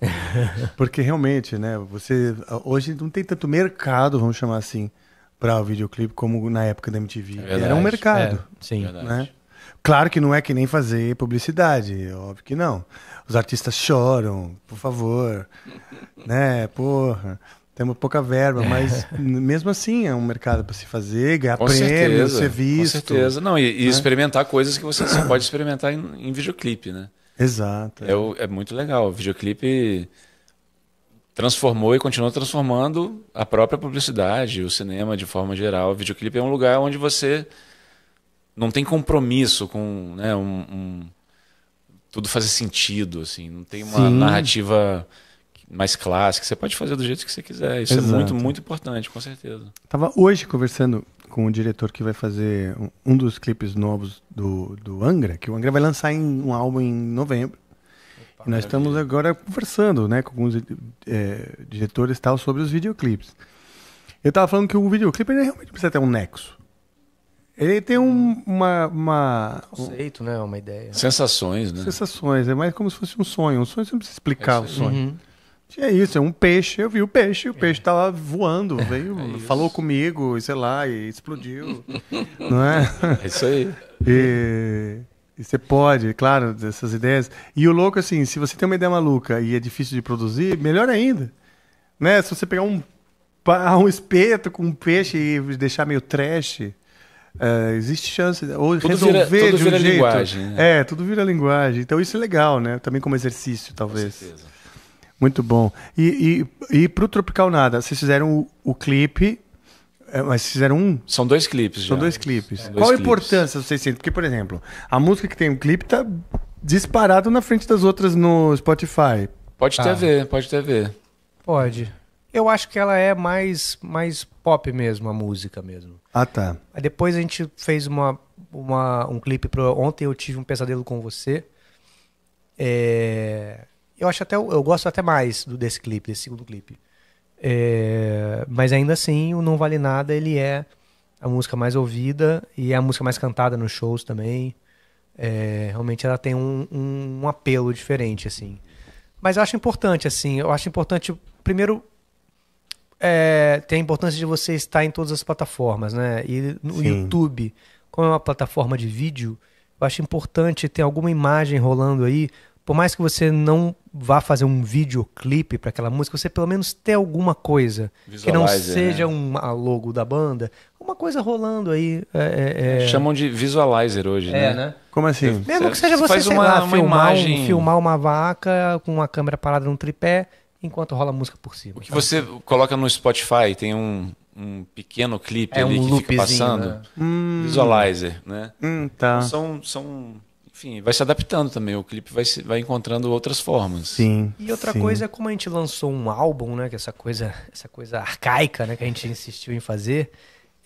Speaker 1: porque realmente, né? Você hoje não tem tanto mercado, vamos chamar assim, para o videoclipe como na época da MTV. É verdade, Era um mercado, é, sim, né? Verdade. Claro que não é que nem fazer publicidade, óbvio que não os artistas choram, por favor, né? Porra, temos pouca verba, mas é. mesmo assim é um mercado para se fazer, ganhar com prêmio, certeza, ser visto. Com certeza. Não, e, né? e
Speaker 4: experimentar coisas que você só pode experimentar em, em videoclipe, né? Exato. É, é. é muito legal. O videoclipe transformou e continua transformando a própria publicidade, o cinema de forma geral. O videoclipe é um lugar onde você não tem compromisso com né, um, um tudo fazer sentido, assim, não tem uma Sim. narrativa mais clássica. Você pode fazer do jeito que você quiser. Isso Exato. é muito, muito importante, com certeza.
Speaker 1: Tava hoje conversando com o diretor que vai fazer um dos clipes novos do, do Angra, que o Angra vai lançar em um álbum em novembro. Opa, e nós estamos agora conversando né, com alguns é, diretores tal sobre os videoclipes. Eu tava falando que o videoclipe realmente precisa ter um nexo. Ele tem um, uma, uma.
Speaker 3: Conceito, né? Uma ideia. Sensações,
Speaker 1: né? Sensações. É mais como se fosse um sonho. Um sonho você não precisa explicar é o sonho. Uhum. E é isso, é um peixe. Eu vi o peixe, o é. peixe estava tá é. voando, veio, é falou comigo, sei lá, e explodiu. não é? É isso aí. E, e você pode, claro, dessas ideias. E o louco, assim, se você tem uma ideia maluca e é difícil de produzir, melhor ainda. Né? Se você pegar um, um espeto com um peixe e deixar meio trash é, existe chance ou tudo resolver vira, de um jeito. Linguagem, né? É, tudo vira linguagem. Então isso é legal, né? Também como exercício, talvez. Muito bom. E, e, e pro Tropical Nada, vocês fizeram o, o clipe, é, mas fizeram um? São dois clipes. São já. dois clipes. É. Qual dois a importância clipes. vocês sentem? Porque, por exemplo, a música que tem um clipe tá disparado na frente das outras no Spotify. Pode ah. Tá. ter a ver,
Speaker 3: pode ter a ver. Pode. Eu acho que ela é mais, mais pop mesmo, a música mesmo. Ah, tá. Aí depois a gente fez uma, uma, um clipe pro Ontem Eu Tive um Pesadelo com Você. É... Eu acho até. Eu gosto até mais do, desse clipe, desse segundo clipe. É... Mas ainda assim, o Não Vale Nada, ele é a música mais ouvida e é a música mais cantada nos shows também. É... Realmente ela tem um, um, um apelo diferente, assim. Mas eu acho importante, assim. Eu acho importante, primeiro, é, tem a importância de você estar em todas as plataformas, né? E no Sim. YouTube, como é uma plataforma de vídeo, eu acho importante ter alguma imagem rolando aí. Por mais que você não vá fazer um videoclipe para aquela música, você pelo menos ter alguma coisa. Visualize, que não seja né? um logo da banda, uma coisa rolando aí. É,
Speaker 4: é, é... Chamam de visualizer hoje, é, né? né? Como assim? Mesmo que seja você, você
Speaker 3: uma, lá, uma filmar, imagem... Um, filmar uma vaca com uma câmera parada num tripé enquanto rola música por cima. O que você
Speaker 4: coloca no Spotify tem um, um pequeno clipe é ali um que fica passando. Né? Hum, Visualizer, né? Hum, tá. Então,
Speaker 3: são, são. Enfim, vai
Speaker 4: se adaptando também. O clipe vai, se, vai encontrando outras formas. Sim. E outra sim. coisa
Speaker 3: é como a gente lançou um álbum, né? Que essa coisa, essa coisa arcaica, né? Que a gente insistiu em fazer.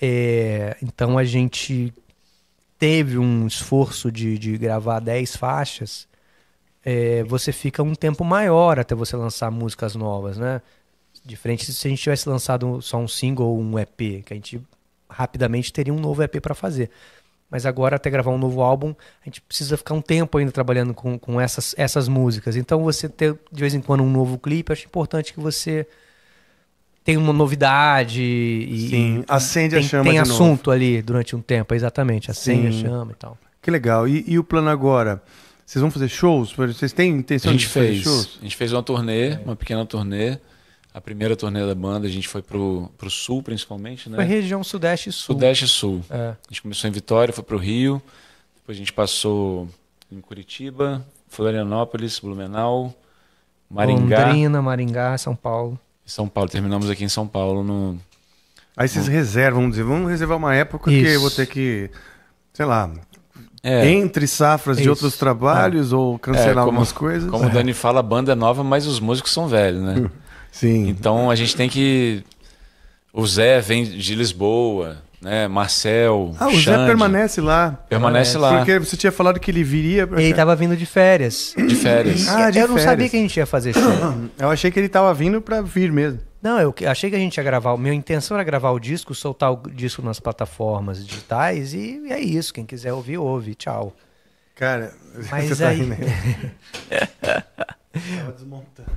Speaker 3: É, então a gente teve um esforço de, de gravar 10 faixas é, você fica um tempo maior até você lançar músicas novas, né? Diferente se a gente tivesse lançado só um single ou um EP, que a gente rapidamente teria um novo EP para fazer. Mas agora, até gravar um novo álbum, a gente precisa ficar um tempo ainda trabalhando com, com essas, essas músicas. Então, você ter de vez em quando um novo clipe, acho importante que você
Speaker 1: tenha uma novidade e, Sim, e acende tem, a chama tem assunto novo. ali
Speaker 3: durante um tempo,
Speaker 1: exatamente, acende Sim. a chama e tal. Que legal. E, e o plano agora? Vocês vão fazer shows? Vocês têm intenção a gente de fazer fez, shows?
Speaker 4: A gente fez uma turnê, é. uma pequena turnê. A primeira turnê da banda, a gente foi pro, pro sul, principalmente, né? Foi região sudeste
Speaker 3: e sul. Sudeste e sul. É. A gente começou
Speaker 4: em Vitória, foi pro Rio. Depois a gente passou em Curitiba, Florianópolis, Blumenau, Maringá.
Speaker 3: Londrina, Maringá, São Paulo.
Speaker 4: São Paulo. Terminamos
Speaker 1: aqui em São Paulo no... Aí vocês no... reservam, vamos dizer, vamos reservar uma época Isso. que eu vou ter que sei lá, é. entre safras de outros trabalhos é. ou é, cancelar é, como, algumas coisas. Como o é.
Speaker 4: Dani fala, a banda é nova, mas os músicos são velhos, né? Hum. Sim. Então a gente tem que. O Zé vem de Lisboa, né? Marcel. Ah, o Xande. Zé
Speaker 3: permanece lá. Permanece, lá. Porque
Speaker 1: você tinha falado que ele viria. Pra... Ele tava vindo de férias. De férias. ah, de Eu férias. não sabia que a gente ia fazer show. Eu achei que ele tava vindo para vir mesmo. Não, eu
Speaker 3: achei que a gente ia gravar. Minha intenção era gravar o disco, soltar o disco nas plataformas digitais e é isso. Quem quiser ouvir, ouve. Tchau. Cara, tá mas aí. Tá Tava desmontando.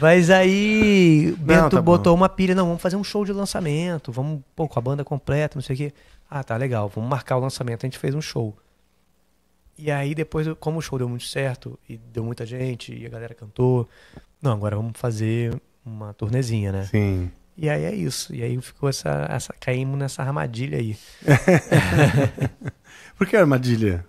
Speaker 3: Mas aí, Bento não, tá botou bom. uma pilha, não, vamos fazer um show de lançamento, vamos pô, com a banda completa, não sei o quê. Ah, tá, legal, vamos marcar o lançamento. A gente fez um show. E aí depois, como o show deu muito certo, e deu muita gente, e a galera cantou, não, agora vamos fazer uma tornezinha, né? Sim. E aí é isso. E aí ficou essa. essa caímos nessa armadilha aí.
Speaker 1: Por que armadilha?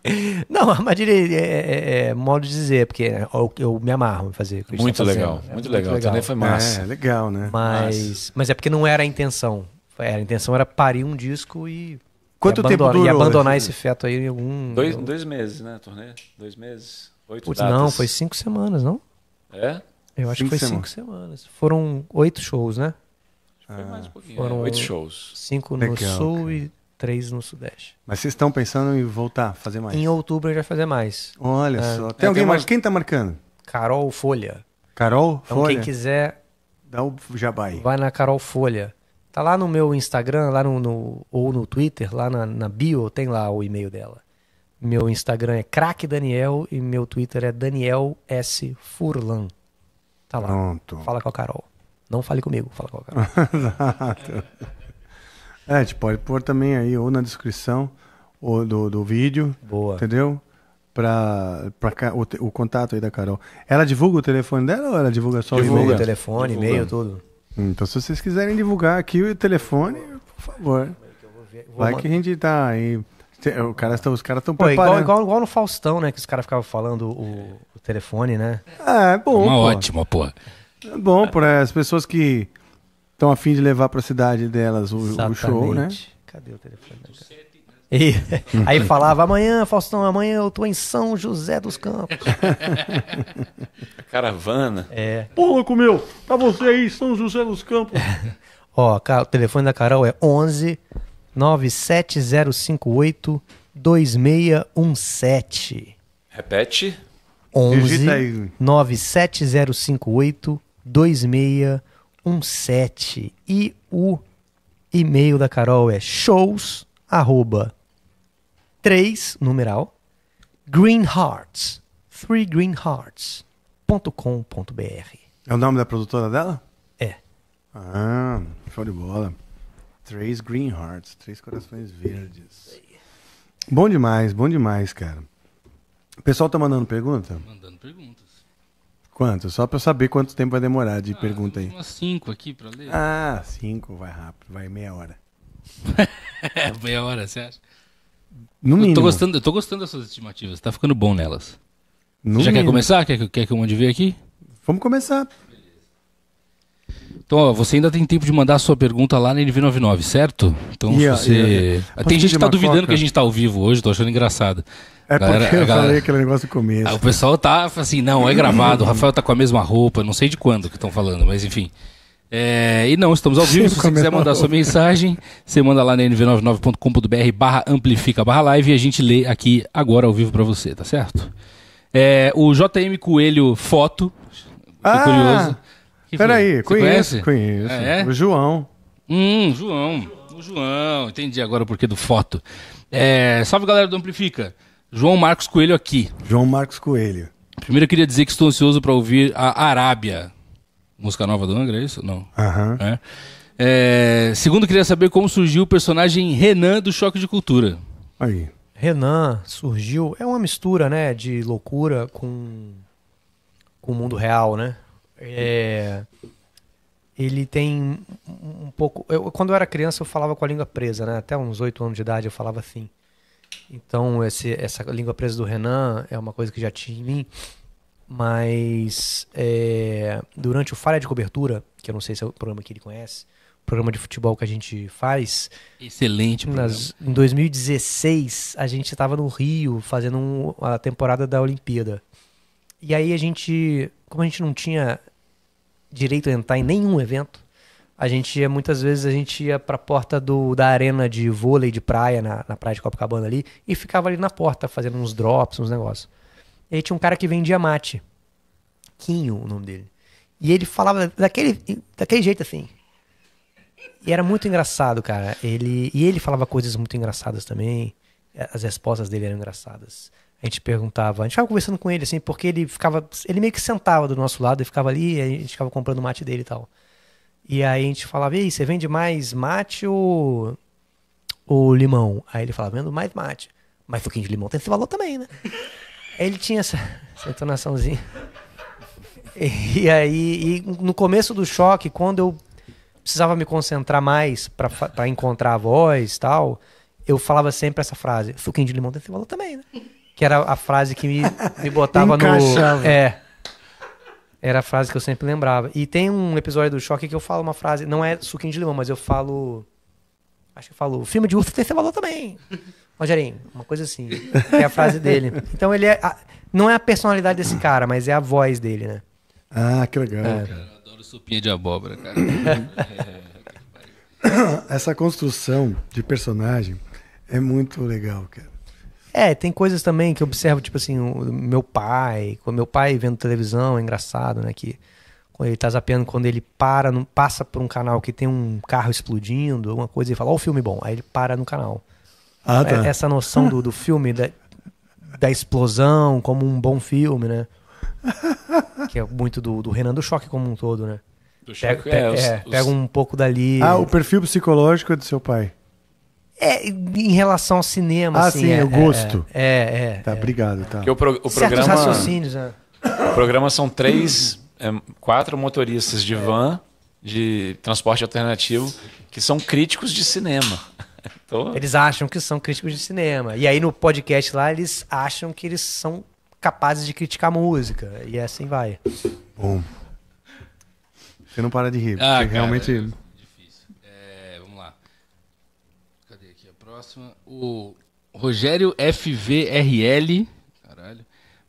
Speaker 3: Não, armadilha é, é, é, é modo de dizer, porque é, é eu, eu me amarro em fazer. Muito tá legal, é, muito, legal, muito legal. Também foi massa. É, legal, né? Mas, mas é porque não era a intenção. A intenção era parir um disco e. Quanto e tempo durou? E abandonar esse feto aí em algum. Dois,
Speaker 4: dois meses, né? Turnê? Dois meses? Oito Putz, datas. Não, foi
Speaker 3: cinco semanas, não? É? Eu acho cinco que foi semanas. cinco semanas. Foram oito shows, né? foi ah. mais um pouquinho. Foram oito shows. Cinco no Legal, sul cara. e três no sudeste.
Speaker 1: Mas vocês estão pensando em voltar, fazer mais?
Speaker 3: Em outubro já fazer mais. Olha é. só. É, tem é, alguém mais? Quem tá marcando? Carol Folha.
Speaker 1: Carol então, Folha. Então quem
Speaker 3: quiser. Dá o jabai. Vai na Carol Folha. Tá lá no meu Instagram, lá no, no ou no Twitter, lá na, na bio, tem lá o e-mail dela. Meu Instagram é Daniel e meu Twitter é Daniel S. Furlan. Tá lá. Pronto. Fala com a Carol. Não fale comigo, fala com a Carol.
Speaker 1: Exato. É, a gente pode pôr também aí, ou na descrição ou do, do vídeo. Boa. Entendeu? para o, o contato aí da Carol. Ela divulga o telefone dela ou ela divulga só divulga o e-mail? telefone, e-mail, tudo. Hum, então, se vocês quiserem divulgar aqui o telefone, por favor. Vai que a gente tá aí é, o cara tá, os caras estão preparando. Igual, igual,
Speaker 3: igual, no Faustão, né? Que os caras ficavam falando o, o, telefone, né?
Speaker 1: É, é bom. Uma pô. ótima, pô. É bom para as pessoas que estão afim de levar para a cidade delas o, o, show, né?
Speaker 3: Cadê o telefone?
Speaker 1: E, aí
Speaker 3: falava, amanhã, Faustão, amanhã eu tô em São José dos Campos.
Speaker 4: Caravana. É.
Speaker 1: Pô, louco meu, pra você aí, São José dos Campos.
Speaker 3: Ó, o telefone da Carol é 11 97058 2617.
Speaker 4: Repete.
Speaker 3: 11 97058 2617. E o e-mail da Carol é shows arroba 3 numeral greenhearts
Speaker 1: 3greenhearts.com.br. É o nome da produtora dela? É. Ah, show de bola. Três Green Hearts, Três Corações Verdes. Bom demais, bom demais, cara. O pessoal tá mandando pergunta? Mandando perguntas. Quanto? Só pra eu saber quanto tempo vai demorar de ah, pergunta aí.
Speaker 2: Umas cinco aqui pra ler. Ah, cinco, vai rápido, vai meia hora. É, meia hora, você acha? No eu mínimo. Tô gostando, eu tô gostando das suas estimativas, tá ficando bom nelas. No Já mínimo. quer começar? Quer, quer que eu mande ver aqui? Vamos começar. Então, ó, você ainda tem tempo de mandar a sua pergunta lá na NV99, certo? Então, yeah, se você. Yeah, yeah. Tem gente que tá duvidando coca. que a gente tá ao vivo hoje, tô achando engraçado. É galera, porque eu galera... falei
Speaker 1: aquele negócio no começo. Ah, o
Speaker 2: pessoal tá assim, não, é gravado, o Rafael tá com a mesma roupa, não sei de quando que estão falando, mas enfim. É, e não, estamos ao vivo. se você quiser mandar sua mensagem, você manda lá na nv99.com.br barra amplifica barra live e a gente lê aqui agora ao vivo para você, tá certo? É, o JM Coelho Foto, ah, curioso, Peraí, conhece? conheço. Ah, é? O João. Hum, João. O João, entendi agora o porquê do foto. É, salve galera do Amplifica. João Marcos Coelho aqui. João Marcos Coelho. Primeiro eu queria dizer que estou ansioso para ouvir a Arábia. Música nova do Angra, é isso? Não. Aham. Uhum. É. segundo, queria saber como surgiu o personagem Renan do Choque de Cultura.
Speaker 1: Aí.
Speaker 3: Renan surgiu. É uma mistura, né? De loucura com, com o mundo real, né? É, ele tem um pouco. Eu, quando eu era criança, eu falava com a língua presa, né? Até uns oito anos de idade eu falava assim. Então, esse, essa língua presa do Renan é uma coisa que já tinha em mim. Mas é, durante o Falha de Cobertura, que eu não sei se é o programa que ele conhece, programa de futebol que a gente faz. Excelente nas, Em 2016, a gente estava no Rio fazendo um, a temporada da Olimpíada. E aí a gente como a gente não tinha direito a entrar em nenhum evento, a gente ia, muitas vezes a gente ia para a porta do, da arena de vôlei de praia, na, na praia de Copacabana ali, e ficava ali na porta fazendo uns drops, uns negócios. E aí tinha um cara que vendia mate. Quinho, o nome dele. E ele falava daquele, daquele jeito assim. E era muito engraçado, cara. Ele, e ele falava coisas muito engraçadas também. As respostas dele eram engraçadas. A gente perguntava, a gente ficava conversando com ele, assim, porque ele ficava. Ele meio que sentava do nosso lado e ficava ali, a gente ficava comprando mate dele e tal. E aí a gente falava, e aí, você vende mais mate ou, ou limão? Aí ele falava, vendo mais mate. Mas suquinho de limão tem esse valor também, né? ele tinha essa, essa entonaçãozinha. E aí, e no começo do choque, quando eu precisava me concentrar mais para encontrar a voz e tal, eu falava sempre essa frase: suquinho de limão tem esse valor também, né? que era a frase que me, me botava no. É. Era a frase que eu sempre lembrava. E tem um episódio do Choque que eu falo uma frase, não é suquinho de limão, mas eu falo. Acho que eu falo, filme de urso tem seu valor também. Rogerinho, uma coisa assim. É a frase dele. Então ele é. A, não é a personalidade desse cara,
Speaker 1: mas é a voz dele, né? Ah, que legal. É. Cara, eu
Speaker 2: adoro supinha de abóbora, cara.
Speaker 1: Essa construção de personagem é muito
Speaker 3: legal, cara. É, tem coisas também que eu observo, tipo assim, o meu pai, com meu pai vendo televisão, é engraçado, né? Que quando ele tá zapeando, quando ele para, passa por um canal que tem um carro explodindo, alguma coisa, e fala, ó, oh, o filme bom. Aí ele para no canal. Ah, é tá. essa noção do, do filme, da, da explosão, como um bom filme, né? que é muito do, do Renan do Choque como um todo, né? Pega, é, é, os, pega, um pouco
Speaker 1: dali. Ah, o perfil psicológico é do seu pai.
Speaker 3: É, em relação ao cinema, ah, assim. sim, é, o é, gosto. É, é, é. tá, obrigado, tá. Porque o, pro, o programa... raciocínios, né?
Speaker 4: O programa são três, é, quatro motoristas de van, de transporte alternativo, que são críticos de cinema.
Speaker 3: Então... Eles acham que são críticos de cinema. E aí no podcast lá, eles acham que eles são capazes de criticar música.
Speaker 1: E assim vai. Bom. Você não para de rir. Ah, realmente...
Speaker 2: próxima. O Rogério FVRL. Caralho.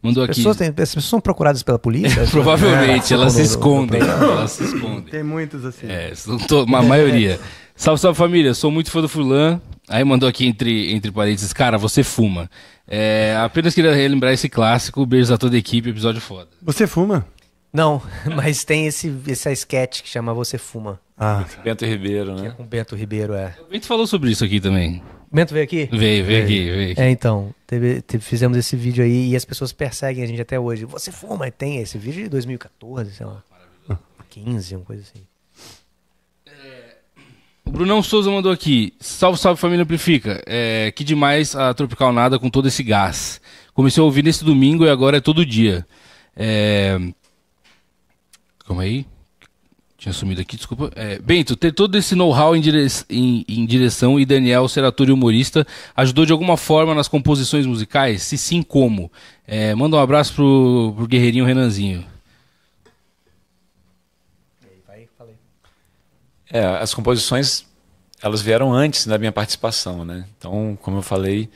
Speaker 2: Mandou aqui. Pessoas têm, as
Speaker 3: pessoas são procuradas pela polícia?
Speaker 1: Provavelmente, é, elas se escondem. elas se escondem. Tem muitos assim. É, tô, uma maioria.
Speaker 2: Salve, salve família, sou muito fã do Fulan. Aí mandou aqui entre, entre parênteses, cara, você fuma. É, apenas queria relembrar esse clássico, beijos a toda a equipe, episódio foda.
Speaker 3: Você fuma? Não, mas tem esse, esse sketch que chama Você Fuma.
Speaker 4: Ah, Bento Ribeiro, né? Que é com Bento Ribeiro, é. O
Speaker 2: Bento falou sobre isso aqui também.
Speaker 3: Bento veio aqui? Veio, veio, aqui, veio aqui. É, então, teve, teve, fizemos esse vídeo aí e as pessoas perseguem a gente até hoje. Você fuma? Tem esse vídeo de 2014, sei lá. Maravilhoso. 15, uma coisa assim.
Speaker 2: É, o Brunão Souza mandou aqui. Salve, salve família Amplifica. É, que demais a Tropical Nada com todo esse gás. Comecei a ouvir nesse domingo e agora é todo dia. É... Calma aí. Tinha sumido aqui, desculpa. É, Bento, ter todo esse know-how em, dire... em, em, direção e Daniel ser ator e humorista ajudou de alguma forma nas composições musicais? Se sim, como? É, manda um abraço pro, pro guerreirinho
Speaker 4: Renanzinho. É, as composições elas vieram antes da minha participação, né? Então, como eu falei,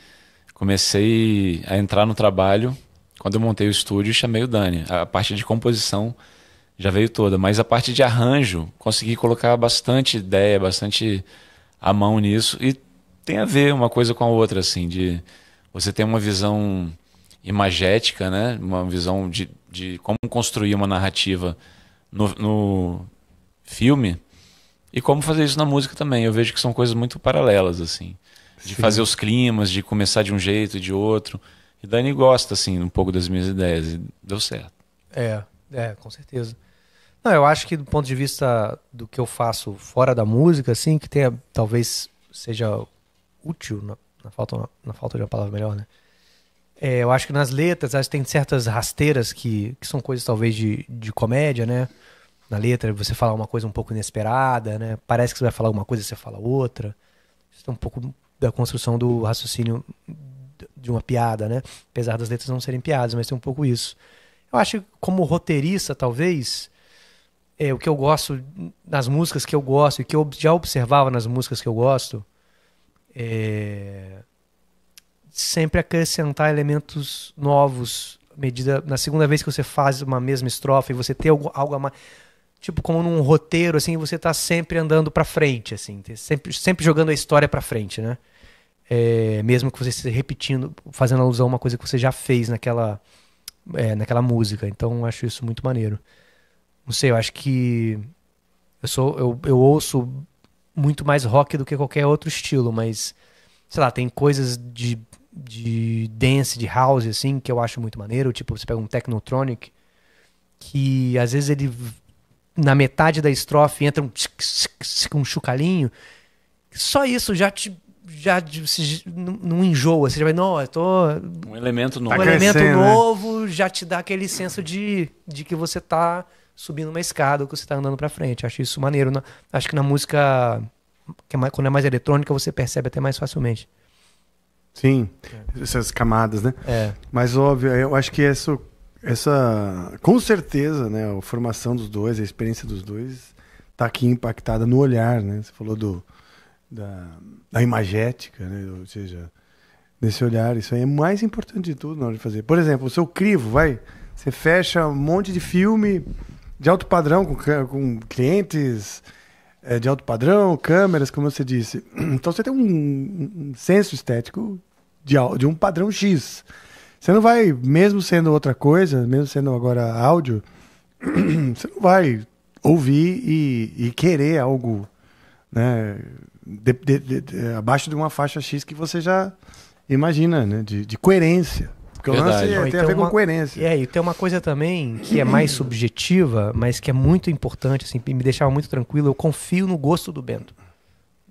Speaker 4: comecei a entrar no trabalho quando eu montei o estúdio e chamei o Dani. A parte de composição já veio toda. Mas a parte de arranjo, consegui colocar bastante ideia, bastante a mão nisso. E tem a ver uma coisa com a outra, assim, de você ter uma visão imagética, né? Uma visão de, de como construir uma narrativa no, no filme e como fazer isso na música também. Eu vejo que são coisas muito paralelas, assim. De Sim. fazer os climas, de começar de um jeito e de outro. E Dani gosta, assim, um pouco das minhas ideias. E deu certo.
Speaker 3: É, é, com certeza. Não, eu acho que do ponto de vista do que eu faço fora da música, assim, que tenha, talvez seja útil, na, na falta, na falta de uma palavra melhor, né? É, eu acho que nas letras, às vezes tem certas rasteiras que, que são coisas talvez de, de comédia, né? Na letra, você fala uma coisa um pouco inesperada, né? Parece que você vai falar alguma coisa, e você fala outra. Isso é um pouco da construção do raciocínio de uma piada, né? Apesar das letras não serem piadas, mas tem um pouco isso. Eu acho que como roteirista, talvez, é, o que eu gosto nas músicas que eu gosto e que eu já observava nas músicas que eu gosto é, sempre acrescentar elementos novos medida na segunda vez que você faz uma mesma estrofe e você tem algo, algo a mais tipo como num roteiro assim você está sempre andando para frente assim sempre sempre jogando a história para frente né é, mesmo que você esteja repetindo fazendo alusão a uma coisa que você já fez naquela é, naquela música então acho isso muito maneiro não sei, eu acho que. Eu, sou, eu, eu ouço muito mais rock do que qualquer outro estilo, mas. Sei lá, tem coisas de, de dance, de house, assim, que eu acho muito maneiro. Tipo, você pega um Technotronic, que às vezes ele. Na metade da estrofe entra um, um chocalhinho. Só isso já te já se, não enjoa, você já vai, não, eu tô. Um elemento novo. Tá um elemento né? novo né? já te dá aquele senso de, de que você tá subindo uma escada ou que você está andando para frente. Acho isso maneiro. acho que na música, que é mais, quando é mais eletrônica, você percebe até mais facilmente.
Speaker 1: Sim, é. essas camadas, né? É. Mas óbvio, eu acho que essa, essa, com certeza, né, a formação dos dois, a experiência dos dois, está aqui impactada no olhar, né? Você falou do, da, da imagética, né? Ou seja, desse olhar, isso aí é mais importante de tudo na hora de fazer. Por exemplo, o seu crivo, vai, você fecha um monte de filme, de alto padrão, com, com clientes é, de alto padrão, câmeras, como você disse. Então você tem um, um senso estético de, de um padrão X. Você não vai, mesmo sendo outra coisa, mesmo sendo agora áudio, você não vai ouvir e, e querer algo né, de, de, de, abaixo de uma faixa X que você já imagina, né, de, coerência. Porque o lance tem a ver com
Speaker 3: coerência. É, e tem uma coisa também que é mais subjetiva, mas que é muito importante, assim, me deixava muito tranquilo. Eu confio no gosto do Bento.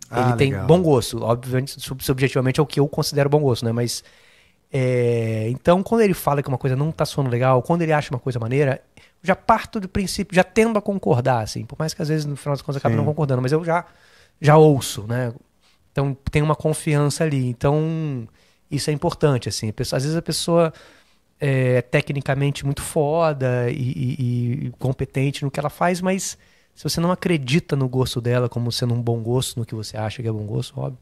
Speaker 3: Ah, ele legal. tem bom gosto, obviamente, subjetivamente é o que eu considero bom gosto, né? Mas. É, então, quando ele fala que uma coisa não tá soando legal, quando ele acha uma coisa maneira, já parto do princípio, já tendo a concordar, assim. Por mais que às vezes no final das contas acabe não concordando, mas eu já, já ouço, né? Então tem uma confiança ali. Então isso é importante, assim. Pessoa, às vezes a pessoa é tecnicamente muito foda e, e, e competente no que ela faz, mas se você não acredita no gosto dela como sendo um bom gosto, no que você acha que é bom gosto, óbvio,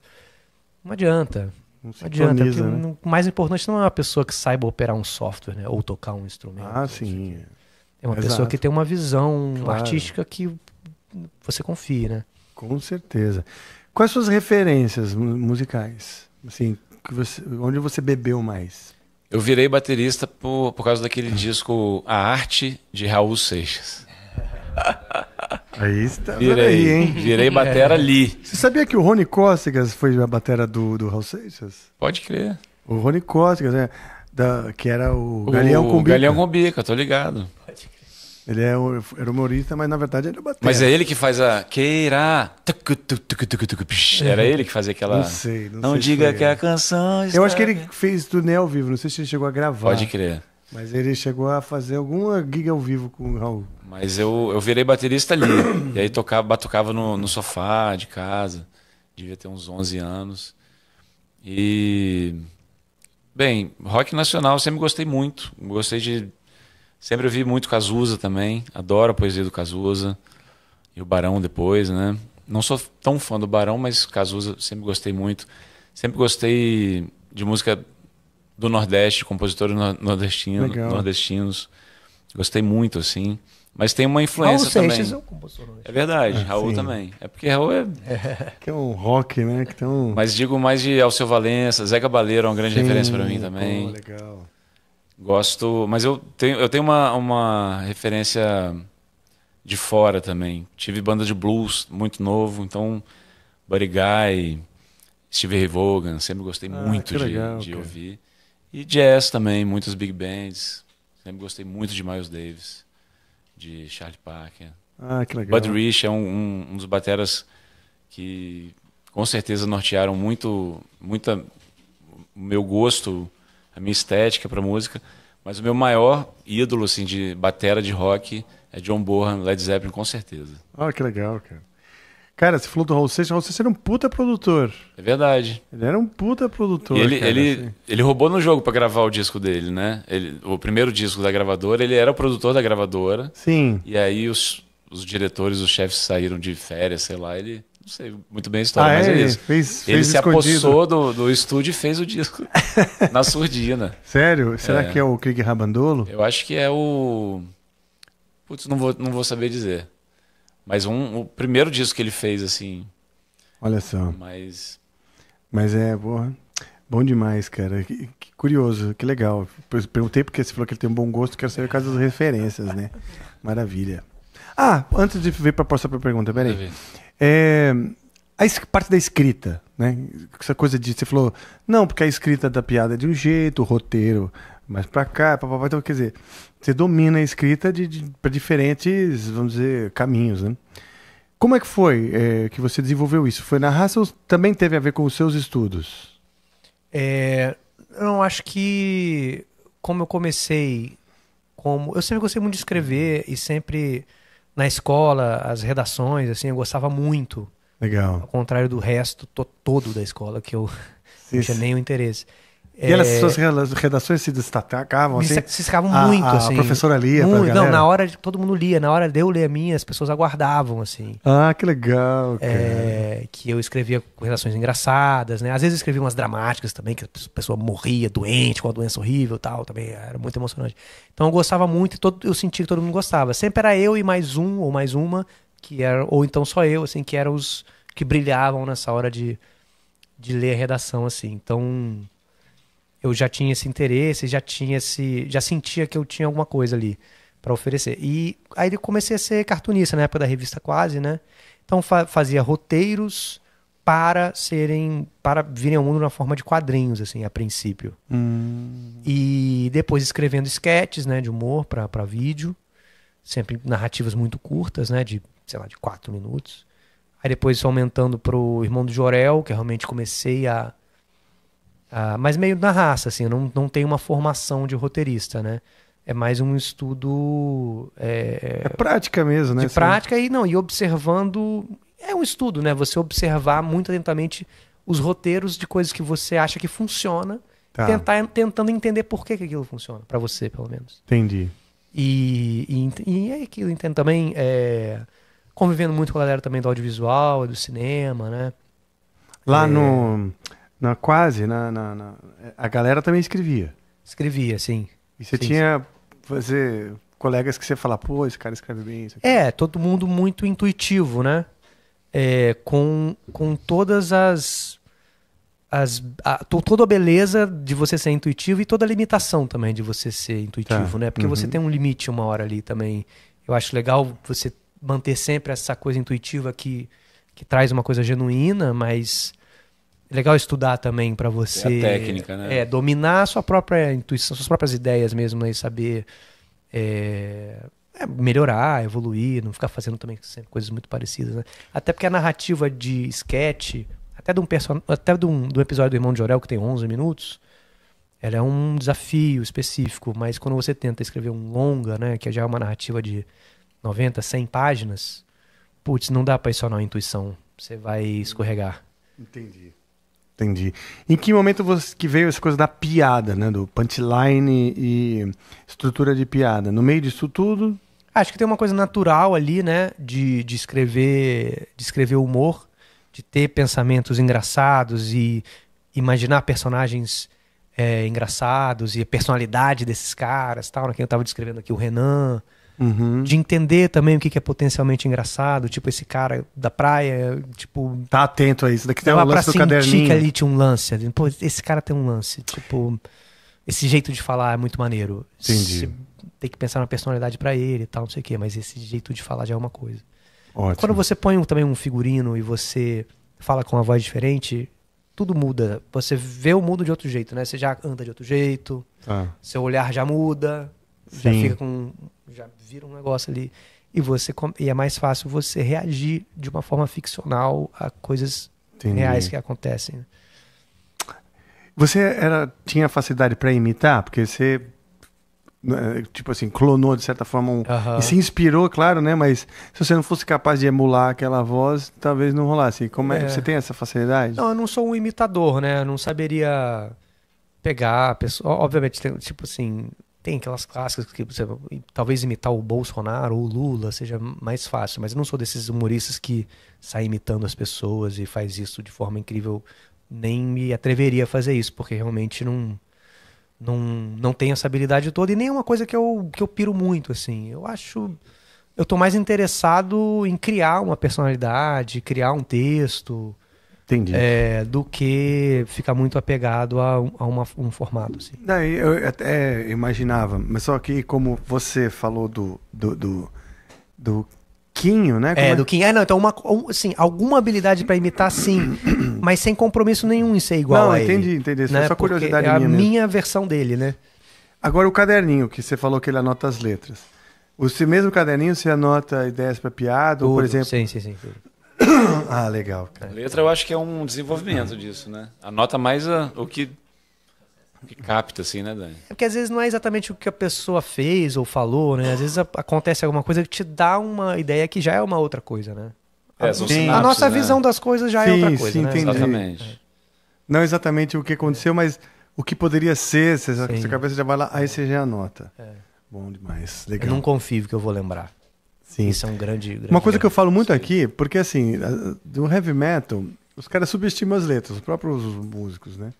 Speaker 3: não adianta. Não, não adianta. né? O mais importante não é uma pessoa que saiba operar um software, né? Ou tocar um instrumento. Ah, sim.
Speaker 1: É uma Exato. pessoa que tem uma visão claro. artística que você confie, né? Com certeza. Quais suas referências musicais? Assim, que você, onde você bebeu mais?
Speaker 4: Eu virei baterista por, por causa daquele disco A Arte de Raul Seixas.
Speaker 1: Aí está. Virei, aí, hein? Virei batera é. ali. Você sabia que o Rony Cócegas foi a batera do, do Raul Seixas? Pode crer. O Rony Cócegas, né? Da, que era o Galeão o, com Bica. Galeão
Speaker 4: com Bica, tô ligado. Pode crer.
Speaker 1: Ele é, era humorista, mas na verdade ele é Mas é
Speaker 4: ele que faz a queira.
Speaker 1: Era ele que fazia aquela. Não sei, não, não sei diga que a canção. Está... Eu acho que ele fez turnê ao vivo, não sei se ele chegou a gravar. Pode crer. Mas ele chegou a fazer alguma giga ao vivo com o Raul. Mas
Speaker 4: eu, eu virei baterista ali. e aí tocava, batucava no, no sofá de casa. Devia ter uns 11 anos. E. Bem, rock nacional sempre gostei muito. Gostei de Sempre ouvi muito Cazuza também, adoro a poesia do Cazuza. E o Barão depois, né? Não sou tão fã do Barão, mas Cazuza sempre gostei muito. Sempre gostei de música do Nordeste, compositores nordestino, nordestinos. Gostei muito, assim. Mas tem uma influência Raul também. Seixas é um compositor nordestino. É verdade, é, Raul sim. também. É porque Raul é...
Speaker 1: é... Que é um rock, né? Que tem um...
Speaker 4: Mas digo mais de Alceu Valença, Zé Cabaleiro é uma grande sim, referência para mim também. Pô, legal. Gosto, mas eu tenho, eu tenho uma, uma referência de fora também. Tive banda de blues muito novo, então Buddy Guy, Steve Ray Vaughan, sempre gostei ah, muito de, legal, de ouvir. E jazz também, muitos big bands. Sempre gostei muito de Miles Davis, de Charlie Parker. Ah, que legal. Bud Rich é um, um, um dos bateras que com certeza nortearam muito muita o meu gosto a minha estética para música. Mas o meu maior ídolo assim, de batera de rock é John Bonham, Led Zeppelin, com certeza.
Speaker 1: Ah, oh, que legal, cara. Cara, você falou do Raul Seixas, o Raul Seixas era um puta produtor.
Speaker 4: É verdade. Ele era um puta produtor. ele, cara, ele, assim. ele roubou no jogo para gravar o disco dele, né? Ele, o primeiro disco da gravadora, ele era o produtor da gravadora. Sim. E aí os, os diretores, os chefes saíram de férias, sei lá, ele não sei muito bem a história, ah, mas é, é isso. Fez, ele fez se escondido. apossou do, do estúdio e fez o disco na surdina.
Speaker 1: Sério? É. Será é. que é o Krieg Rabandolo?
Speaker 4: Eu acho que é o. Putz, não vou, não vou saber dizer. Mas um, o primeiro disco que ele fez,
Speaker 1: assim. Olha só. Mas. Mas é, porra. Bom demais, cara. Que, que curioso, que legal. Perguntei porque você falou que ele tem um bom gosto, quero saber por causa das referências, né? Maravilha. Ah, antes de ver para a para pergunta, peraí. É, a parte da escrita, né? Essa coisa de você falou, não, porque a escrita da piada é de um jeito, o roteiro mais para cá, papapá, então quer dizer, você domina a escrita de, de para diferentes, vamos dizer, caminhos, né? Como é que foi é, que você desenvolveu isso? Foi na raça ou também teve a ver com os seus estudos? É,
Speaker 3: não, acho que como eu comecei, como eu sempre gostei muito de escrever e sempre na escola, as redações, assim, eu gostava muito. Legal. Ao contrário do resto todo da escola, que eu não tinha nenhum interesse.
Speaker 1: E elas, é. suas redações se destacavam, assim? Se destacavam muito, a, assim. A professora lia muito, pra Não, na
Speaker 3: hora todo mundo lia. Na hora de eu ler a minha, as pessoas aguardavam, assim.
Speaker 1: Ah, que legal,
Speaker 3: é, que eu escrevia redações engraçadas, né? Às vezes eu escrevia umas dramáticas também, que a pessoa morria doente, com uma doença horrível e tal. Também era muito emocionante. Então eu gostava muito e todo, eu sentia que todo mundo gostava. Sempre era eu e mais um ou mais uma, que era, ou então só eu, assim, que eram os que brilhavam nessa hora de, de ler a redação, assim. Então eu já tinha esse interesse, já tinha esse, já sentia que eu tinha alguma coisa ali para oferecer. E aí eu comecei a ser cartunista na época da revista Quase, né? Então fa fazia roteiros para serem para virem ao mundo na forma de quadrinhos assim, a princípio. Hum. E depois escrevendo sketches, né, de humor para vídeo, sempre narrativas muito curtas, né, de, sei lá, de quatro minutos. Aí depois aumentando pro Irmão do Jorel, que eu realmente comecei a ah, mas meio na raça, assim, eu não, não tenho uma formação de roteirista, né? É mais um estudo.
Speaker 1: É, é prática mesmo, né? De prática
Speaker 3: e não, e observando. É um estudo, né? Você observar muito atentamente os roteiros de coisas que você acha que funciona, tá. tentar, tentando entender por que, que aquilo funciona, para você, pelo menos. Entendi. E, e, e é aquilo, entendo também. É, convivendo muito com a galera também do audiovisual, do cinema, né? Lá é... no.
Speaker 1: Na, quase, na, na, na, A galera também escrevia. Escrevia, sim. E você sim, tinha. fazer colegas que você fala, pô, esse cara escreve bem. isso
Speaker 3: É, todo mundo muito intuitivo, né? É, com, com todas as. as a, toda a beleza de você ser intuitivo e toda a limitação também de você ser intuitivo, tá. né? Porque uhum. você tem um limite uma hora ali também. Eu acho legal você manter sempre essa coisa intuitiva que, que traz uma coisa genuína, mas é legal estudar também para você. É a técnica, né? É, dominar a sua própria intuição, suas próprias ideias mesmo, né? E saber é, é, melhorar, evoluir, não ficar fazendo também sempre coisas muito parecidas, né? Até porque a narrativa de sketch, até de um, person... até de um, de um episódio do Irmão de Orel, que tem 11 minutos, ela é um desafio específico, mas quando você tenta escrever um longa, né, que já é uma narrativa de 90, 100 páginas, putz, não dá para isso só na intuição.
Speaker 1: Você vai escorregar. Entendi. Entendi. Em que momento você, que veio essa coisa da piada, né? Do punchline e estrutura de piada? No meio disso tudo? Acho que tem uma coisa natural ali, né? De, de escrever de escrever humor,
Speaker 3: de ter pensamentos engraçados e imaginar personagens é, engraçados e a personalidade desses caras, tal. Né? eu estava descrevendo aqui, o Renan Uhum. De entender também o que, é potencialmente engraçado, tipo esse cara da praia,
Speaker 1: tipo. Tá atento a isso, daqui tem um lance pra do sentir caderninho. que ali
Speaker 3: tinha um lance. Ali. Pô, esse cara tem um lance. Tipo, esse jeito de falar é muito maneiro. Entendi. Se, tem que pensar na personalidade para ele e tal, não sei o quê, mas esse jeito de falar já é uma coisa. Ótimo. Quando você põe também um figurino e você fala com uma voz diferente, tudo muda. Você vê o mundo de outro jeito, né? Você já anda de outro jeito, ah. seu olhar já muda, Sim. já fica com já vira um negócio ali e você e é mais fácil você reagir de uma forma ficcional
Speaker 1: a coisas Entendi. reais que
Speaker 3: acontecem. Né?
Speaker 1: Você era tinha facilidade para imitar, porque você né, tipo assim clonou de certa forma um, uh -huh. e se inspirou, claro, né? Mas se você não fosse capaz de emular aquela voz, talvez não rolasse. Como é, é. você tem essa facilidade?
Speaker 3: Não, eu não sou um imitador, né? Eu não saberia pegar a pessoa. Obviamente, tipo assim, tem aquelas clássicas que você, talvez imitar o Bolsonaro ou o Lula seja mais fácil, mas eu não sou desses humoristas que sai imitando as pessoas e faz isso de forma incrível. Nem me atreveria a fazer isso, porque realmente não não, não tem essa habilidade toda e nem é uma coisa que eu, que eu piro muito, assim. Eu acho. Eu estou mais interessado em criar uma personalidade, criar um texto, Entendi. É, do que ficar muito apegado a, a uma, um formato. Assim.
Speaker 1: Daí eu até imaginava, mas só que como você falou do, do, do, do Quinho, né? É, é, do Quinho. É, não, então uma, assim, alguma
Speaker 3: habilidade para imitar, sim, mas sem compromisso nenhum em ser igual não, a entendi, ele. entendi. É né? só curiosidade é minha. a minha
Speaker 1: mesmo. versão dele, né? Agora o caderninho que você falou que ele anota as letras. O mesmo caderninho você anota ideias para piada, Tudo, ou por exemplo. Sim, sim, sim. ah, legal. Cara.
Speaker 4: Letra eu acho que é um desenvolvimento disso, né? Anota mais a, ah, o que, que capta, assim, né, Dani? É
Speaker 3: porque às vezes não é exatamente o que a pessoa fez ou falou, né? Às vezes a, acontece alguma coisa que te dá uma ideia que já é uma outra coisa, né? É, a, sinapses, a nossa né? visão das coisas já é sim, é outra coisa, sim, né? Entendi. Exatamente.
Speaker 1: É. Não exatamente o que aconteceu, mas o que poderia ser, se a cabeça já vai lá, aí você já anota. É. Bom demais, legal. Eu não confio que eu vou lembrar. Sim. Isso é um grande. grande Uma coisa grande. que eu falo muito aqui, porque assim, do heavy metal, os caras subestimam as letras, os próprios músicos, né?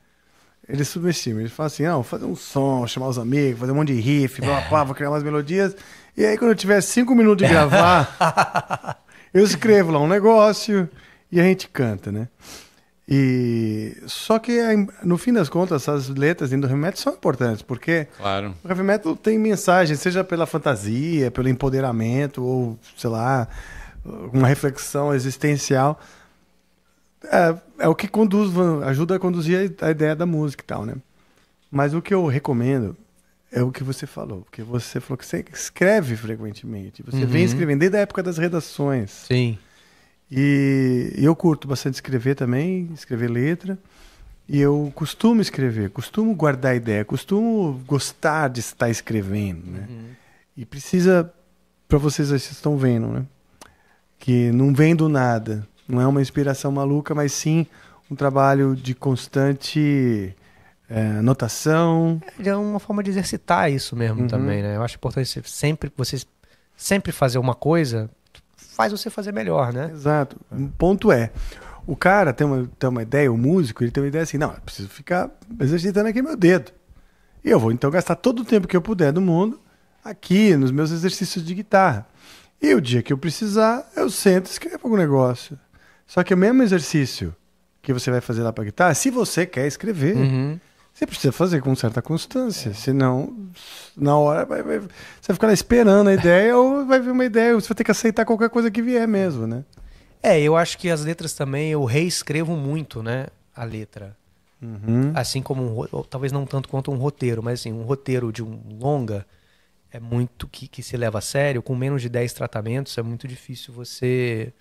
Speaker 1: Eles subestimam, eles falam assim: não, fazer um som, chamar os amigos, fazer um monte de riff, é. blá, blá, vou criar umas melodias. E aí, quando eu tiver cinco minutos de gravar, eu escrevo lá um negócio e a gente canta, né? E só que eh, no fim das contas essas letras do heavy metal são importantes porque claro. o heavy metal tem mensagem, seja pela fantasia, pelo empoderamento ou sei lá uma reflexão existencial. É, é o que conduz, ajuda a conduzir a ideia da música e tal, né? Mas o que eu recomendo é o que você falou, porque você falou que você escreve frequentemente, você uhum. vem escrevendo desde a época das redações. Sim. E eu curto bastante escrever também, escrever letra. E eu costumo escrever, costumo guardar ideia, costumo gostar de estar escrevendo, né? Uhum. E precisa, para vocês vocês estão vendo, né? Que não vem do nada, não é uma inspiração maluca, mas sim um trabalho de constante eh, é, anotação. É uma forma de exercitar isso
Speaker 3: mesmo uhum. também, né? Eu acho importante sempre vocês
Speaker 1: sempre fazer uma coisa
Speaker 3: faz você fazer melhor,
Speaker 1: né? Exato. É. O ponto é, o cara tem uma, tem uma ideia, o músico, ele tem uma ideia assim, não, eu preciso ficar exercitando aqui meu dedo. E eu vou então gastar todo o tempo que eu puder do mundo aqui nos meus exercícios de guitarra. E o dia que eu precisar, eu sento e escrevo algum negócio. Só que o mesmo exercício que você vai fazer lá para guitarra, se você quer escrever, uhum. Você precisa fazer com certa constância, senão na hora vai, vai, você vai ficar esperando a ideia ou vai vir uma ideia, você vai ter que aceitar qualquer coisa que vier mesmo, né?
Speaker 3: É, eu acho que as letras também eu reescrevo muito, né? A letra. Uhum. Assim como um, talvez não tanto quanto um roteiro, mas assim, um roteiro de um longa é muito que, que se leva a sério, com menos de 10 tratamentos é muito difícil você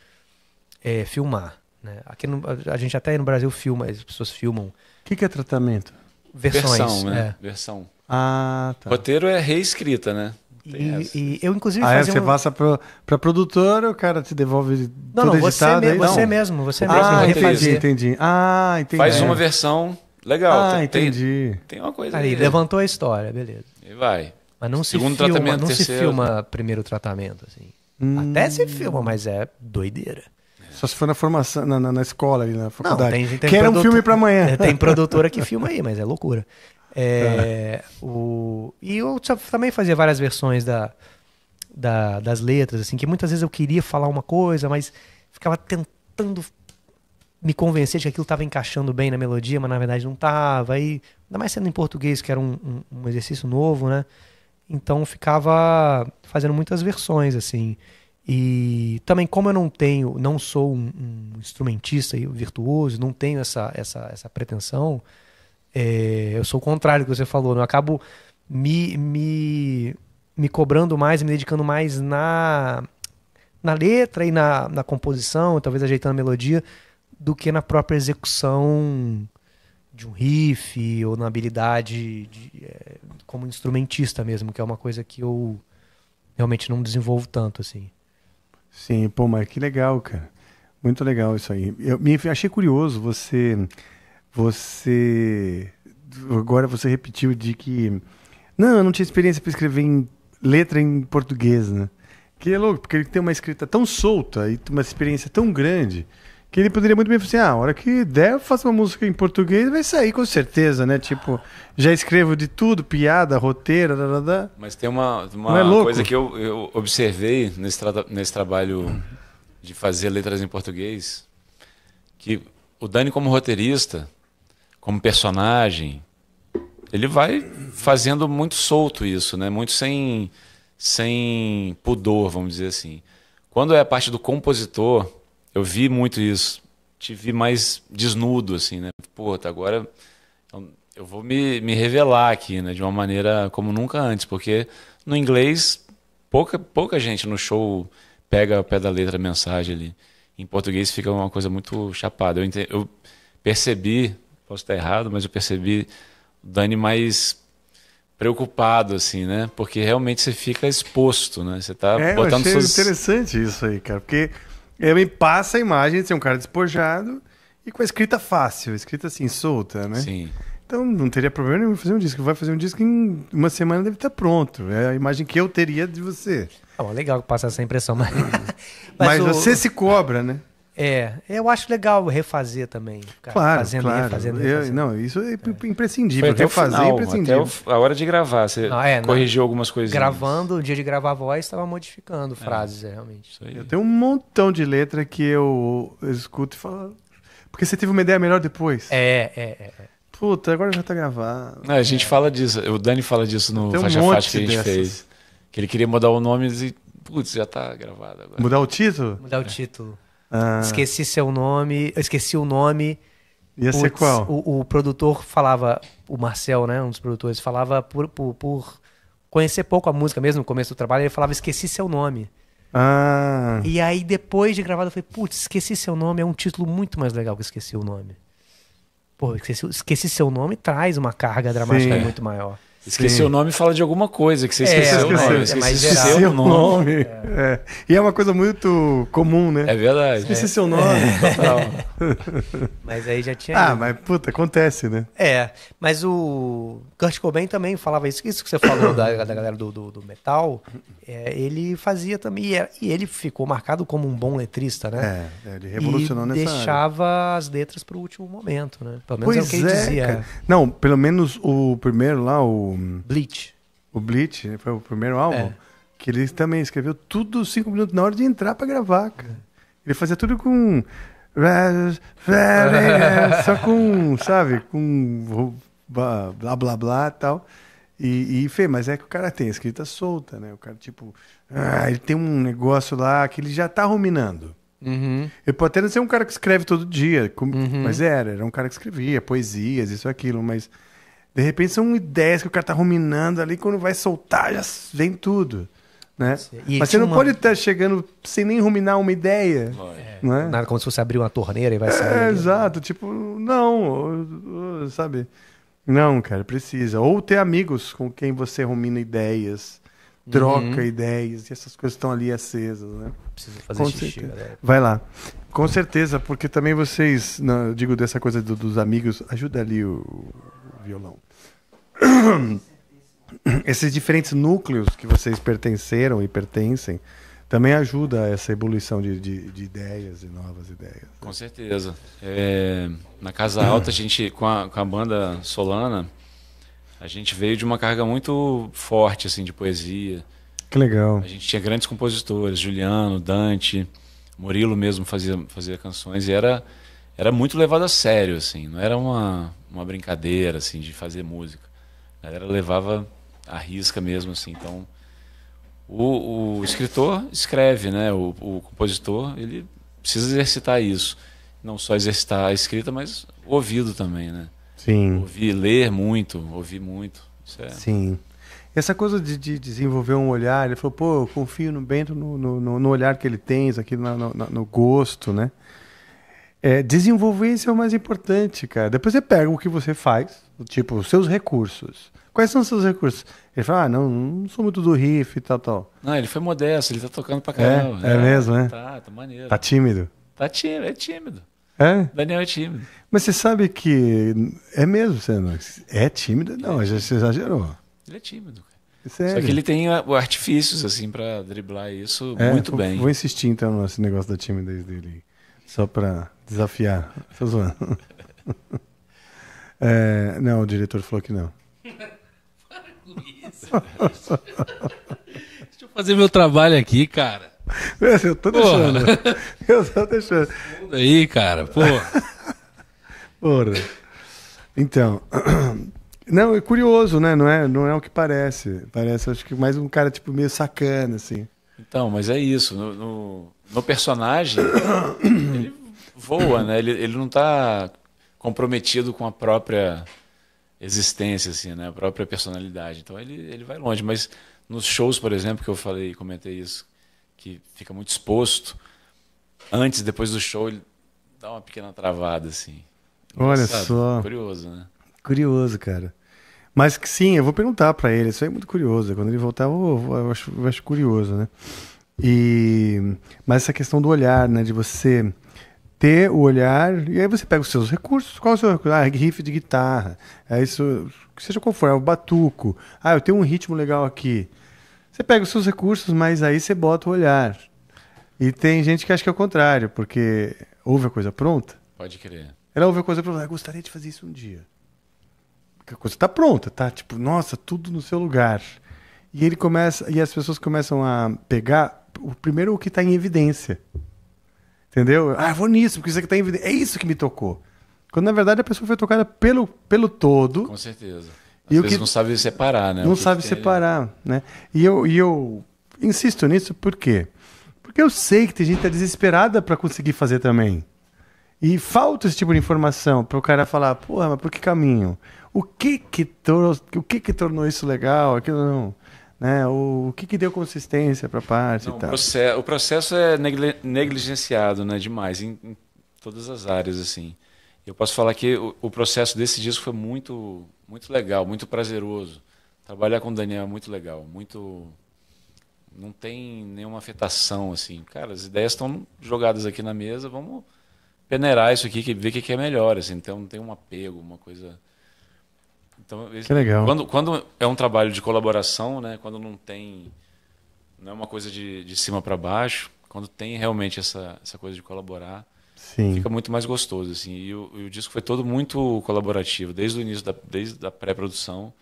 Speaker 3: é, filmar. Né? Aqui no, a gente até no Brasil filma, as pessoas filmam. O que, que é tratamento? Versões,
Speaker 1: versão, né? É. Versão. Ah,
Speaker 3: tá.
Speaker 4: Roteiro é reescrita, né? E,
Speaker 3: e, eu, inclusive, ah, é? você um... passa
Speaker 1: para pro produtora, o cara te devolve não, tudo não, você editado? Me, aí? É você não. mesmo, você ah, mesmo. Ah, entendi, entendi. Ah, entendi. Faz é. uma versão legal. Ah, tem, entendi.
Speaker 3: Tem, uma coisa aí. levantou a história, beleza. E vai. Mas não Segundo se filma, tratamento, não terceiro. se filma primeiro
Speaker 1: tratamento, assim. Hum. Até se filma, mas é doideira. Só se for na formação, na, na, na escola, ali, na faculdade. Não, tem, tem Quero um filme para amanhã. Tem produtora que filma aí, mas é loucura. É, é. o,
Speaker 3: e eu também fazia várias versões da, da, das letras, assim, que muitas vezes eu queria falar uma coisa, mas ficava tentando me convencer de que aquilo estava encaixando bem na melodia, mas na verdade não estava. Aí, ainda mais sendo em português, que era um, um, um exercício novo, né? Então ficava fazendo muitas versões, assim. E também, como eu não tenho, não sou um, um instrumentista virtuoso, não tenho essa, essa, essa pretensão, é, eu sou o contrário do que você falou. Né? Eu acabo me, me, me cobrando mais, me dedicando mais na, na letra e na, na composição, talvez ajeitando a melodia, do que na própria execução de um riff ou na habilidade de, é, como instrumentista mesmo, que é uma coisa que eu realmente
Speaker 1: não desenvolvo tanto assim. Sim, pô, mas que legal, cara. Muito legal isso aí. Eu me achei curioso você você agora você repetiu de que não, eu não tinha experiência para escrever em letra em português, né? Que é louco, porque ele tem uma escrita tão solta e uma experiência tão grande que ele poderia muito bem falar assim, ah, a hora que der eu faço uma música em português vai sair com certeza, né? Tipo, já escrevo de tudo, piada, roteiro, da.
Speaker 4: Mas tem uma, uma é coisa que eu, eu observei nesse, tra nesse trabalho de fazer letras em português, que o Dani como roteirista, como personagem, ele vai fazendo muito solto isso, né? Muito sem, sem pudor, vamos dizer assim. Quando é a parte do compositor eu vi muito isso. Tive mais desnudo, assim, né? Pô, tá, agora eu vou me, me revelar aqui, né? De uma maneira como nunca antes, porque no inglês pouca, pouca gente no show pega o pé da letra a mensagem ali. Em português fica uma coisa muito chapada. Eu, eu percebi, posso estar errado, mas eu percebi o Dani mais preocupado, assim, né? Porque realmente você fica exposto, né? Você tá é, botando eu suas...
Speaker 1: interessante isso aí, cara, porque e passa a imagem de ser um cara despojado e com a escrita fácil, escrita assim, solta, né? Sim. Então não teria problema nenhum fazer um disco. Vai fazer um disco em uma semana deve estar pronto. É a imagem que eu teria de você. Ah, legal que passa essa impressão, mas. mas, mas o... você se cobra, né?
Speaker 3: É, eu acho legal refazer também. Cara. Claro, fazendo, claro. Refazendo, refazendo.
Speaker 1: Eu, não, isso é, é. imprescindível. Foi refazer é final, é imprescindível.
Speaker 4: Até a hora de gravar, você ah, é, corrigiu não. algumas coisinhas.
Speaker 3: Gravando, o dia de gravar a voz, estava modificando é. frases, é, realmente. Eu tenho um
Speaker 1: montão de letra que eu, escuto e falo... Porque você teve uma ideia melhor depois. É, é, é. Puta, agora já tá gravado.
Speaker 4: Não, a gente fala disso, o Dani fala disso no Tem um Faixa Faixa que a gente dessas. fez. Que ele queria mudar o nome e... Putz, já tá gravado agora. Mudar o título? Mudar o título. Ah. Esqueci
Speaker 3: seu nome, esqueci o nome. Ia Puts, ser qual? O, o, produtor falava, o Marcel, né, um dos produtores, falava por, por, por, conhecer pouco a música mesmo no começo do trabalho, ele falava, esqueci seu nome. Ah. E aí depois de gravado eu falei, putz, esqueci seu nome, é um título muito mais legal que esqueci o nome. Pô, esqueci, esqueci seu nome traz uma carga
Speaker 4: dramática
Speaker 1: Sim. muito maior. Esqueceu o nome fala de alguma coisa que
Speaker 4: você é, esqueceu é, o nome. É esqueceu, é mais geral. Esqueceu o nome.
Speaker 1: É. E é uma coisa muito comum, né? É verdade. Esqueci é. seu nome. É. mas aí já tinha. Ah, ido. mas puta, acontece, né?
Speaker 3: É. Mas o Kurt Cobain também falava isso. Isso que você falou da, da galera do, do, do metal, é, ele fazia também. E, era, e, ele ficou marcado como um bom letrista, né? É, ele revolucionou e nessa deixava área. as letras para o último momento, né? Pelo menos pois é o que ele dizia. Cara.
Speaker 1: Não, pelo menos o primeiro lá, o Bleach. O Bleach, né, foi o primeiro álbum, é. que ele também escreveu tudo cinco minutos na hora de entrar para gravar, cara. Ele fazia tudo com. Só com, sabe, com blá blá blá, e tal. E, e Fê, mas é que o cara tem a escrita solta, né? O cara, tipo, ah, ele tem um negócio lá que ele já tá ruminando. Uhum. Ele pode até não ser um cara que escreve todo dia, uhum. mas era, era um cara que escrevia poesias, isso, aquilo, mas de repente são ideias que o cara tá ruminando ali, quando vai soltar, já vem tudo. Né? E Mas você não uma... pode estar tá chegando sem nem ruminar uma ideia.
Speaker 3: É. Né? Nada como se você abrir uma torneira e vai é, sair. É,
Speaker 1: exato, tipo, não, sabe? Não, cara, precisa. Ou ter amigos com quem você rumina ideias, uhum. troca uhum. ideias, e essas coisas estão ali acesas, né? fazer com xixi, galera. Vai lá. Com certeza, porque também vocês, não, digo dessa coisa do, dos amigos, ajuda ali o, o violão. esses diferentes núcleos que vocês pertenceram e pertencem também ajuda a essa ebulição de, de, de ideias e novas ideias.
Speaker 4: Com certeza. É, na Casa Alta, a gente, com a, com a banda Solana, a gente veio de uma carga muito forte assim de poesia. Que legal. A gente tinha grandes compositores, Juliano, Dante, Murilo mesmo fazia, fazia canções e era, era muito levado a sério, assim, não era uma, uma brincadeira assim, de fazer música. A galera levava a risca mesmo, assim. Então, o, o escritor escreve, né? O, o, compositor, ele precisa exercitar isso. Não só exercitar a escrita, mas o ouvido também, né? Sim. Ouvir, ler muito, ouvir muito. É... Sim.
Speaker 1: Essa coisa de, de, desenvolver um olhar, ele falou, pô, eu confio no Bento, no, no, no olhar que ele tem, aqui no, no, no gosto, né? É, desenvolver isso é o mais importante, cara. Depois você pega o que você faz, tipo, os seus recursos. Quais são os seus recursos? Ele fala, ah, não, não sou muito do riff e tal, tal.
Speaker 4: Não, ele foi modesto, ele tá tocando pra caramba. É, é, é mesmo, né? Tá, tá maneiro. Tá tímido? Tá tímido, é tímido. É? Daniel é tímido.
Speaker 1: Mas você sabe que é mesmo, Sandro? É tímido? Não, é. já você exagerou. Ele é tímido, cara. Sério? Só que ele tem ah,
Speaker 4: artifícios, assim, pra driblar isso é, muito vou, bem. Vou
Speaker 1: insistir, então, nesse negócio da timidez dele. Só pra... Desafiar. Tô zoando. É, não, o diretor falou que não. Para
Speaker 2: com isso. Deixa eu fazer meu trabalho
Speaker 1: aqui, cara. É, eu tô deixando. Porra.
Speaker 2: Eu tô deixando. Tudo aí, cara.
Speaker 1: Porra. Porra. Então. Não, é curioso, né? Não é, não é o que parece. Parece, acho que mais um cara tipo meio sacana, assim.
Speaker 4: Então, mas é isso. No, no, no personagem, ele, voa, né? Ele, ele não está comprometido com a própria existência, assim, né? A própria personalidade. Então ele, ele vai longe. Mas nos shows, por exemplo, que eu falei, comentei isso, que fica muito exposto, antes, depois do show, ele dá uma pequena travada, assim. Olha só. Curioso, né?
Speaker 1: Curioso, cara. Mas que sim, eu vou perguntar para ele, isso aí é muito curioso. Quando ele voltar, eu, eu, eu, acho, eu acho curioso, né? E mas essa questão do olhar, né, de você ter o olhar, e aí você pega os seus recursos, qual é o seu recurso? Ah, riff de guitarra, é isso, seja qual for, é o batuco, ah, eu tenho um ritmo legal aqui. Você pega os seus recursos, mas aí você bota o olhar. E tem gente que acha que é o contrário, porque ouve a coisa pronta. Pode crer. Ela ouve a coisa pronta, eu ah, gostaria de fazer isso um dia. Porque a coisa está pronta, tá? Tipo, nossa, tudo no seu lugar. E ele começa, e as pessoas começam a pegar o primeiro o que está em evidência. Entendeu? Ah, vou nisso, porque isso aqui tá em evidência. É isso que me tocou. Quando na verdade a pessoa foi tocada pelo, pelo todo.
Speaker 4: Com certeza. Às e vezes que... não sabe separar, né? Não sabe separar,
Speaker 1: ali. né? E eu, e eu insisto nisso por quê? Porque eu sei que tem gente que tá desesperada para conseguir fazer também. E falta esse tipo de informação para o cara falar, porra, mas por que caminho? O que que, o que, que tornou isso legal? Aquilo não. Né? O, o que, que deu consistência para a parte? Não, e tal? O,
Speaker 4: processo, o processo é negli negligenciado né? demais em, em, todas as áreas. assim. Eu posso falar que o, o processo desse disco foi muito, muito legal, muito prazeroso. Trabalhar com o Daniel é muito legal, muito não tem nenhuma afetação assim. Cara, as ideias estão jogadas aqui na mesa, vamos peneirar isso aqui, ver o que é melhor. Assim. Então não tem um apego, uma coisa então, que legal. Quando, quando é um trabalho de colaboração, né? Quando não tem não é uma coisa de, de cima para baixo, quando tem realmente essa, essa coisa de colaborar, Sim. fica muito mais gostoso. Assim. E o, e o, disco foi todo muito colaborativo, desde o início, da, desde a pré-produção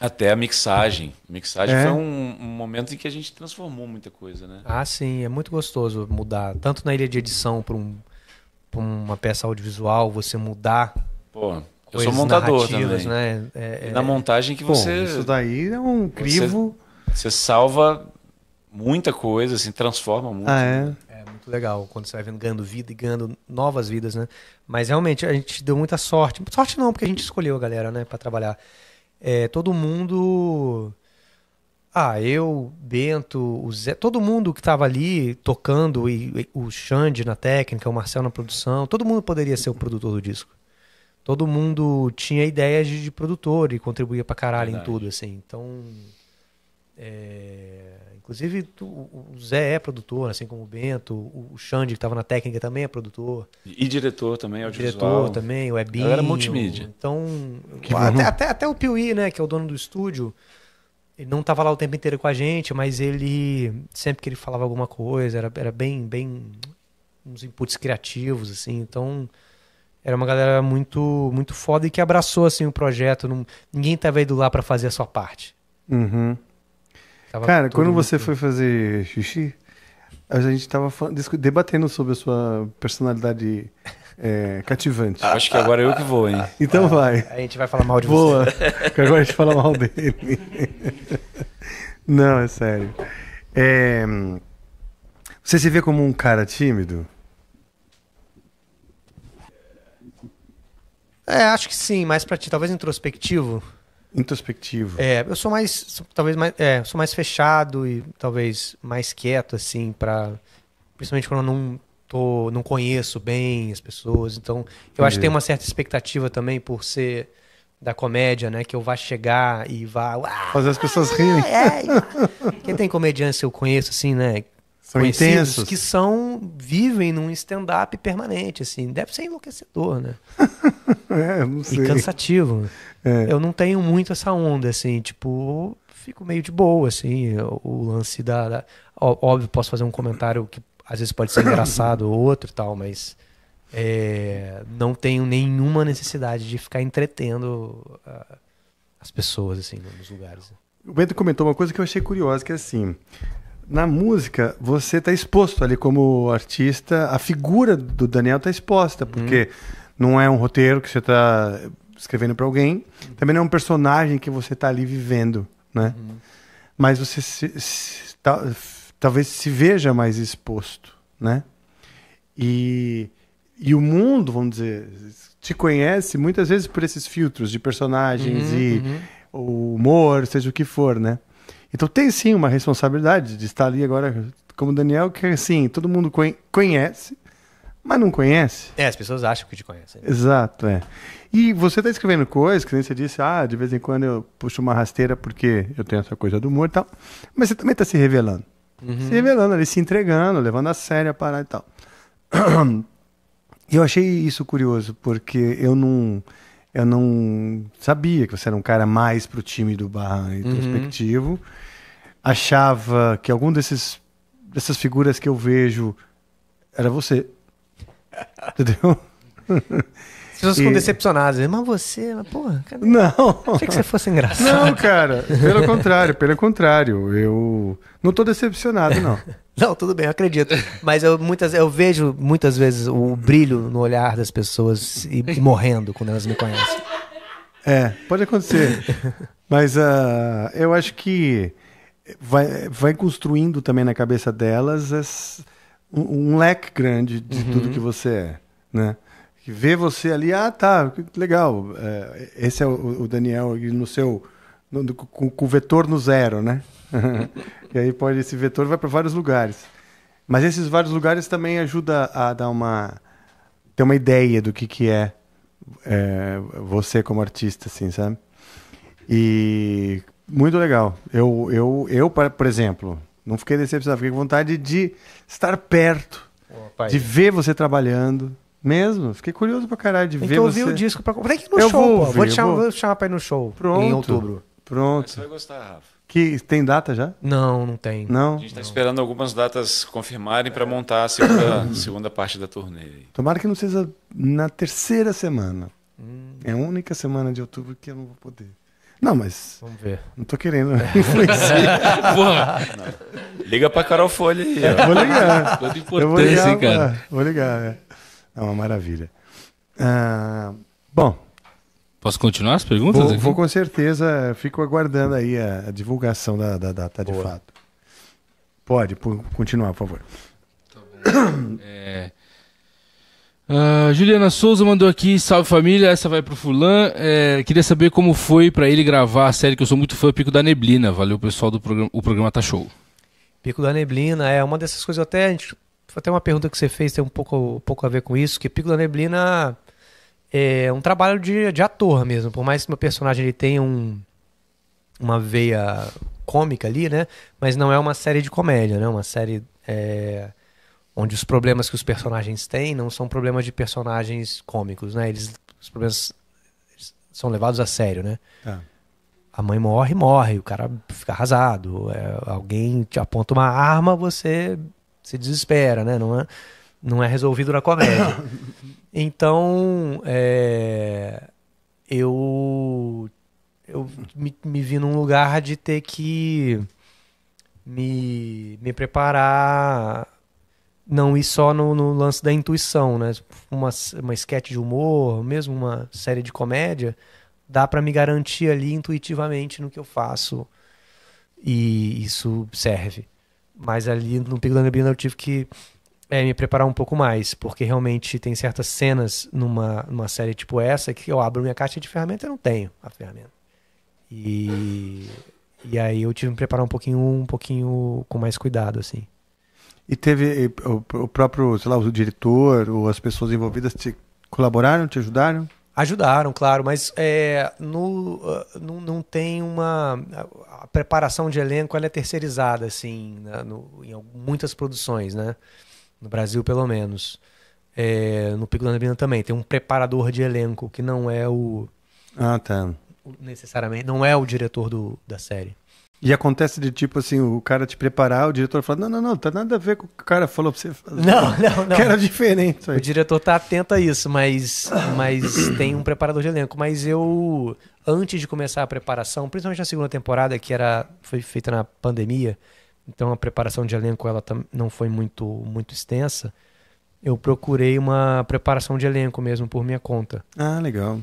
Speaker 4: até a
Speaker 3: mixagem. Mixagem é. foi
Speaker 4: um, um, momento em que a gente transformou muita coisa, né? Ah,
Speaker 3: sim, é muito gostoso mudar, tanto na ilha de edição para um, uma peça audiovisual, você mudar. Pô, eu sou montador também. Né? É, é... Na é. montagem que Pô, você. Isso daí é um crivo.
Speaker 4: Você, você, salva muita coisa, assim, transforma muito. Ah, né?
Speaker 3: é. é muito legal quando você vai vendo, ganhando vida e ganhando novas vidas, né? Mas realmente a gente deu muita sorte. Sorte não, porque a gente escolheu a galera, né, para trabalhar. É, todo mundo. Ah, eu, Bento, o Zé, todo mundo que estava ali tocando, e, e o Xande na técnica, o Marcel na produção, todo mundo poderia ser o produtor do disco todo mundo tinha ideias de, de produtor e contribuía pra caralho Verdade. em tudo, assim. Então. É... Inclusive, tu, o Zé é produtor, assim como o Bento, o Xande, que estava na técnica, também é produtor.
Speaker 4: E, e diretor também, é audiovisual. Diretor também, o Ebinho. Era multimídia. Então,
Speaker 3: até, até, até, o Piuí, né, que é o dono do estúdio, ele não estava lá o tempo inteiro com a gente, mas ele, sempre que ele falava alguma coisa, era, era bem, bem, uns inputs criativos, assim, então... Era uma galera muito muito foda e que abraçou assim o projeto. Não, ninguém tava indo lá para fazer a sua parte.
Speaker 5: Uhum.
Speaker 1: Cara, quando você foi fazer xixi, a gente tava falando, debatendo sobre a sua personalidade é, cativante. Acho
Speaker 4: que agora eu que vou, hein?
Speaker 3: Então ah, vai. A gente vai falar mal de Boa, você. Boa, que agora a
Speaker 1: gente fala mal dele. Não, é sério. É, você se vê como um cara tímido?
Speaker 3: É, acho que sim, mais para ti, talvez introspectivo.
Speaker 1: Introspectivo.
Speaker 3: É, eu sou mais, talvez mais, é, sou mais fechado e talvez mais quieto assim para principalmente quando eu não tô, não conheço bem as pessoas, então eu Entendi. acho que tem uma certa expectativa também por ser da comédia, né, que eu vá chegar e vá uau, fazer as pessoas rirem. É, é. é. Quem tem comediante que eu conheço assim, né, são intensos que são vivem num stand-up permanente assim deve ser enlouquecedor né é, não sei. e cansativo é. eu não tenho muito essa onda assim tipo fico meio de boa assim o lance da, da óbvio posso fazer um comentário que às vezes pode ser engraçado ou outro tal mas é, não tenho nenhuma necessidade de ficar entretendo uh,
Speaker 1: as pessoas assim nos lugares o Bento comentou uma coisa que eu achei curiosa que é assim na música, você está exposto ali como artista, a figura do Daniel está exposta, porque uhum. não é um roteiro que você está escrevendo para alguém, também não é um personagem que você está ali vivendo, né? Uhum. Mas você se, se, talvez se veja mais exposto, né? E, e o mundo, vamos dizer, te conhece muitas vezes por esses filtros de personagens uhum, e uhum. o humor, seja o que for, né? Então tem sim uma responsabilidade de estar ali agora, como o Daniel, que assim, todo mundo conhece, mas não conhece.
Speaker 3: É, as pessoas acham que te conhecem. Né? Exato,
Speaker 1: é. E você está escrevendo coisas, que nem você disse, ah, de vez em quando eu puxo uma rasteira porque eu tenho essa coisa do humor e tal, mas você também está se revelando. Uhum. Se revelando ali, se entregando, levando a sério a parada e tal. E eu achei isso curioso, porque eu não eu não sabia que você era um cara mais pro time do Barra uhum. introspectivo. Uhum achava que algum desses dessas figuras que eu vejo era você. Entendeu? As pessoas ficam e...
Speaker 3: decepcionadas. Mas você, mas porra, cadê? Não. Achei que você fosse engraçado. Não, cara. Pelo contrário,
Speaker 1: pelo contrário. Eu não tô
Speaker 3: decepcionado, não. Não, tudo bem, eu acredito. Mas eu, muitas, eu vejo muitas vezes o brilho
Speaker 1: no olhar das pessoas e, e morrendo quando elas me conhecem. É, pode acontecer. Mas uh, eu acho que vai, vai construindo também na cabeça delas um, um, leque grande de uhum. tudo que você é, né? Que vê você ali, ah, tá, legal. É, esse é o, o, Daniel no seu no, no, com, com, o vetor no zero, né? e aí pode esse vetor vai para vários lugares. Mas esses vários lugares também ajuda a dar uma ter uma ideia do que que é, é você como artista, assim, sabe? E muito legal. Eu, eu, eu por exemplo, não fiquei decepcionado, fiquei com vontade de estar perto, Opa, de ver você trabalhando. Mesmo, fiquei curioso pra caralho de Tem ver que ouvir você. o disco pra comprar. Vem aqui no eu show, vou, ouvir, vou, te chamar, vou...
Speaker 3: vou chamar pra ir no show. Pronto. Em outubro. Pronto. Você vai gostar, Rafa.
Speaker 1: Que tem data já? Não, não tem. Não. A gente está
Speaker 4: esperando algumas datas confirmarem para montar a segunda, segunda parte da turnê.
Speaker 1: Tomara que não seja na terceira semana. Hum. É a única semana de outubro que eu não vou poder. Não, mas. Vamos ver. Não tô querendo é. influenciar. Pô, liga pra Carol Folha aí. vou ligar. Toda importância, vou ligar, cara. vou ligar, É uma maravilha. Ah, bom. Posso continuar as perguntas? Vou, vou com certeza, fico aguardando aí a, a divulgação da, da data de fato. Pode, por, continuar, por favor. Tá
Speaker 4: bom. É,
Speaker 2: Uh, Juliana Souza mandou aqui, salve família, essa vai pro Fulan. É, queria saber como foi para ele gravar a série que eu sou muito fã, Pico da Neblina. Valeu, pessoal do programa. O programa tá show.
Speaker 3: Pico da Neblina é uma dessas coisas, até, gente, até uma pergunta que você fez tem um pouco, um pouco a ver com isso, que Pico da Neblina é um trabalho de, de ator mesmo. Por mais que meu personagem ele tenha um, uma veia cômica ali, né? Mas não é uma série de comédia, né? Uma série. É onde os problemas que os personagens têm não são problemas de personagens cômicos, né? Eles, os problemas são levados a sério, né? É. A mãe morre, morre, o cara fica arrasado. É, alguém te aponta uma arma, você se desespera, né? Não é, não é resolvido na comédia. então, é, eu, eu me, me vi num lugar de ter que me, me preparar não ir só no, no, lance da intuição, né? Uma, uma sketch de humor, mesmo uma série de comédia, dá para me garantir ali intuitivamente no que eu faço e isso serve. Mas ali no Pico da Neblina eu tive que é, me preparar um pouco mais, porque realmente tem certas cenas numa, numa série tipo essa que eu abro minha caixa de ferramenta e não tenho a ferramenta. E, e aí eu tive que me preparar um pouquinho, um pouquinho com mais cuidado,
Speaker 1: assim. E teve o próprio, sei lá, o diretor ou as pessoas envolvidas te colaboraram, te ajudaram?
Speaker 3: Ajudaram, claro, mas é, no, ah, não tem uma. A preparação de elenco ela é terceirizada, assim, né, no, em muitas produções, né? No Brasil, pelo menos. É, no Pico da Neblina também. Tem um preparador de elenco que não é o. Ah, tá.
Speaker 1: Necessariamente. Não é o diretor do, da série. E acontece de tipo assim, o cara te preparar, o diretor fala: não, não, não, tá nada a ver com o que o cara falou pra você fazer. Não, não, não. Que era diferente. O diretor tá atento
Speaker 3: a isso, mas, mas tem um preparador de elenco. Mas eu, antes de começar a preparação, principalmente na segunda temporada, que era foi feita na pandemia, então a preparação de elenco ela não foi muito, muito extensa, eu procurei uma preparação de elenco mesmo por minha conta. Ah, legal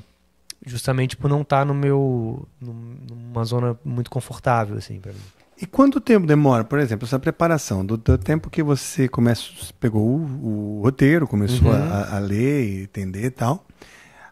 Speaker 3: justamente por não estar tá no meu numa zona muito confortável assim para mim.
Speaker 1: E quanto tempo demora, por exemplo, essa preparação do, do tempo que você começa pegou o, o roteiro, começou uhum. a, a, ler, entender e tal,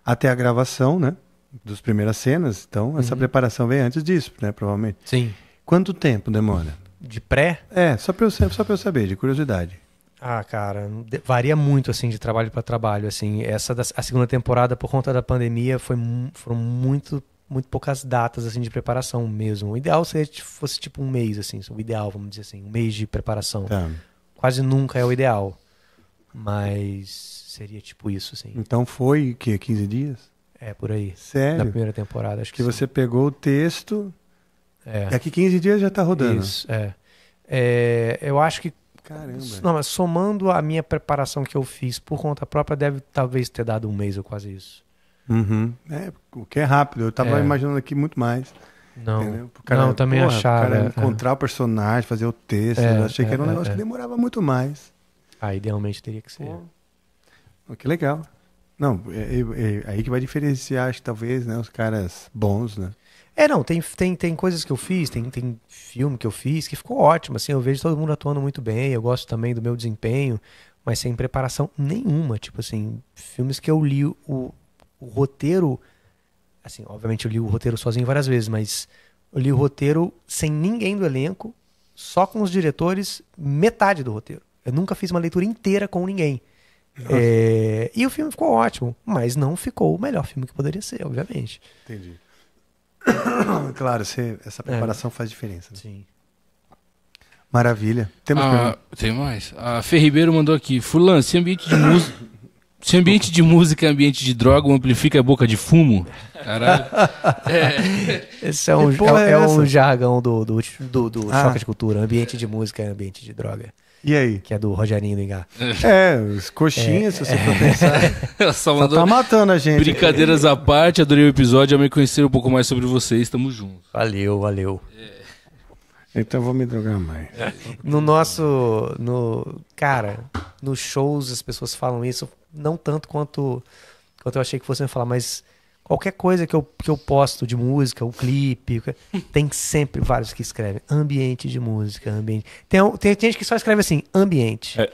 Speaker 1: até a gravação, né, dos primeiras cenas. Então essa uhum. preparação vem antes disso, né, provavelmente. Sim. Quanto tempo demora? De pré? É, só para eu, só para eu saber, de curiosidade. Ah, cara, varia muito assim de trabalho para trabalho, assim.
Speaker 3: Essa da, a segunda temporada por conta da pandemia foi foram muito muito poucas datas assim de preparação mesmo. O ideal seria fosse tipo um mês assim, o ideal, vamos dizer assim, um mês de preparação. Tá. Quase nunca é o ideal. Mas seria tipo isso,
Speaker 1: assim. Então foi que 15 dias? É, por aí. Sério? Da primeira temporada, acho que, que você pegou o texto. É. Daqui é 15 dias já tá rodando. Isso,
Speaker 3: é. é eu acho que Caramba. Não, mas somando a minha preparação que eu fiz por conta própria, deve talvez
Speaker 1: ter dado um mês ou quase isso. Uhum. É, o que é rápido. Eu tava é. imaginando aqui muito mais. Não, cara, não também porra, achava. O cara é, encontrar o personagem, fazer o texto. É, eu achei que era um é, é, negócio que demorava muito mais. Ah, idealmente teria que ser. Pô. Que legal. Não, é, aí que vai diferenciar, acho que talvez, né, os caras bons, né?
Speaker 3: É, não, tem, tem, tem coisas que eu fiz, tem, tem filme que eu fiz que ficou ótimo, assim, eu vejo todo mundo atuando muito bem, eu gosto também do meu desempenho, mas sem preparação nenhuma, tipo assim, filmes que eu li o, o roteiro, assim, obviamente eu li o roteiro sozinho várias vezes, mas eu li o roteiro sem ninguém do elenco, só com os diretores, metade do roteiro. Eu nunca fiz uma leitura inteira com ninguém. É, e o filme ficou ótimo, mas não ficou o melhor filme que poderia ser, obviamente.
Speaker 1: Entendi. claro, você, essa é. preparação é. faz diferença. Né? Sim. Maravilha.
Speaker 2: Temos ah, Tem mais. A Fer Ribeiro mandou aqui. Fulano. se ambiente de música. Se ambiente
Speaker 3: de música é ambiente de droga, amplifica a boca de fumo.
Speaker 2: Caralho. É.
Speaker 5: Esse é um, é, é, um
Speaker 3: jargão do, do, do, do ah. Choque de Cultura. Ambiente de música é ambiente de droga. E aí? Que é do Rogerinho do Engar. É, os coxinhas, é, se você for é. pensar. Ela só, só tá matando a gente. Brincadeiras
Speaker 2: à parte, adorei o episódio, amei conhecer um pouco mais sobre vocês,
Speaker 1: tamo junto. Valeu, valeu. É. Então eu vou me drogar mais.
Speaker 3: No nosso, no cara, nos shows as pessoas falam isso, não tanto quanto, quanto eu achei que fossem falar, mas Qualquer coisa que eu, que eu posto de música, o clipe, tem sempre vários que escrevem. Ambiente de música, ambiente. Tem, tem, tem gente que só escreve assim, ambiente. É.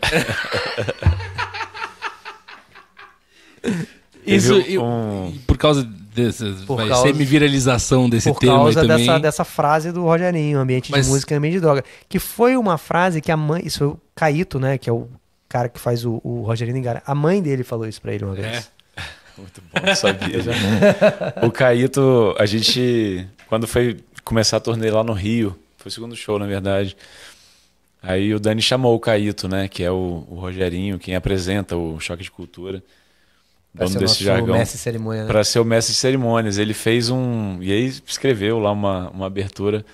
Speaker 3: Isso, eu,
Speaker 2: um... por causa dessa por vai, causa, semi-viralização desse por termo causa também... dessa,
Speaker 3: dessa frase do Rogerinho, ambiente Mas... de música e ambiente de droga. Que foi uma frase que a mãe. Isso foi o Caíto, né? Que é o cara que faz o, o Rogerinho Engara. A mãe dele falou isso pra ele uma é. vez. É.
Speaker 4: Muito bom, sabia. já. o Caíto, a gente, quando foi começar a turnê lá no Rio, foi o segundo show, na verdade. Aí o Dani chamou o Caíto, né? Que é o, o Rogerinho, quem apresenta o Choque de Cultura. Pra ser desse jargão. Mestre cerimônia, né? Pra ser o mestre de cerimônias. Ele fez um. E aí escreveu lá uma, uma abertura.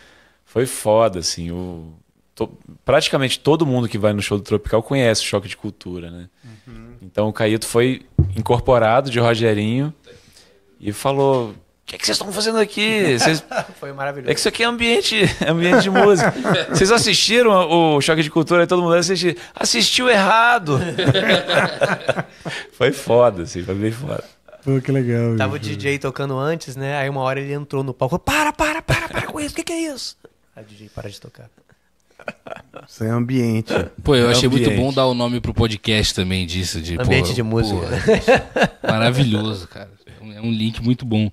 Speaker 4: Foi foda, assim. O, to, praticamente todo mundo que vai no show do Tropical conhece o Choque de Cultura, né? Uhum. Então o Caíto foi incorporado de Rogerinho e falou: O que, é que vocês estão fazendo aqui? Vocês... Foi maravilhoso. É que isso aqui é ambiente, ambiente de música. vocês assistiram o Choque de
Speaker 3: Cultura e todo mundo assistiu. Assistiu errado!
Speaker 4: foi foda, assim, foi bem foda.
Speaker 1: Pô, que legal. Tava o DJ
Speaker 3: tocando antes, né? Aí uma hora ele entrou no palco: Para, para, para, para com isso, o que, que é isso? A DJ para de tocar. Isso é ambiente. Pô, eu é achei ambiente. muito bom
Speaker 2: dar o nome pro podcast também disso. De, ambiente de música. maravilhoso, cara. É um link muito bom.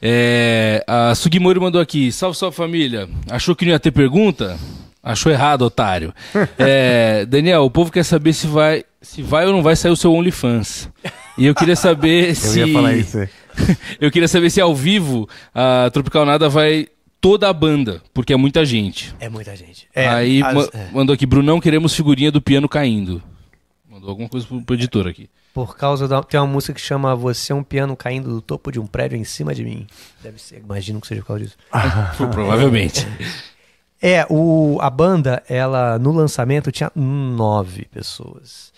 Speaker 2: É, a Sugimori mandou aqui. Salve, salve família. Achou que não ia ter pergunta? Achou errado, otário. É, Daniel, o povo quer saber se vai, se vai ou não vai sair o seu OnlyFans. E eu queria saber eu se. Eu ia falar isso. eu queria saber se ao vivo a Tropical Nada vai toda a banda, porque é muita gente. É muita gente. É, Aí as... ma é. mandou aqui, Brunão, queremos figurinha do piano caindo. Mandou alguma coisa pro, pro editor aqui.
Speaker 3: Por causa da. Tem uma música que chama Você é um piano caindo do topo de um prédio em cima de mim. Deve ser, imagino que seja por causa disso. Provavelmente. É, o, a banda, ela, no lançamento, tinha nove pessoas.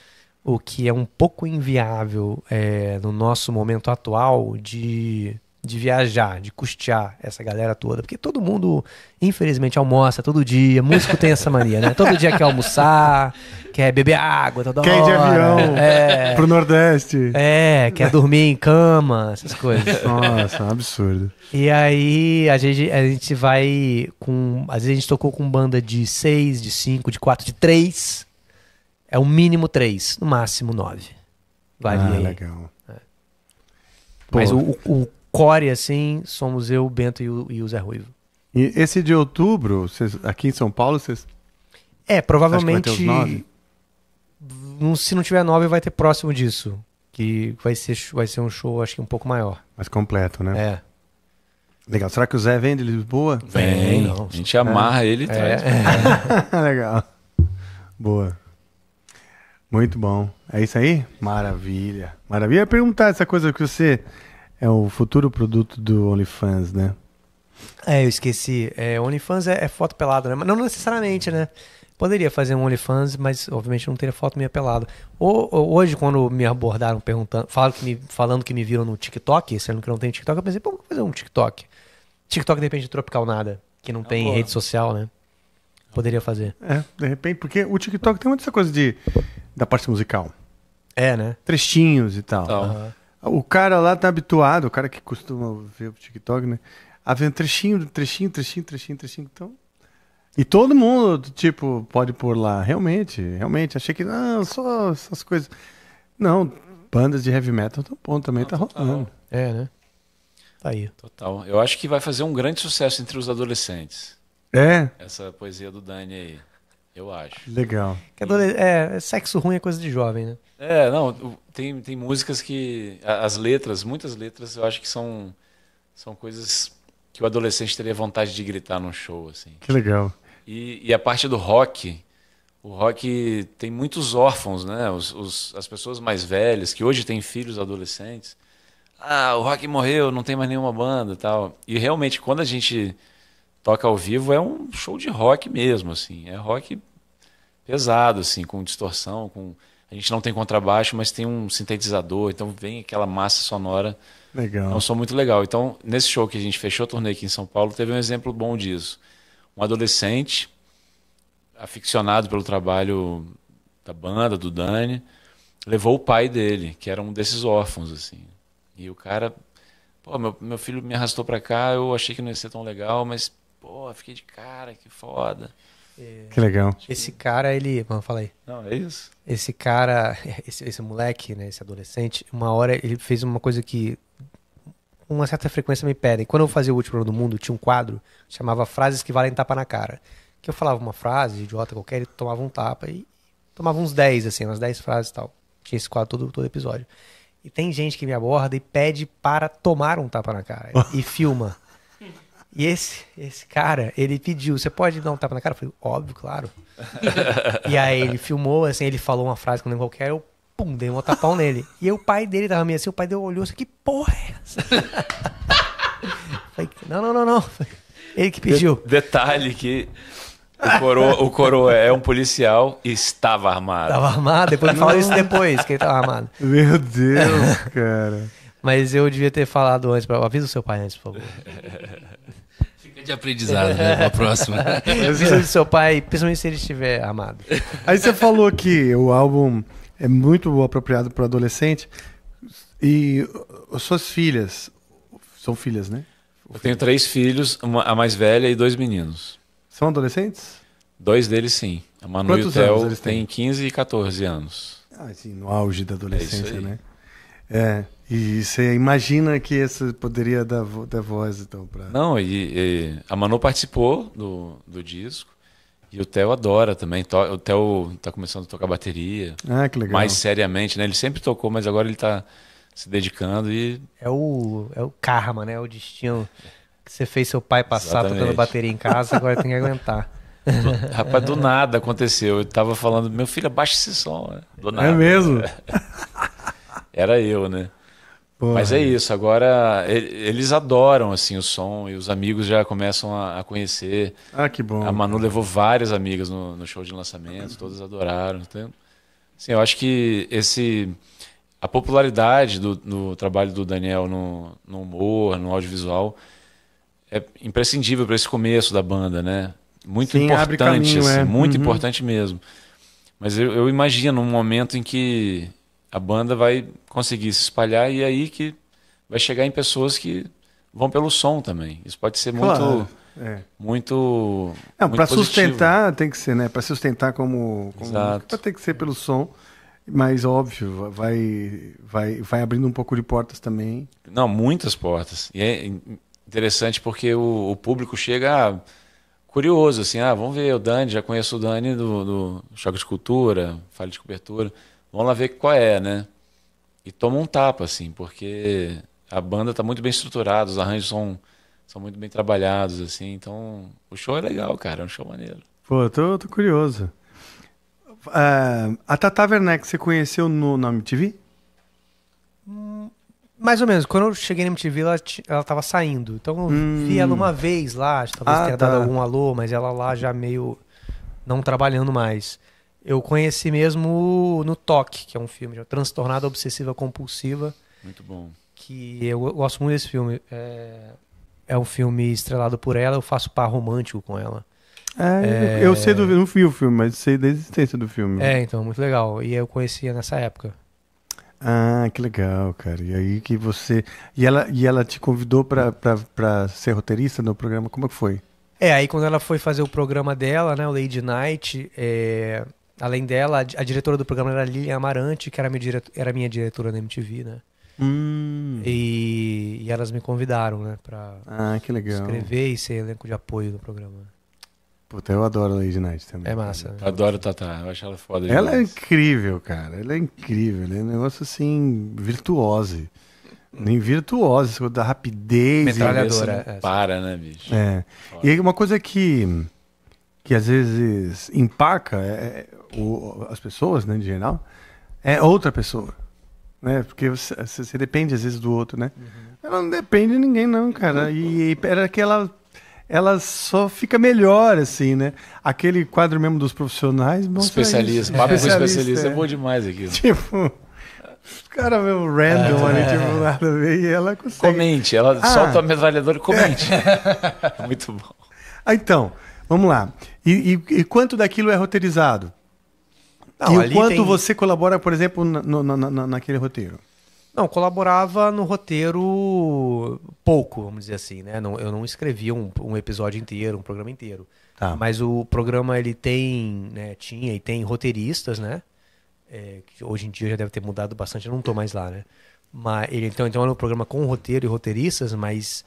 Speaker 3: O que é um pouco inviável é, no nosso momento atual de de viajar, de custear essa galera toda. Porque todo mundo, infelizmente, almoça todo dia. Músico tem essa mania, né? Todo dia quer almoçar, quer beber água toda quer hora. Quer ir de avião é, pro Nordeste. É, quer dormir em cama, essas coisas. Nossa, é um absurdo. E aí, a gente, a gente vai com... Às vezes a gente tocou com banda de seis, de cinco, de quatro, de três. É o mínimo três, no máximo nove. Varia ah, legal.
Speaker 1: É. Mas o,
Speaker 3: o core, assim, somos eu, o Bento e o, e o Zé
Speaker 1: Ruivo. E esse de outubro, cês, aqui em São Paulo, vocês.
Speaker 3: É, provavelmente. Acho que vai ter os nove? Hum, se não tiver nove, vai ter próximo disso.
Speaker 1: Que vai
Speaker 3: ser, vai ser um show, acho que um pouco maior. Mais completo, né? É. Legal. Será que o Zé vem
Speaker 1: de Lisboa? Vem. Não. A gente amarra é. ele e traz. É. É. Legal. Boa. Muito bom. É isso aí? Maravilha. Maravilha. Eu ia perguntar essa coisa que você é o futuro produto do OnlyFans, né?
Speaker 3: É, eu esqueci. É, OnlyFans é, é foto pelada, né? Mas não necessariamente, né? Poderia fazer um OnlyFans, mas obviamente não teria foto minha pelada. Ou, ou, hoje, quando me abordaram perguntando, falaram que me, falando que me viram no TikTok, sendo que não tem TikTok, eu pensei, pô, vou fazer um TikTok. TikTok depende de é Tropical Nada, que não é tem boa. rede social, né? Poderia fazer.
Speaker 1: É, de repente, porque o TikTok tem muita coisa de, da parte musical. É, né? Trechinhos e tal. Uhum. O cara lá tá habituado, o cara que costuma ver o TikTok, né? A ver trechinho, trechinho, trechinho, trechinho, trechinho. Então. E todo mundo, tipo, pode pôr lá. Realmente, realmente. Achei que, não, ah, só essas coisas. Não, bandas de heavy metal tão bom também, não, tá total. rolando. É, né? Tá aí.
Speaker 4: Total. Eu acho que vai fazer um grande sucesso entre os adolescentes. É. Essa poesia do Dani aí. Eu acho.
Speaker 3: Legal. É, sexo ruim é coisa de jovem, né?
Speaker 4: É, não, tem, tem músicas que. As letras, muitas letras, eu acho que são, são coisas que o adolescente teria vontade de gritar num show, assim. Que legal. E, e a parte do rock. O rock tem muitos órfãos, né? Os, os, as pessoas mais velhas, que hoje têm filhos adolescentes. Ah, o rock morreu, não tem mais nenhuma banda tal. E realmente, quando a gente toca ao vivo é um show de rock mesmo, assim. É rock pesado, assim, com distorção, com a gente não tem contrabaixo, mas tem um sintetizador, então vem aquela massa sonora. Legal. É um som muito legal. Então, nesse show que a gente fechou, turnê aqui em São Paulo, teve um exemplo bom disso. Um adolescente aficionado pelo trabalho da banda, do Dani, levou o pai dele, que era um desses órfãos, assim. E o cara, pô, meu, meu filho me arrastou para cá, eu achei que não ia ser tão legal, mas pô, fiquei de cara, que foda.
Speaker 3: É. Que legal. Esse cara, ele. como eu falei. Não, é isso. Esse cara, esse, esse moleque, né, esse adolescente, uma hora ele fez uma coisa que uma certa frequência me pedem. Quando eu fazia o último ano do mundo, tinha um quadro que chamava Frases que valem tapa na cara. Que eu falava uma frase, idiota qualquer, ele tomava um tapa e tomava uns 10, assim, umas 10 frases e tal. Tinha esse quadro todo, todo episódio. E tem gente que me aborda e pede para tomar um tapa na cara. e filma. E esse, esse cara, ele pediu, você pode dar um tapa na cara? Eu falei, óbvio, claro. e aí ele filmou, assim, ele falou uma frase quando eu qualquer, eu pum, dei um tapão nele. E aí, o pai dele tava meio assim, o pai dele olhou assim, que porra é essa? falei, não, não, não, não. Ele que pediu.
Speaker 4: De detalhe que o coroa, o coroa é um policial e estava armado. Estava armado, depois ele falou isso
Speaker 3: depois, que ele estava armado. Meu Deus, cara. Mas eu devia ter falado antes, pra... avisa o seu pai antes, por favor de aprendizado, né? Pra próxima. seu pai, principalmente se ele estiver amado.
Speaker 1: Aí você falou que o álbum é muito apropriado para adolescente. E suas filhas, são filhas, né?
Speaker 4: Eu tenho três filhos, uma, a mais velha e dois meninos.
Speaker 1: São adolescentes?
Speaker 4: Dois deles, sim. A Manu Quantos e o Theo têm 15 e 14 anos.
Speaker 1: Ah, sim, no auge da adolescência, é né? É. E você imagina que esse poderia dar, dar voz, então,
Speaker 4: para. Não, e, e, a Manu participou do, do disco. E o Theo adora também. O Theo está começando a tocar bateria. Ah, que legal. Mais seriamente, né? Ele sempre tocou, mas agora ele está se dedicando e.
Speaker 3: É o, é o karma, né? É o destino que você fez seu pai passar Exatamente. tocando bateria em casa, agora tem que aguentar. Do, rapaz, do
Speaker 4: nada aconteceu. Eu tava falando, meu filho, abaixa esse som. Né? Do nada. É mesmo? É. Era eu, né? Porra. Mas é isso, agora eles adoram assim o som e os amigos já começam a, conhecer. Ah, que bom. A Manu levou várias amigas no, no show de lançamento, todas adoraram. Né? Então, assim, eu acho que esse a popularidade do, do trabalho do Daniel no, no, humor, no audiovisual, é imprescindível para esse começo da banda, né? Muito Sim, importante, caminho, assim, é. muito uhum. importante mesmo. Mas eu, eu imagino um momento em que a banda vai conseguir se espalhar e é aí que vai chegar em pessoas que vão pelo som também. Isso pode ser claro, muito. É. Muito. Não, para sustentar
Speaker 1: tem que ser, né? Para sustentar como, como Exato. tem que ser pelo som, mas óbvio, vai, vai, vai abrindo um pouco de portas também.
Speaker 4: Não, muitas portas. E é interessante porque o, o público chega ah, curioso, assim, ah, vamos ver o Dani, já conheço o Dani do, do Choque de Cultura, Fale de Cobertura vamos lá ver qual é, né? E toma um tapa, assim, porque a banda está muito bem estruturada, os arranjos são, são muito bem trabalhados, assim, então o show é legal, cara, é um show maneiro.
Speaker 1: Pô, eu tô, tô curioso. Uh, a Tata Werneck você conheceu no, na MTV? Hum, mais ou menos. Quando eu cheguei na MTV, ela, ela tava saindo. Então eu hum. vi ela uma vez
Speaker 3: lá, talvez ah, tenha tá. dado algum alô, mas ela lá já meio não trabalhando mais. Eu conheci mesmo no Toque, que é um filme de transtornada obsessiva compulsiva. Muito bom. Que eu, gosto muito desse filme. É, é, um filme estrelado por ela, eu faço par romântico com ela.
Speaker 1: É, é... eu sei do não vi o filme, mas sei da existência do filme. É,
Speaker 3: então, muito legal. E eu conhecia nessa época.
Speaker 1: Ah, que legal, cara. E aí que você. E ela, e ela te convidou para ser roteirista no programa? Como é que foi?
Speaker 3: É, aí quando ela foi fazer o programa dela, né, o Lady Night, é, Além dela, a diretora do programa era Lilian Amarante, que era minha, direto, era minha diretora da MTV, né? Hum. E, e, elas me convidaram, né, pra ah, que legal. escrever e ser elenco de apoio do programa.
Speaker 1: Puta, eu adoro a Lady Night também. É massa. Né?
Speaker 4: Adoro a Tatá, eu acho ela foda. Demais. Ela é
Speaker 1: incrível, cara. Ela é incrível. Ela é um negócio assim, virtuose. Nem virtuosa, da rapidez. Metralhadora. E... É. Para, né, bicho? É. Foda. E aí, uma coisa que, que às vezes empaca é, é ou as pessoas, né, de geral, é outra pessoa. Né? Porque você, você depende às vezes do outro, né? Uhum. Ela não depende de ninguém, não, cara. E, e era que ela, ela só fica melhor, assim, né? Aquele quadro mesmo dos profissionais. Especialista, papo é. com especialista é. é bom demais aqui. Tipo. Os caras meio random ali, é. tipo, nada a ver, e ela consegue. Comente, ela ah. solta a metralhadora e comente. Muito bom. Ah, então, vamos lá. E, e, e quanto daquilo é roteirizado? Não, e o quanto tem... você colabora, por exemplo, na na, na, naquele roteiro?
Speaker 3: Não, colaborava no roteiro pouco, vamos dizer assim, né? Não, eu não escrevia um, um, episódio inteiro, um programa inteiro. Tá. Mas o programa ele tem, né, tinha e tem roteiristas, né? É, que hoje em dia já deve ter mudado bastante, eu não estou mais lá, né? Mas ele então, então era é um programa com roteiro e roteiristas, mas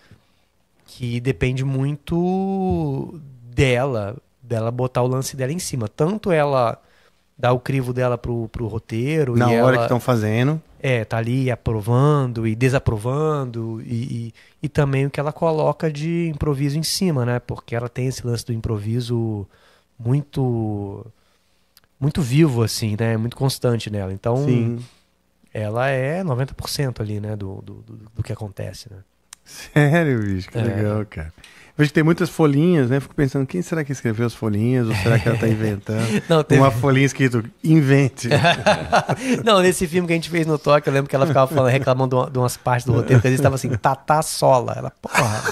Speaker 3: que depende muito dela, dela botar o lance dela em cima. Tanto ela dá o crivo dela pro, pro roteiro. Na hora ela, que estão
Speaker 1: fazendo.
Speaker 3: É, tá ali aprovando e desaprovando e, e, e, também o que ela coloca de improviso em cima, né? Porque ela tem esse lance do improviso muito muito vivo assim, né? Muito constante nela. Então, Sim. ela é 90% ali, né, do, do, do, do que acontece, né?
Speaker 1: Sério, bicho, que é. legal, cara. Vejo que tem muitas folhinhas, né? Fico pensando, quem será que escreveu as folhinhas? Ou será que ela está inventando? Não, Uma folhinha escrito, invente.
Speaker 3: não, nesse filme que a gente fez no Tóquio, eu lembro que ela ficava falando, reclamando de umas partes do roteiro, que às vezes estava assim, tatá sola. Ela, porra.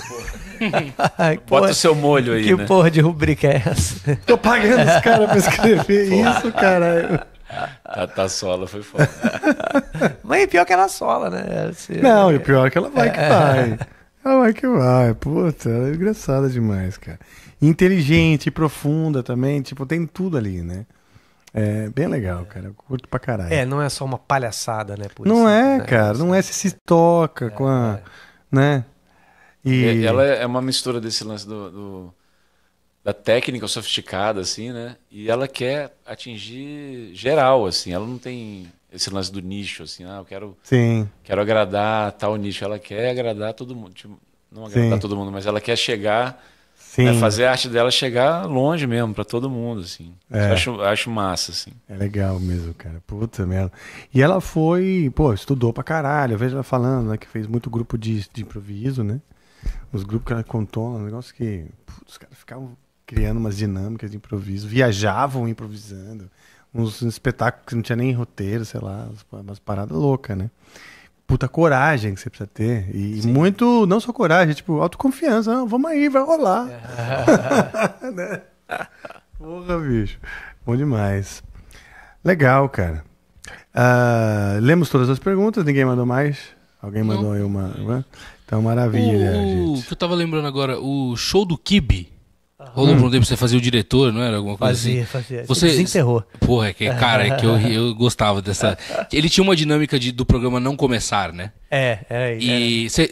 Speaker 3: Ai, Bota
Speaker 4: porra, o seu molho aí, Que né? porra
Speaker 3: de rubrica é essa? Tô pagando os caras pra escrever isso, caralho.
Speaker 4: Tata Sola foi foda. Mas
Speaker 3: pior que ela é sola,
Speaker 4: né? Se, não, é... e pior que ela vai que é. vai.
Speaker 1: Ah, vai que vai, puta, ela é engraçada demais, cara. Inteligente, profunda também, tipo, tem tudo ali, né? É bem legal, é. cara. Eu curto pra caralho.
Speaker 3: É, não é só uma palhaçada, né? Por não é, né?
Speaker 1: cara. Não é se se toca é, com a. É. Né? E... Ela
Speaker 3: é, é uma mistura desse lance
Speaker 4: do, do, da técnica sofisticada, assim, né? E ela quer atingir geral, assim. Ela não tem esse lance do nicho, assim, ah, eu quero, Sim. quero agradar tal nicho. Ela quer agradar todo mundo, tipo, não agradar Sim. todo mundo, mas ela quer chegar, né, fazer a arte dela chegar longe mesmo, para todo mundo, assim. É. Acho, acho massa,
Speaker 1: assim. É legal mesmo, cara. Puta merda. E ela foi, pô, estudou pra caralho. Eu vejo ela falando, né, que fez muito grupo de, de improviso, né? Os grupos que ela contou, um negócio que, putz, os caras ficavam criando umas dinâmicas de improviso, viajavam improvisando uns espetáculos que não tinha nem roteiro, sei lá, umas paradas loucas, né? Puta coragem que você precisa ter. E Sim. muito, não só coragem, tipo, autoconfiança. vamos aí, vai rolar. É. né? Porra, bicho. Bom demais. Legal, cara. Uh, lemos todas as perguntas, ninguém mandou mais. Alguém mandou não. aí uma. Então, maravilha, o...
Speaker 2: gente. Que eu tava lembrando agora, o show do Kibe Roland hum. pra você fazer o diretor, não era? Alguma coisa fazia, assim? fazia. Você desenterrou. Porra, é que, cara, é que eu, eu gostava dessa. Ele tinha uma dinâmica de, do programa não começar, né?
Speaker 3: É, era isso. E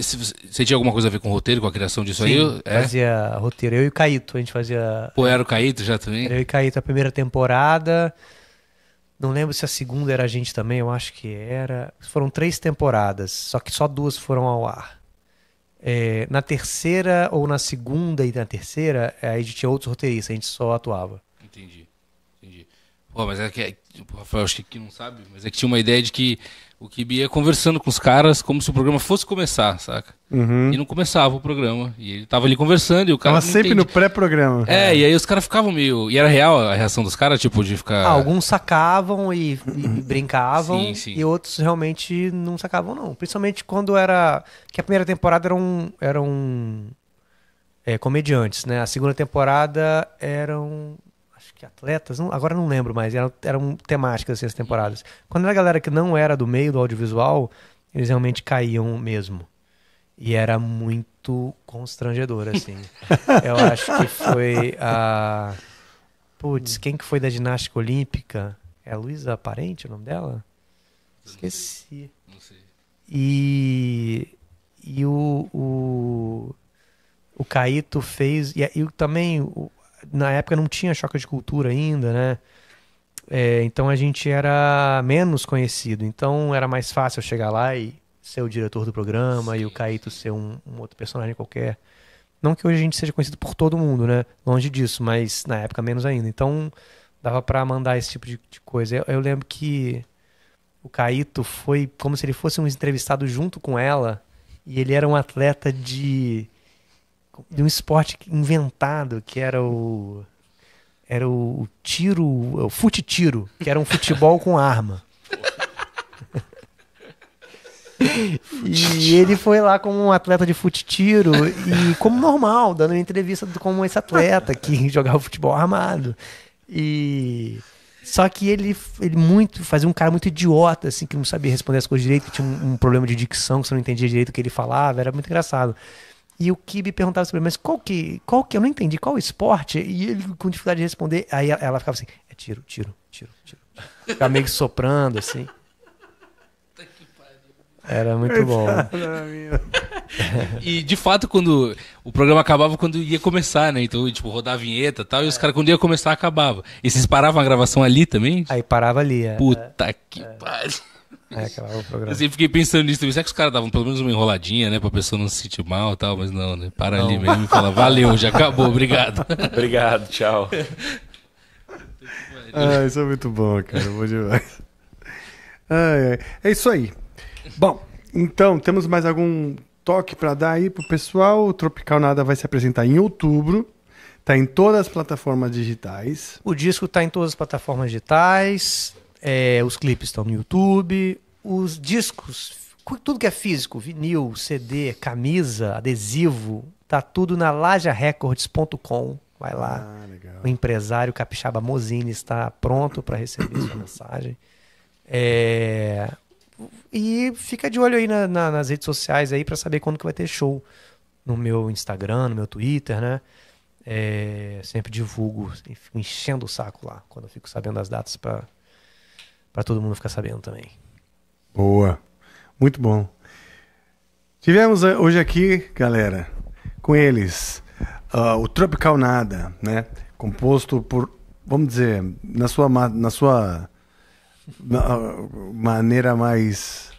Speaker 2: você tinha alguma coisa a ver com o roteiro, com a criação disso Sim, aí? Eu, é?
Speaker 3: fazia roteiro. Eu e o Caíto, a gente fazia. Pô, era o Caíto já também? eu e o Caíto, a primeira temporada. Não lembro se a segunda era a gente também, eu acho que era. Foram três temporadas, só que só duas foram ao ar. É, na terceira ou na segunda e na terceira, é, a gente tinha outros roteiristas, a gente só atuava. Entendi,
Speaker 2: entendi. Pô, mas é que, o é, Rafael, acho que não sabe, mas é que tinha uma ideia de que o Kibi ia conversando com os caras como se o programa fosse começar, saca? Uhum. E não começava o programa. E ele tava ali conversando e o cara. Tava sempre entende. no
Speaker 1: pré-programa. É, é,
Speaker 2: e aí os caras ficavam meio. E era real a reação dos caras, tipo, de ficar. Ah,
Speaker 1: alguns
Speaker 3: sacavam e, e uhum. brincavam. Sim, sim. E outros realmente não sacavam, não. Principalmente quando era. Que a primeira temporada eram eram É, comediantes, né? A segunda temporada eram que atletas, não, agora não lembro mais, eram, eram temáticas assim, as temporadas. Quando era a galera que não era do meio do audiovisual, eles realmente caíam mesmo. E era muito constrangedor, assim. Eu acho que foi a. Putz, quem que foi da ginástica olímpica? É a Luísa Parente o nome dela? Esqueci. Não sei. E. E o. O, o Caíto fez. E, e também o, na época não tinha choque de cultura ainda, né? É, então a gente era menos conhecido, então era mais fácil eu chegar lá e ser o diretor do programa Sim. e o Caíto ser um, um, outro personagem qualquer. Não que hoje a gente seja conhecido por todo mundo, né? Longe disso, mas na época menos ainda. Então dava para mandar esse tipo de, de coisa. Eu, eu, lembro que o Caíto foi como se ele fosse um entrevistado junto com ela e ele era um atleta de de um esporte inventado que era o era o tiro, o fute-tiro, que era um futebol com arma. e ele foi lá como um atleta de fute-tiro e como normal, dando entrevista como esse atleta que jogava futebol armado. E só que ele, ele muito fazia um cara muito idiota, assim, que não sabia responder as coisas direito, que tinha um, um problema de dicção, que você não entendia direito o que ele falava, era muito engraçado. E o Kibe perguntava sobre, mas qual que, qual que, eu não entendi, qual esporte? E ele com dificuldade de responder. Aí ela ficava assim, é tiro, tiro, tiro, tiro. Ficava meio que soprando, assim. Era muito
Speaker 5: bom.
Speaker 2: e de fato, quando o programa acabava quando ia começar, né? Então, tipo, rodar a vinheta e tal, e os é. caras, quando ia começar, acabava. E vocês paravam a gravação ali também?
Speaker 3: Aí parava ali, é. Puta que pariu. É, acabava o programa. Assim,
Speaker 2: fiquei pensando nisso Será que os caras davam pelo menos uma enroladinha, né? Pra pessoa não se sentir mal e tal, mas não, né? Para não. ali mesmo e fala, valeu, já acabou, obrigado. obrigado, tchau.
Speaker 1: ah, isso é muito bom, cara. Bom demais. Ai, é. é isso aí. Bom, então, temos mais algum toque para dar aí pro pessoal? O Tropical Nada vai se apresentar em outubro. Tá em todas as plataformas digitais.
Speaker 3: O disco tá em todas as plataformas digitais. É, os clipes estão no YouTube os discos, tudo que é físico, vinil, CD, camisa, adesivo, tá tudo na lajarecords.com. Vai lá. Ah, o empresário Capixaba Mozini está pronto para receber sua mensagem. É... E fica de olho aí na, na, nas redes sociais aí para saber quando que vai ter show. No meu Instagram, no meu Twitter, né? É... Sempre divulgo, fico enchendo o saco lá quando eu fico sabendo as datas para todo mundo ficar sabendo também.
Speaker 1: Boa. Muito bom. Tivemos eh, hoje aqui, galera, com eles uh, o Tropical Nada, né? Composto por, vamos dizer, na sua, na sua na, ah, maneira mais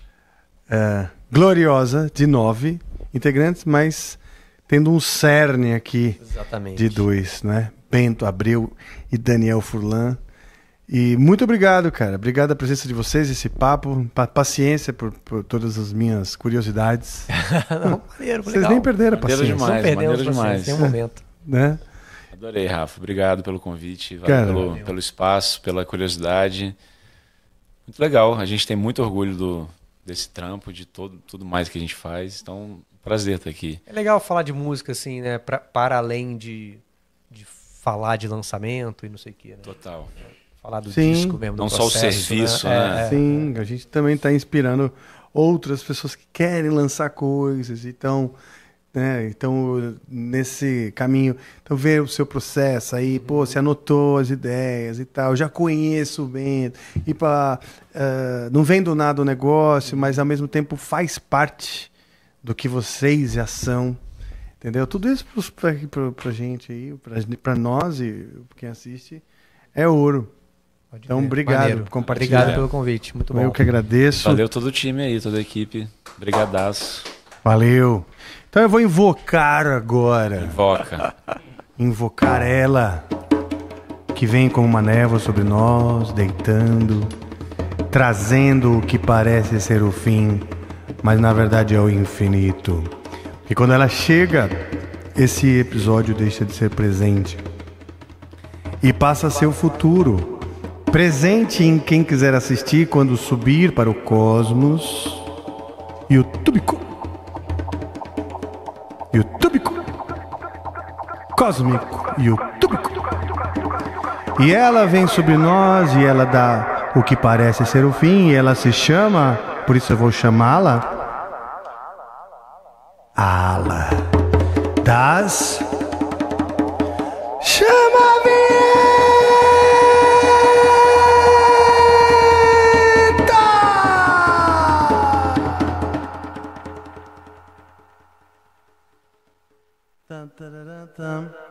Speaker 1: uh, gloriosa, de nove integrantes, mas tendo um cerne aqui Exatamente. de dois, né? Bento Abreu e Daniel Furlan. E muito obrigado, cara. Obrigado a presença de vocês, esse papo, pa paciência por, por, todas as minhas curiosidades. Não, maneiro, vocês legal. nem perderam a paciência. Demais, Não perdemos demais. Tem um momento. né?
Speaker 4: Adorei, Rafa. Obrigado pelo convite, cara, pelo, pelo espaço, pela curiosidade. Muito legal. A gente tem muito orgulho do, desse trampo, de todo, tudo mais que a gente faz. Então, prazer estar aqui.
Speaker 3: É legal falar de música, assim, né? Pra, para além de, de falar de lançamento e não sei o quê, né? Total falar do Sim. disco mesmo, do não processo, só o né? serviço, né? né? É, Sim,
Speaker 1: a gente também está inspirando outras pessoas que querem lançar coisas, então né? Então, nesse caminho, então ver o seu processo aí, uhum. pô, você anotou as ideias e tal, já conheço bem, e para uh, eh, não vem do nada o negócio, mas ao mesmo tempo faz parte do que vocês já são, entendeu? Tudo isso para pra, pra gente aí, para nós e quem assiste, é ouro. Pode então, ver. obrigado por compartilhar. Obrigado pelo convite. Muito bom. Eu que agradeço. Valeu
Speaker 4: todo o time aí, toda a equipe.
Speaker 1: Obrigadaço. Valeu. Então eu vou invocar agora. Invoca. Invocar ela, que vem com uma névoa sobre nós, deitando, trazendo o que parece ser o fim, mas na verdade é o infinito. E quando ela chega, esse episódio deixa de ser presente e passa a ser o futuro Presente em quem quiser assistir quando subir para o cosmos. YouTube. YouTube. Cósmico. YouTube. E ela vem sobre nós e ela dá o que parece ser o fim e ela se chama, por isso eu vou chamá-la. Ala. Das
Speaker 5: them